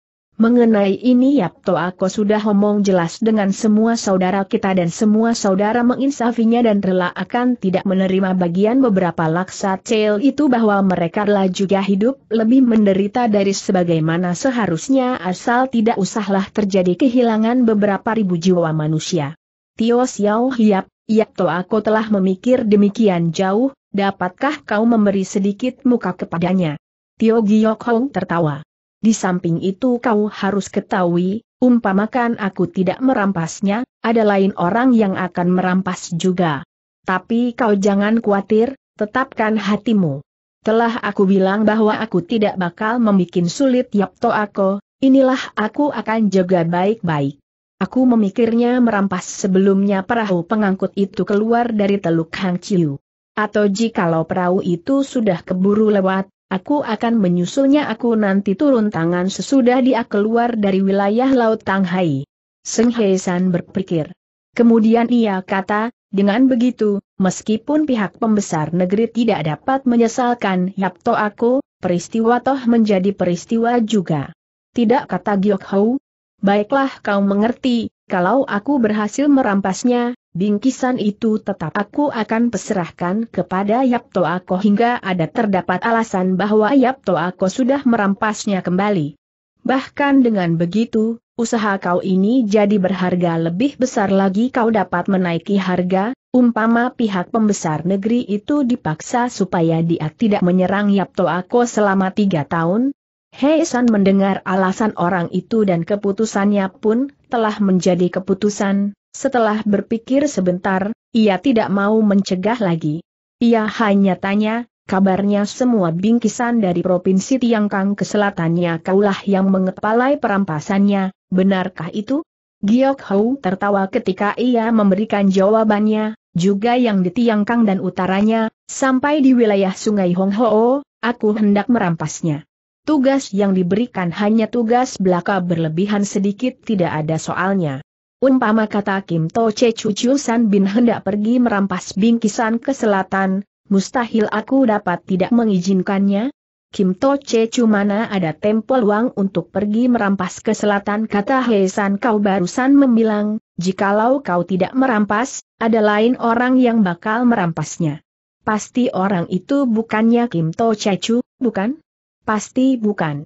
Mengenai ini To Ako sudah omong jelas dengan semua saudara kita dan semua saudara menginsafinya dan rela akan tidak menerima bagian beberapa laksa cel itu bahwa mereka lah juga hidup lebih menderita dari sebagaimana seharusnya asal tidak usahlah terjadi kehilangan beberapa ribu jiwa manusia. Tio Xiao Hiap, To Ako telah memikir demikian jauh, dapatkah kau memberi sedikit muka kepadanya? Tio Giyok Hong tertawa. Di samping itu kau harus ketahui, umpamakan aku tidak merampasnya, ada lain orang yang akan merampas juga. Tapi kau jangan khawatir, tetapkan hatimu. Telah aku bilang bahwa aku tidak bakal membuat sulit Yapto aku, inilah aku akan jaga baik-baik. Aku memikirnya merampas sebelumnya perahu pengangkut itu keluar dari Teluk Hang Chiu. Atau jikalau perahu itu sudah keburu lewat, Aku akan menyusulnya aku nanti turun tangan sesudah dia keluar dari wilayah Laut Tanghai. Seng Hei berpikir. Kemudian ia kata, dengan begitu, meskipun pihak pembesar negeri tidak dapat menyesalkan Yap Toh aku, peristiwa toh menjadi peristiwa juga. Tidak kata Giok Hou. Baiklah kau mengerti, kalau aku berhasil merampasnya, bingkisan itu tetap aku akan peserahkan kepada Yap Toako hingga ada terdapat alasan bahwa Yap Toako sudah merampasnya kembali. Bahkan dengan begitu, usaha kau ini jadi berharga lebih besar lagi kau dapat menaiki harga, umpama pihak pembesar negeri itu dipaksa supaya dia tidak menyerang Yap Toako selama tiga tahun. Hei San mendengar alasan orang itu dan keputusannya pun telah menjadi keputusan, setelah berpikir sebentar, ia tidak mau mencegah lagi. Ia hanya tanya, kabarnya semua bingkisan dari Provinsi Tiangkang ke selatannya kaulah yang mengepalai perampasannya, benarkah itu? Giok Hou tertawa ketika ia memberikan jawabannya, juga yang di Tiangkang dan utaranya, sampai di wilayah sungai Hong Ho, aku hendak merampasnya. Tugas yang diberikan hanya tugas belaka berlebihan sedikit tidak ada soalnya. Umpama kata Kim To Che Chu San Bin hendak pergi merampas bingkisan ke selatan, mustahil aku dapat tidak mengizinkannya. Kim To Che Chu mana ada tempo luang untuk pergi merampas ke selatan kata San kau barusan membilang, jikalau kau tidak merampas, ada lain orang yang bakal merampasnya. Pasti orang itu bukannya Kim To Che Chu, bukan? Pasti bukan.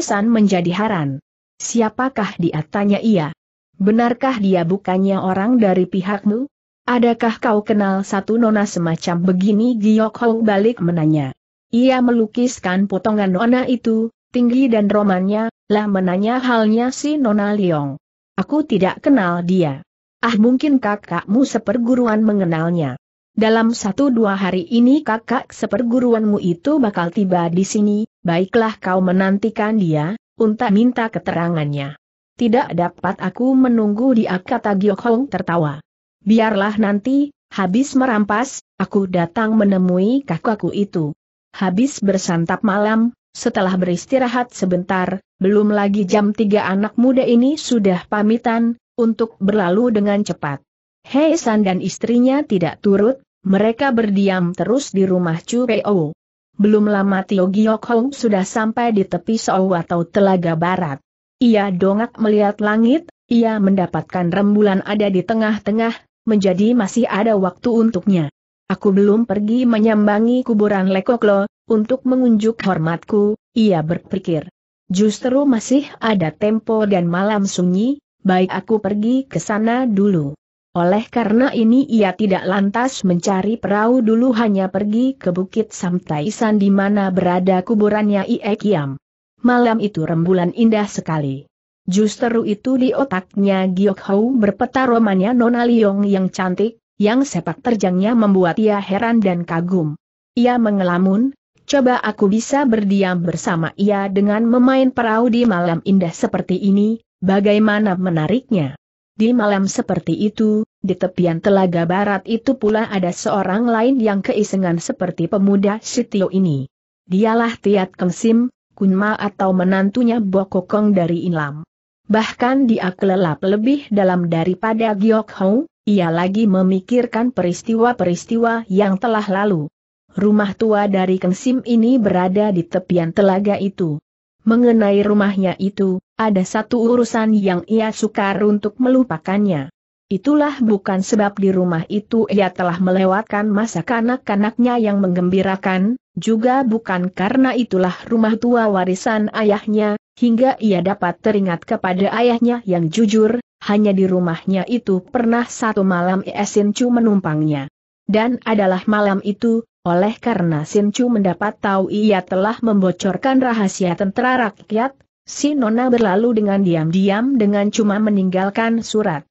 San menjadi haran. Siapakah dia tanya ia? Benarkah dia bukannya orang dari pihakmu? Adakah kau kenal satu nona semacam begini? Giyok Hong balik menanya. Ia melukiskan potongan nona itu, tinggi dan romannya, lah menanya halnya si nona Liong. Aku tidak kenal dia. Ah mungkin kakakmu seperguruan mengenalnya. Dalam satu dua hari ini kakak seperguruanmu itu bakal tiba di sini, baiklah kau menantikan dia, untuk minta keterangannya tidak dapat aku menunggu di kata Giok Hong tertawa. Biarlah nanti, habis merampas, aku datang menemui kakakku itu. Habis bersantap malam, setelah beristirahat sebentar, belum lagi jam tiga anak muda ini sudah pamitan, untuk berlalu dengan cepat. Hei San dan istrinya tidak turut, mereka berdiam terus di rumah Chu Peo. Belum lama Tio Giok Hong sudah sampai di tepi Sow atau Telaga Barat. Ia dongak melihat langit, ia mendapatkan rembulan ada di tengah-tengah, menjadi masih ada waktu untuknya. Aku belum pergi menyambangi kuburan Lekoklo, untuk mengunjuk hormatku, ia berpikir. Justru masih ada tempo dan malam sunyi, baik aku pergi ke sana dulu. Oleh karena ini ia tidak lantas mencari perahu dulu hanya pergi ke Bukit Samtaisan di mana berada kuburannya iekiam malam itu rembulan indah sekali. Justru itu di otaknya Giok Hou berpeta romannya Nona Liong yang cantik, yang sepak terjangnya membuat ia heran dan kagum. Ia mengelamun, coba aku bisa berdiam bersama ia dengan memain perahu di malam indah seperti ini, bagaimana menariknya. Di malam seperti itu, di tepian telaga barat itu pula ada seorang lain yang keisengan seperti pemuda Sitio ini. Dialah Tiat Kengsim, Kunma atau menantunya Bokokong dari Inlam. Bahkan dia kelelap lebih dalam daripada Giok Hou, ia lagi memikirkan peristiwa-peristiwa yang telah lalu. Rumah tua dari Kensim ini berada di tepian telaga itu. Mengenai rumahnya itu, ada satu urusan yang ia sukar untuk melupakannya. Itulah bukan sebab di rumah itu ia telah melewatkan masa kanak-kanaknya yang menggembirakan, juga bukan karena itulah rumah tua warisan ayahnya, hingga ia dapat teringat kepada ayahnya yang jujur, hanya di rumahnya itu pernah satu malam Esin Chu menumpangnya. Dan adalah malam itu, oleh karena Sinchu mendapat tahu ia telah membocorkan rahasia tentara rakyat, si Nona berlalu dengan diam-diam dengan cuma meninggalkan surat.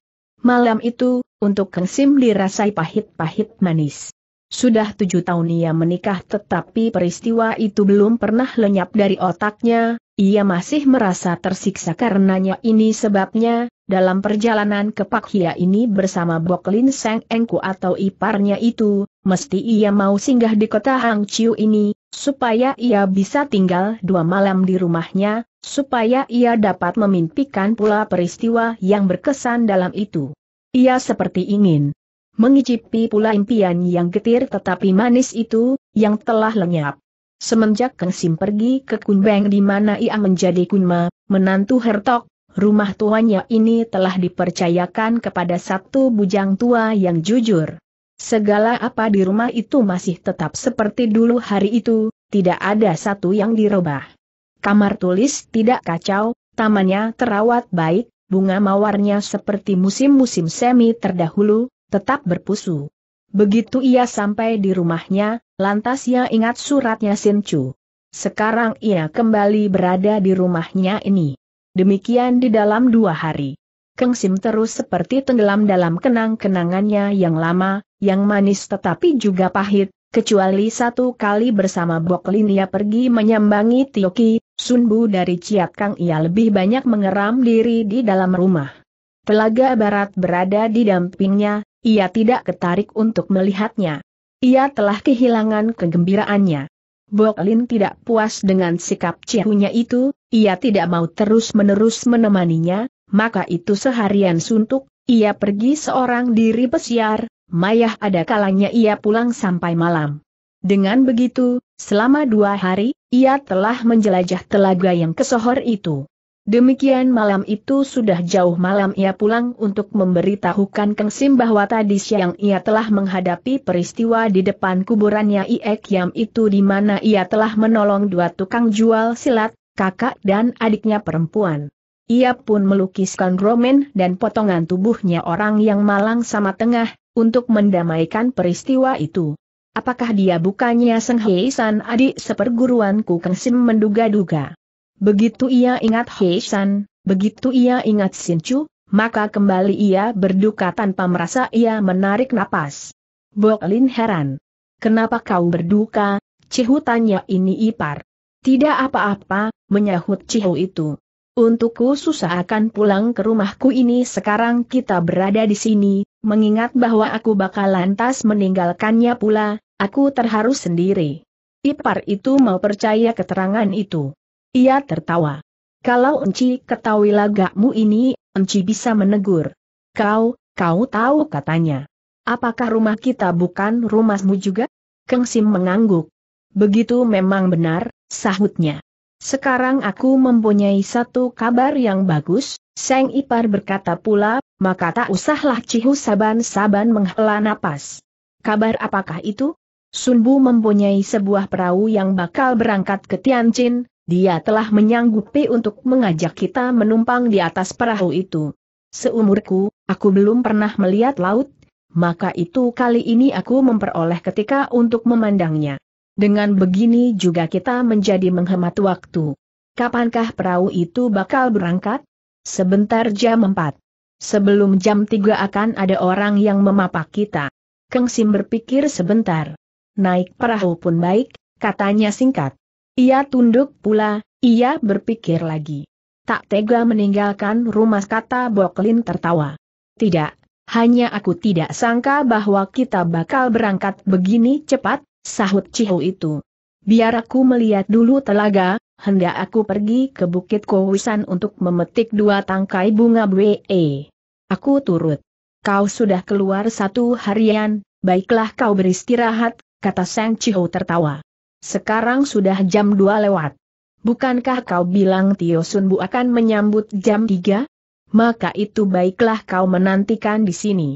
Malam itu, untuk kengsim dirasai pahit-pahit manis. Sudah tujuh tahun ia menikah tetapi peristiwa itu belum pernah lenyap dari otaknya, ia masih merasa tersiksa karenanya ini sebabnya, dalam perjalanan ke Pakhia ini bersama Boklin Seng Engku atau iparnya itu, mesti ia mau singgah di kota Hangzhou ini, supaya ia bisa tinggal dua malam di rumahnya, supaya ia dapat memimpikan pula peristiwa yang berkesan dalam itu. Ia seperti ingin mengicipi pula impian yang getir tetapi manis itu, yang telah lenyap. Semenjak Kang Sim pergi ke Kunbeng di mana ia menjadi Kunma, menantu Hertok, rumah tuanya ini telah dipercayakan kepada satu bujang tua yang jujur. Segala apa di rumah itu masih tetap seperti dulu hari itu, tidak ada satu yang dirubah. Kamar tulis tidak kacau, tamannya terawat baik, bunga mawarnya seperti musim-musim semi terdahulu, tetap berpusu. Begitu ia sampai di rumahnya, lantas ia ingat suratnya Chu. Sekarang ia kembali berada di rumahnya ini. Demikian di dalam dua hari. Keng Sim terus seperti tenggelam dalam kenang-kenangannya yang lama, yang manis tetapi juga pahit, kecuali satu kali bersama Bok Lin ia pergi menyambangi Tioki, Sunbu dari Ciat Kang ia lebih banyak mengeram diri di dalam rumah. Telaga Barat berada di dampingnya, ia tidak ketarik untuk melihatnya. Ia telah kehilangan kegembiraannya. Bok Lin tidak puas dengan sikap cihunya itu, ia tidak mau terus-menerus menemaninya, maka itu seharian suntuk, ia pergi seorang diri pesiar, mayah ada kalanya ia pulang sampai malam. Dengan begitu, selama dua hari, ia telah menjelajah telaga yang kesohor itu. Demikian malam itu sudah jauh malam ia pulang untuk memberitahukan Kang Sim bahwa tadi siang ia telah menghadapi peristiwa di depan kuburannya Iek Yam itu di mana ia telah menolong dua tukang jual silat, kakak dan adiknya perempuan. Ia pun melukiskan romen dan potongan tubuhnya orang yang malang sama tengah, untuk mendamaikan peristiwa itu. Apakah dia bukannya Seng Hei San adik seperguruanku Kang Sim menduga-duga? Begitu ia ingat Heisan, begitu ia ingat Sinchu, maka kembali ia berduka tanpa merasa ia menarik napas. Bok heran. Kenapa kau berduka, Cihu ini Ipar. Tidak apa-apa, menyahut Cihu itu. Untukku susah akan pulang ke rumahku ini sekarang kita berada di sini, mengingat bahwa aku bakal lantas meninggalkannya pula, aku terharu sendiri. Ipar itu mau percaya keterangan itu. Ia tertawa. Kalau Enci ketahui lagakmu ini, Enci bisa menegur. Kau, kau tahu katanya. Apakah rumah kita bukan rumahmu juga? Keng Sim mengangguk. Begitu memang benar, sahutnya. Sekarang aku mempunyai satu kabar yang bagus, Seng Ipar berkata pula, maka tak usahlah Cihu Saban-Saban menghela napas. Kabar apakah itu? Sunbu mempunyai sebuah perahu yang bakal berangkat ke Tianjin, dia telah menyanggupi untuk mengajak kita menumpang di atas perahu itu. Seumurku, aku belum pernah melihat laut, maka itu kali ini aku memperoleh ketika untuk memandangnya. Dengan begini juga kita menjadi menghemat waktu. Kapankah perahu itu bakal berangkat? Sebentar jam 4. Sebelum jam 3 akan ada orang yang memapak kita. Keng berpikir sebentar. Naik perahu pun baik, katanya singkat. Ia tunduk pula, ia berpikir lagi. Tak tega meninggalkan rumah kata Boklin tertawa. Tidak, hanya aku tidak sangka bahwa kita bakal berangkat begini cepat, sahut Cihu itu. Biar aku melihat dulu telaga, hendak aku pergi ke Bukit Kowisan untuk memetik dua tangkai bunga BE. Aku turut. Kau sudah keluar satu harian, baiklah kau beristirahat, kata Sang Cihu tertawa. Sekarang sudah jam 2 lewat. Bukankah kau bilang Tio Sunbu akan menyambut jam 3? Maka itu baiklah kau menantikan di sini.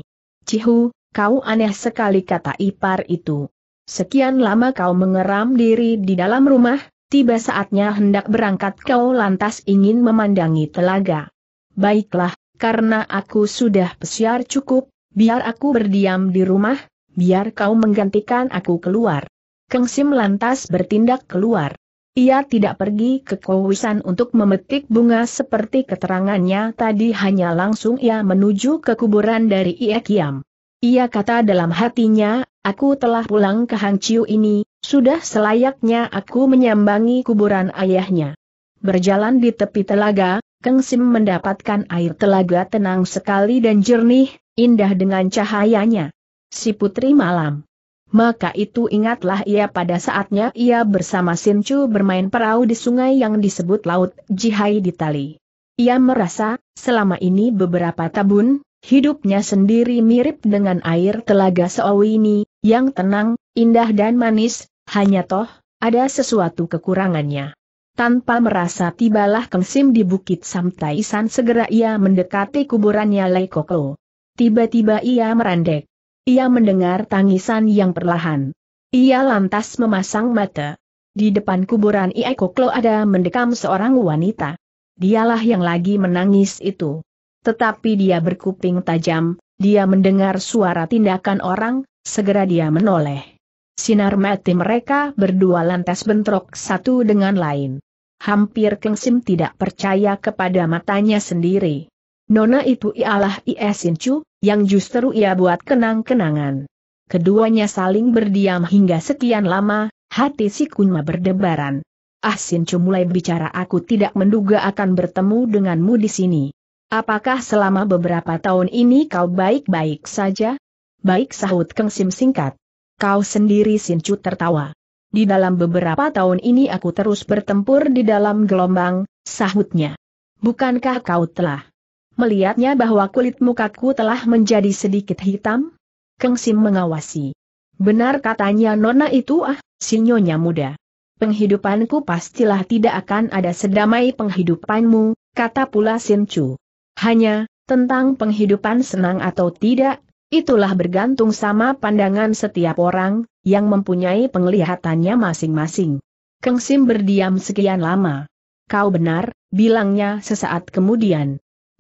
Cihu, kau aneh sekali kata ipar itu. Sekian lama kau mengeram diri di dalam rumah, tiba saatnya hendak berangkat kau lantas ingin memandangi telaga. Baiklah, karena aku sudah pesiar cukup, biar aku berdiam di rumah, biar kau menggantikan aku keluar. Keng Sim lantas bertindak keluar. Ia tidak pergi ke Kowisan untuk memetik bunga seperti keterangannya tadi hanya langsung ia menuju ke kuburan dari Iekiam. Ia kata dalam hatinya, aku telah pulang ke Hangciu ini, sudah selayaknya aku menyambangi kuburan ayahnya. Berjalan di tepi telaga, Keng Sim mendapatkan air telaga tenang sekali dan jernih, indah dengan cahayanya. Si Putri Malam maka itu ingatlah ia pada saatnya ia bersama Sinchu bermain perahu di sungai yang disebut Laut Jihai di Tali. Ia merasa, selama ini beberapa tabun, hidupnya sendiri mirip dengan air telaga ini, yang tenang, indah dan manis, hanya toh, ada sesuatu kekurangannya. Tanpa merasa tibalah Kengsim di Bukit Samtaisan segera ia mendekati kuburannya Lai Koko. Tiba-tiba ia merandek. Ia mendengar tangisan yang perlahan. Ia lantas memasang mata. Di depan kuburan Iekoklo ada mendekam seorang wanita. Dialah yang lagi menangis itu. Tetapi dia berkuping tajam, dia mendengar suara tindakan orang, segera dia menoleh. Sinar mati mereka berdua lantas bentrok satu dengan lain. Hampir Kengsim tidak percaya kepada matanya sendiri. Nona itu ialah Sinchu, yang justru ia buat kenang-kenangan. Keduanya saling berdiam hingga sekian lama, hati si Kunma berdebaran. Ah Sinchu mulai bicara aku tidak menduga akan bertemu denganmu di sini. Apakah selama beberapa tahun ini kau baik-baik saja? Baik sahut Keng Sim singkat. Kau sendiri Sincu tertawa. Di dalam beberapa tahun ini aku terus bertempur di dalam gelombang, sahutnya. Bukankah kau telah melihatnya bahwa kulit mukaku telah menjadi sedikit hitam? Keng Sim mengawasi. Benar katanya nona itu ah, sinyonya muda. Penghidupanku pastilah tidak akan ada sedamai penghidupanmu, kata pula Sin Chu. Hanya, tentang penghidupan senang atau tidak, itulah bergantung sama pandangan setiap orang, yang mempunyai penglihatannya masing-masing. Keng Sim berdiam sekian lama. Kau benar, bilangnya sesaat kemudian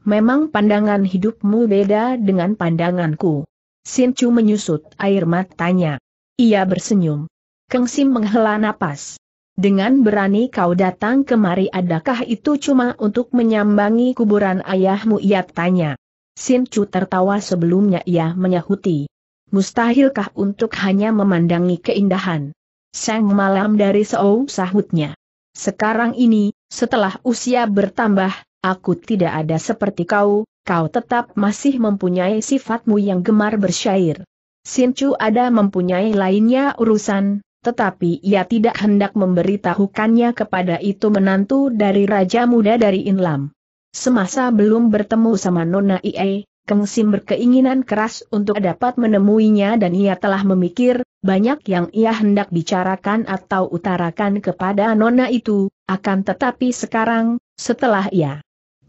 memang pandangan hidupmu beda dengan pandanganku. Sin Chu menyusut air matanya. Ia bersenyum. Sim menghela napas. Dengan berani kau datang kemari adakah itu cuma untuk menyambangi kuburan ayahmu ia tanya. Sin Chu tertawa sebelumnya ia menyahuti. Mustahilkah untuk hanya memandangi keindahan? Sang malam dari seou sahutnya. Sekarang ini, setelah usia bertambah, Aku tidak ada seperti kau, kau tetap masih mempunyai sifatmu yang gemar bersyair. Sincu ada mempunyai lainnya urusan, tetapi ia tidak hendak memberitahukannya kepada itu menantu dari Raja Muda dari Inlam. Semasa belum bertemu sama Nona Ie, Keng Sim berkeinginan keras untuk dapat menemuinya dan ia telah memikir, banyak yang ia hendak bicarakan atau utarakan kepada Nona itu, akan tetapi sekarang, setelah ia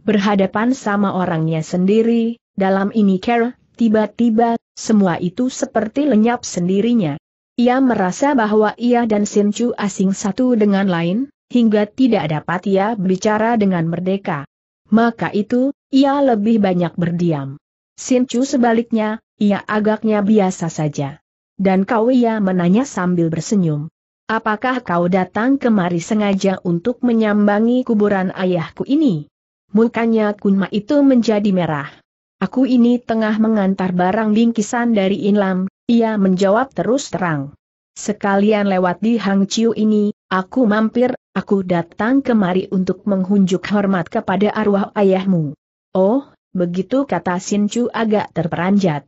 berhadapan sama orangnya sendiri, dalam ini Carol, tiba-tiba, semua itu seperti lenyap sendirinya. Ia merasa bahwa ia dan Sinchu asing satu dengan lain, hingga tidak dapat ia berbicara dengan merdeka. Maka itu, ia lebih banyak berdiam. Sinchu sebaliknya, ia agaknya biasa saja. Dan kau ia menanya sambil bersenyum. Apakah kau datang kemari sengaja untuk menyambangi kuburan ayahku ini? mukanya Kunma itu menjadi merah. Aku ini tengah mengantar barang bingkisan dari Inlam, ia menjawab terus terang. Sekalian lewat di Hang Chiu ini, aku mampir, aku datang kemari untuk menghunjuk hormat kepada arwah ayahmu. Oh, begitu kata Sin Chu agak terperanjat.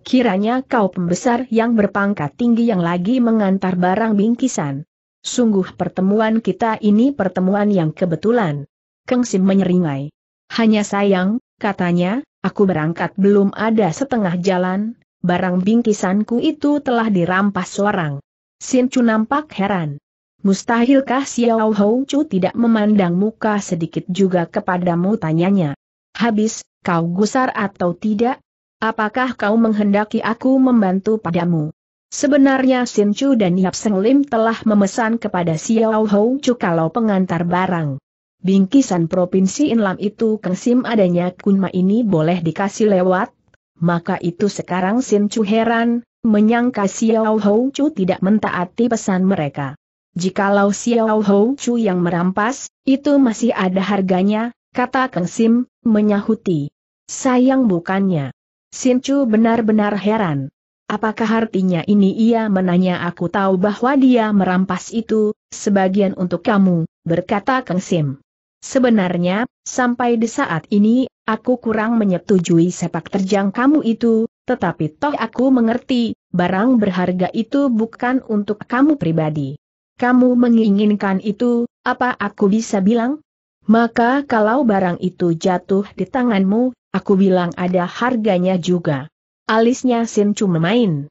Kiranya kau pembesar yang berpangkat tinggi yang lagi mengantar barang bingkisan. Sungguh pertemuan kita ini pertemuan yang kebetulan. Keng Sim menyeringai. Hanya sayang, katanya, aku berangkat belum ada setengah jalan, barang bingkisanku itu telah dirampas orang. Sin Chu nampak heran. Mustahilkah Xiao Hou Chu tidak memandang muka sedikit juga kepadamu tanyanya. Habis, kau gusar atau tidak? Apakah kau menghendaki aku membantu padamu? Sebenarnya Sin Chu dan Yap Seng Lim telah memesan kepada Xiao Hou Chu kalau pengantar barang bingkisan provinsi Inlam itu kengsim adanya Kunma ini boleh dikasih lewat, maka itu sekarang Sin Chu heran, menyangka Xiao Hou Chu tidak mentaati pesan mereka. Jikalau Xiao Hou Chu yang merampas, itu masih ada harganya, kata Kang Sim, menyahuti. Sayang bukannya. Sin Chu benar-benar heran. Apakah artinya ini ia menanya aku tahu bahwa dia merampas itu, sebagian untuk kamu, berkata Kang Sim. Sebenarnya, sampai di saat ini, aku kurang menyetujui sepak terjang kamu itu, tetapi toh aku mengerti, barang berharga itu bukan untuk kamu pribadi. Kamu menginginkan itu, apa aku bisa bilang? Maka kalau barang itu jatuh di tanganmu, aku bilang ada harganya juga. Alisnya Sin cuma main.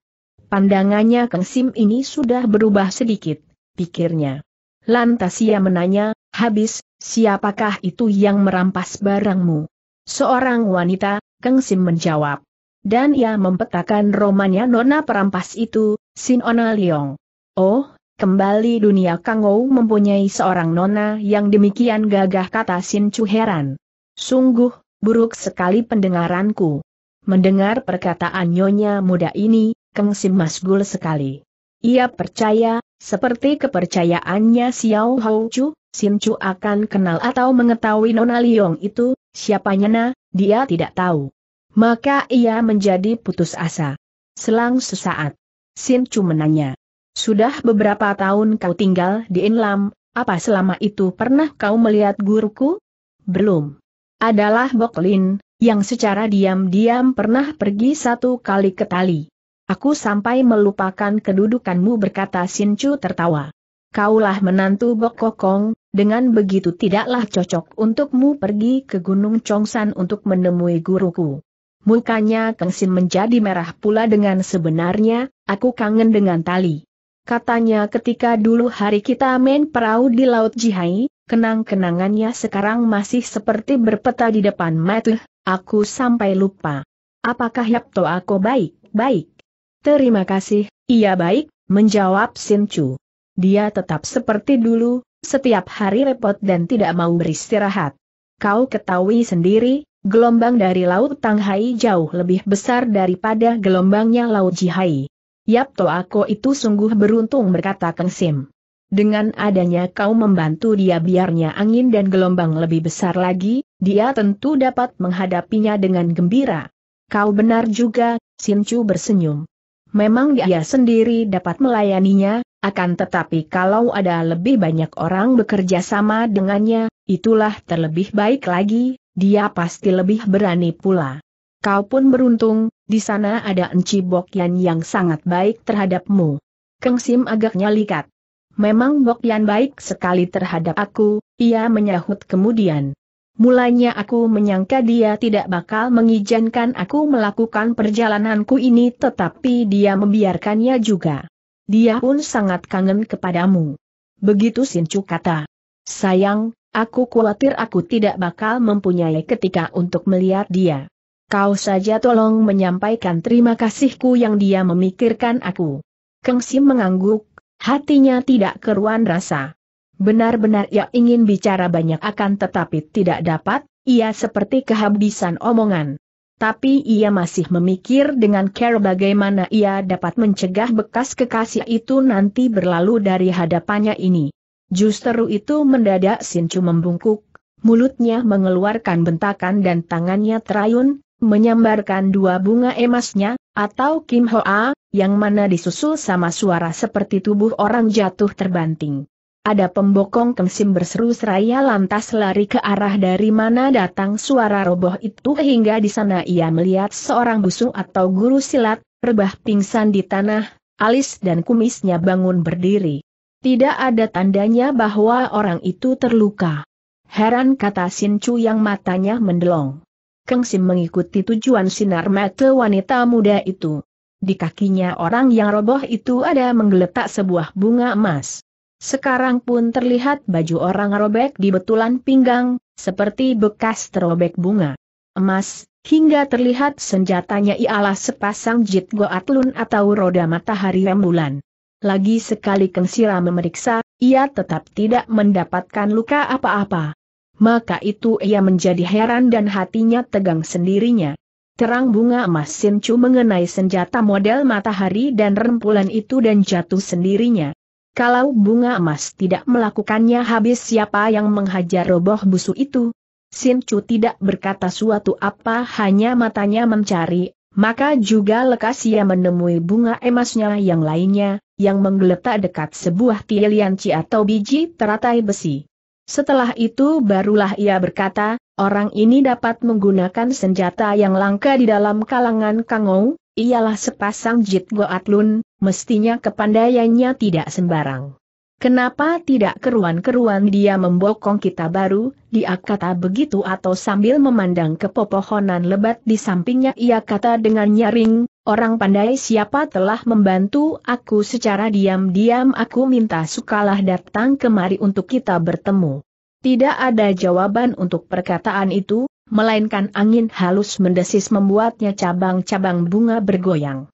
Pandangannya Kang Sim ini sudah berubah sedikit, pikirnya. Lantas ia menanya, habis, Siapakah itu yang merampas barangmu? Seorang wanita, Kang Sim menjawab. Dan ia mempetakan romannya nona perampas itu, Sin Ona Leong. Oh, kembali dunia Kang Ou mempunyai seorang nona yang demikian gagah kata Sin Chu heran. Sungguh, buruk sekali pendengaranku. Mendengar perkataan nyonya muda ini, Kang Sim masgul sekali. Ia percaya, seperti kepercayaannya Xiao Hou Chu, Chu akan kenal atau mengetahui Nona Liong itu, siapanya na, dia tidak tahu. Maka ia menjadi putus asa. Selang sesaat, Chu menanya, Sudah beberapa tahun kau tinggal di Inlam, apa selama itu pernah kau melihat guruku? Belum. Adalah Bok Lin yang secara diam-diam pernah pergi satu kali ke tali. Aku sampai melupakan kedudukanmu berkata Chu tertawa kaulah menantu Bokokong, dengan begitu tidaklah cocok untukmu pergi ke Gunung Chongsan untuk menemui guruku. Mukanya kengsin menjadi merah pula dengan sebenarnya, aku kangen dengan tali. Katanya ketika dulu hari kita main perahu di Laut Jihai, kenang-kenangannya sekarang masih seperti berpeta di depan mata, aku sampai lupa. Apakah Yapto aku baik, baik? Terima kasih, iya baik, menjawab Sin Chu. Dia tetap seperti dulu, setiap hari repot dan tidak mau beristirahat. Kau ketahui sendiri, gelombang dari Laut Tanghai jauh lebih besar daripada gelombangnya Laut Jihai. Yap Toako itu sungguh beruntung berkata Kang Sim. Dengan adanya kau membantu dia biarnya angin dan gelombang lebih besar lagi, dia tentu dapat menghadapinya dengan gembira. Kau benar juga, Chu bersenyum. Memang dia sendiri dapat melayaninya, akan tetapi kalau ada lebih banyak orang bekerja sama dengannya, itulah terlebih baik lagi, dia pasti lebih berani pula. Kau pun beruntung, di sana ada Enci Bokyan yang sangat baik terhadapmu. Keng Sim agaknya likat. Memang Bokyan baik sekali terhadap aku, ia menyahut kemudian. Mulanya aku menyangka dia tidak bakal mengizinkan aku melakukan perjalananku ini tetapi dia membiarkannya juga. Dia pun sangat kangen kepadamu. Begitu Sincu kata. Sayang, aku khawatir aku tidak bakal mempunyai ketika untuk melihat dia. Kau saja tolong menyampaikan terima kasihku yang dia memikirkan aku. Keng Sim mengangguk, hatinya tidak keruan rasa. Benar-benar ia ingin bicara banyak akan tetapi tidak dapat, ia seperti kehabisan omongan tapi ia masih memikir dengan care bagaimana ia dapat mencegah bekas kekasih itu nanti berlalu dari hadapannya ini. Justru itu mendadak Sinchu membungkuk, mulutnya mengeluarkan bentakan dan tangannya terayun, menyambarkan dua bunga emasnya, atau Kim Hoa, yang mana disusul sama suara seperti tubuh orang jatuh terbanting ada pembokong kemsim berseru seraya lantas lari ke arah dari mana datang suara roboh itu hingga di sana ia melihat seorang busung atau guru silat, rebah pingsan di tanah, alis dan kumisnya bangun berdiri. Tidak ada tandanya bahwa orang itu terluka. Heran kata Sin Chu yang matanya mendelong. Keng Sim mengikuti tujuan sinar mata wanita muda itu. Di kakinya orang yang roboh itu ada menggeletak sebuah bunga emas. Sekarang pun terlihat baju orang robek di betulan pinggang, seperti bekas terobek bunga. Emas, hingga terlihat senjatanya ialah sepasang jit goatlun atau roda matahari rembulan. Lagi sekali Kengsira memeriksa, ia tetap tidak mendapatkan luka apa-apa. Maka itu ia menjadi heran dan hatinya tegang sendirinya. Terang bunga emas Sinchu mengenai senjata model matahari dan rempulan itu dan jatuh sendirinya. Kalau bunga emas tidak melakukannya habis siapa yang menghajar roboh busu itu? Sin Chu tidak berkata suatu apa hanya matanya mencari, maka juga lekas ia menemui bunga emasnya yang lainnya, yang menggeletak dekat sebuah tielianci atau biji teratai besi. Setelah itu barulah ia berkata, orang ini dapat menggunakan senjata yang langka di dalam kalangan Kangou, ialah sepasang Jit Goatlun, mestinya kepandaiannya tidak sembarang. Kenapa tidak keruan-keruan dia membokong kita baru, dia kata begitu atau sambil memandang ke pepohonan lebat di sampingnya ia kata dengan nyaring, orang pandai siapa telah membantu aku secara diam-diam aku minta sukalah datang kemari untuk kita bertemu. Tidak ada jawaban untuk perkataan itu, melainkan angin halus mendesis membuatnya cabang-cabang bunga bergoyang.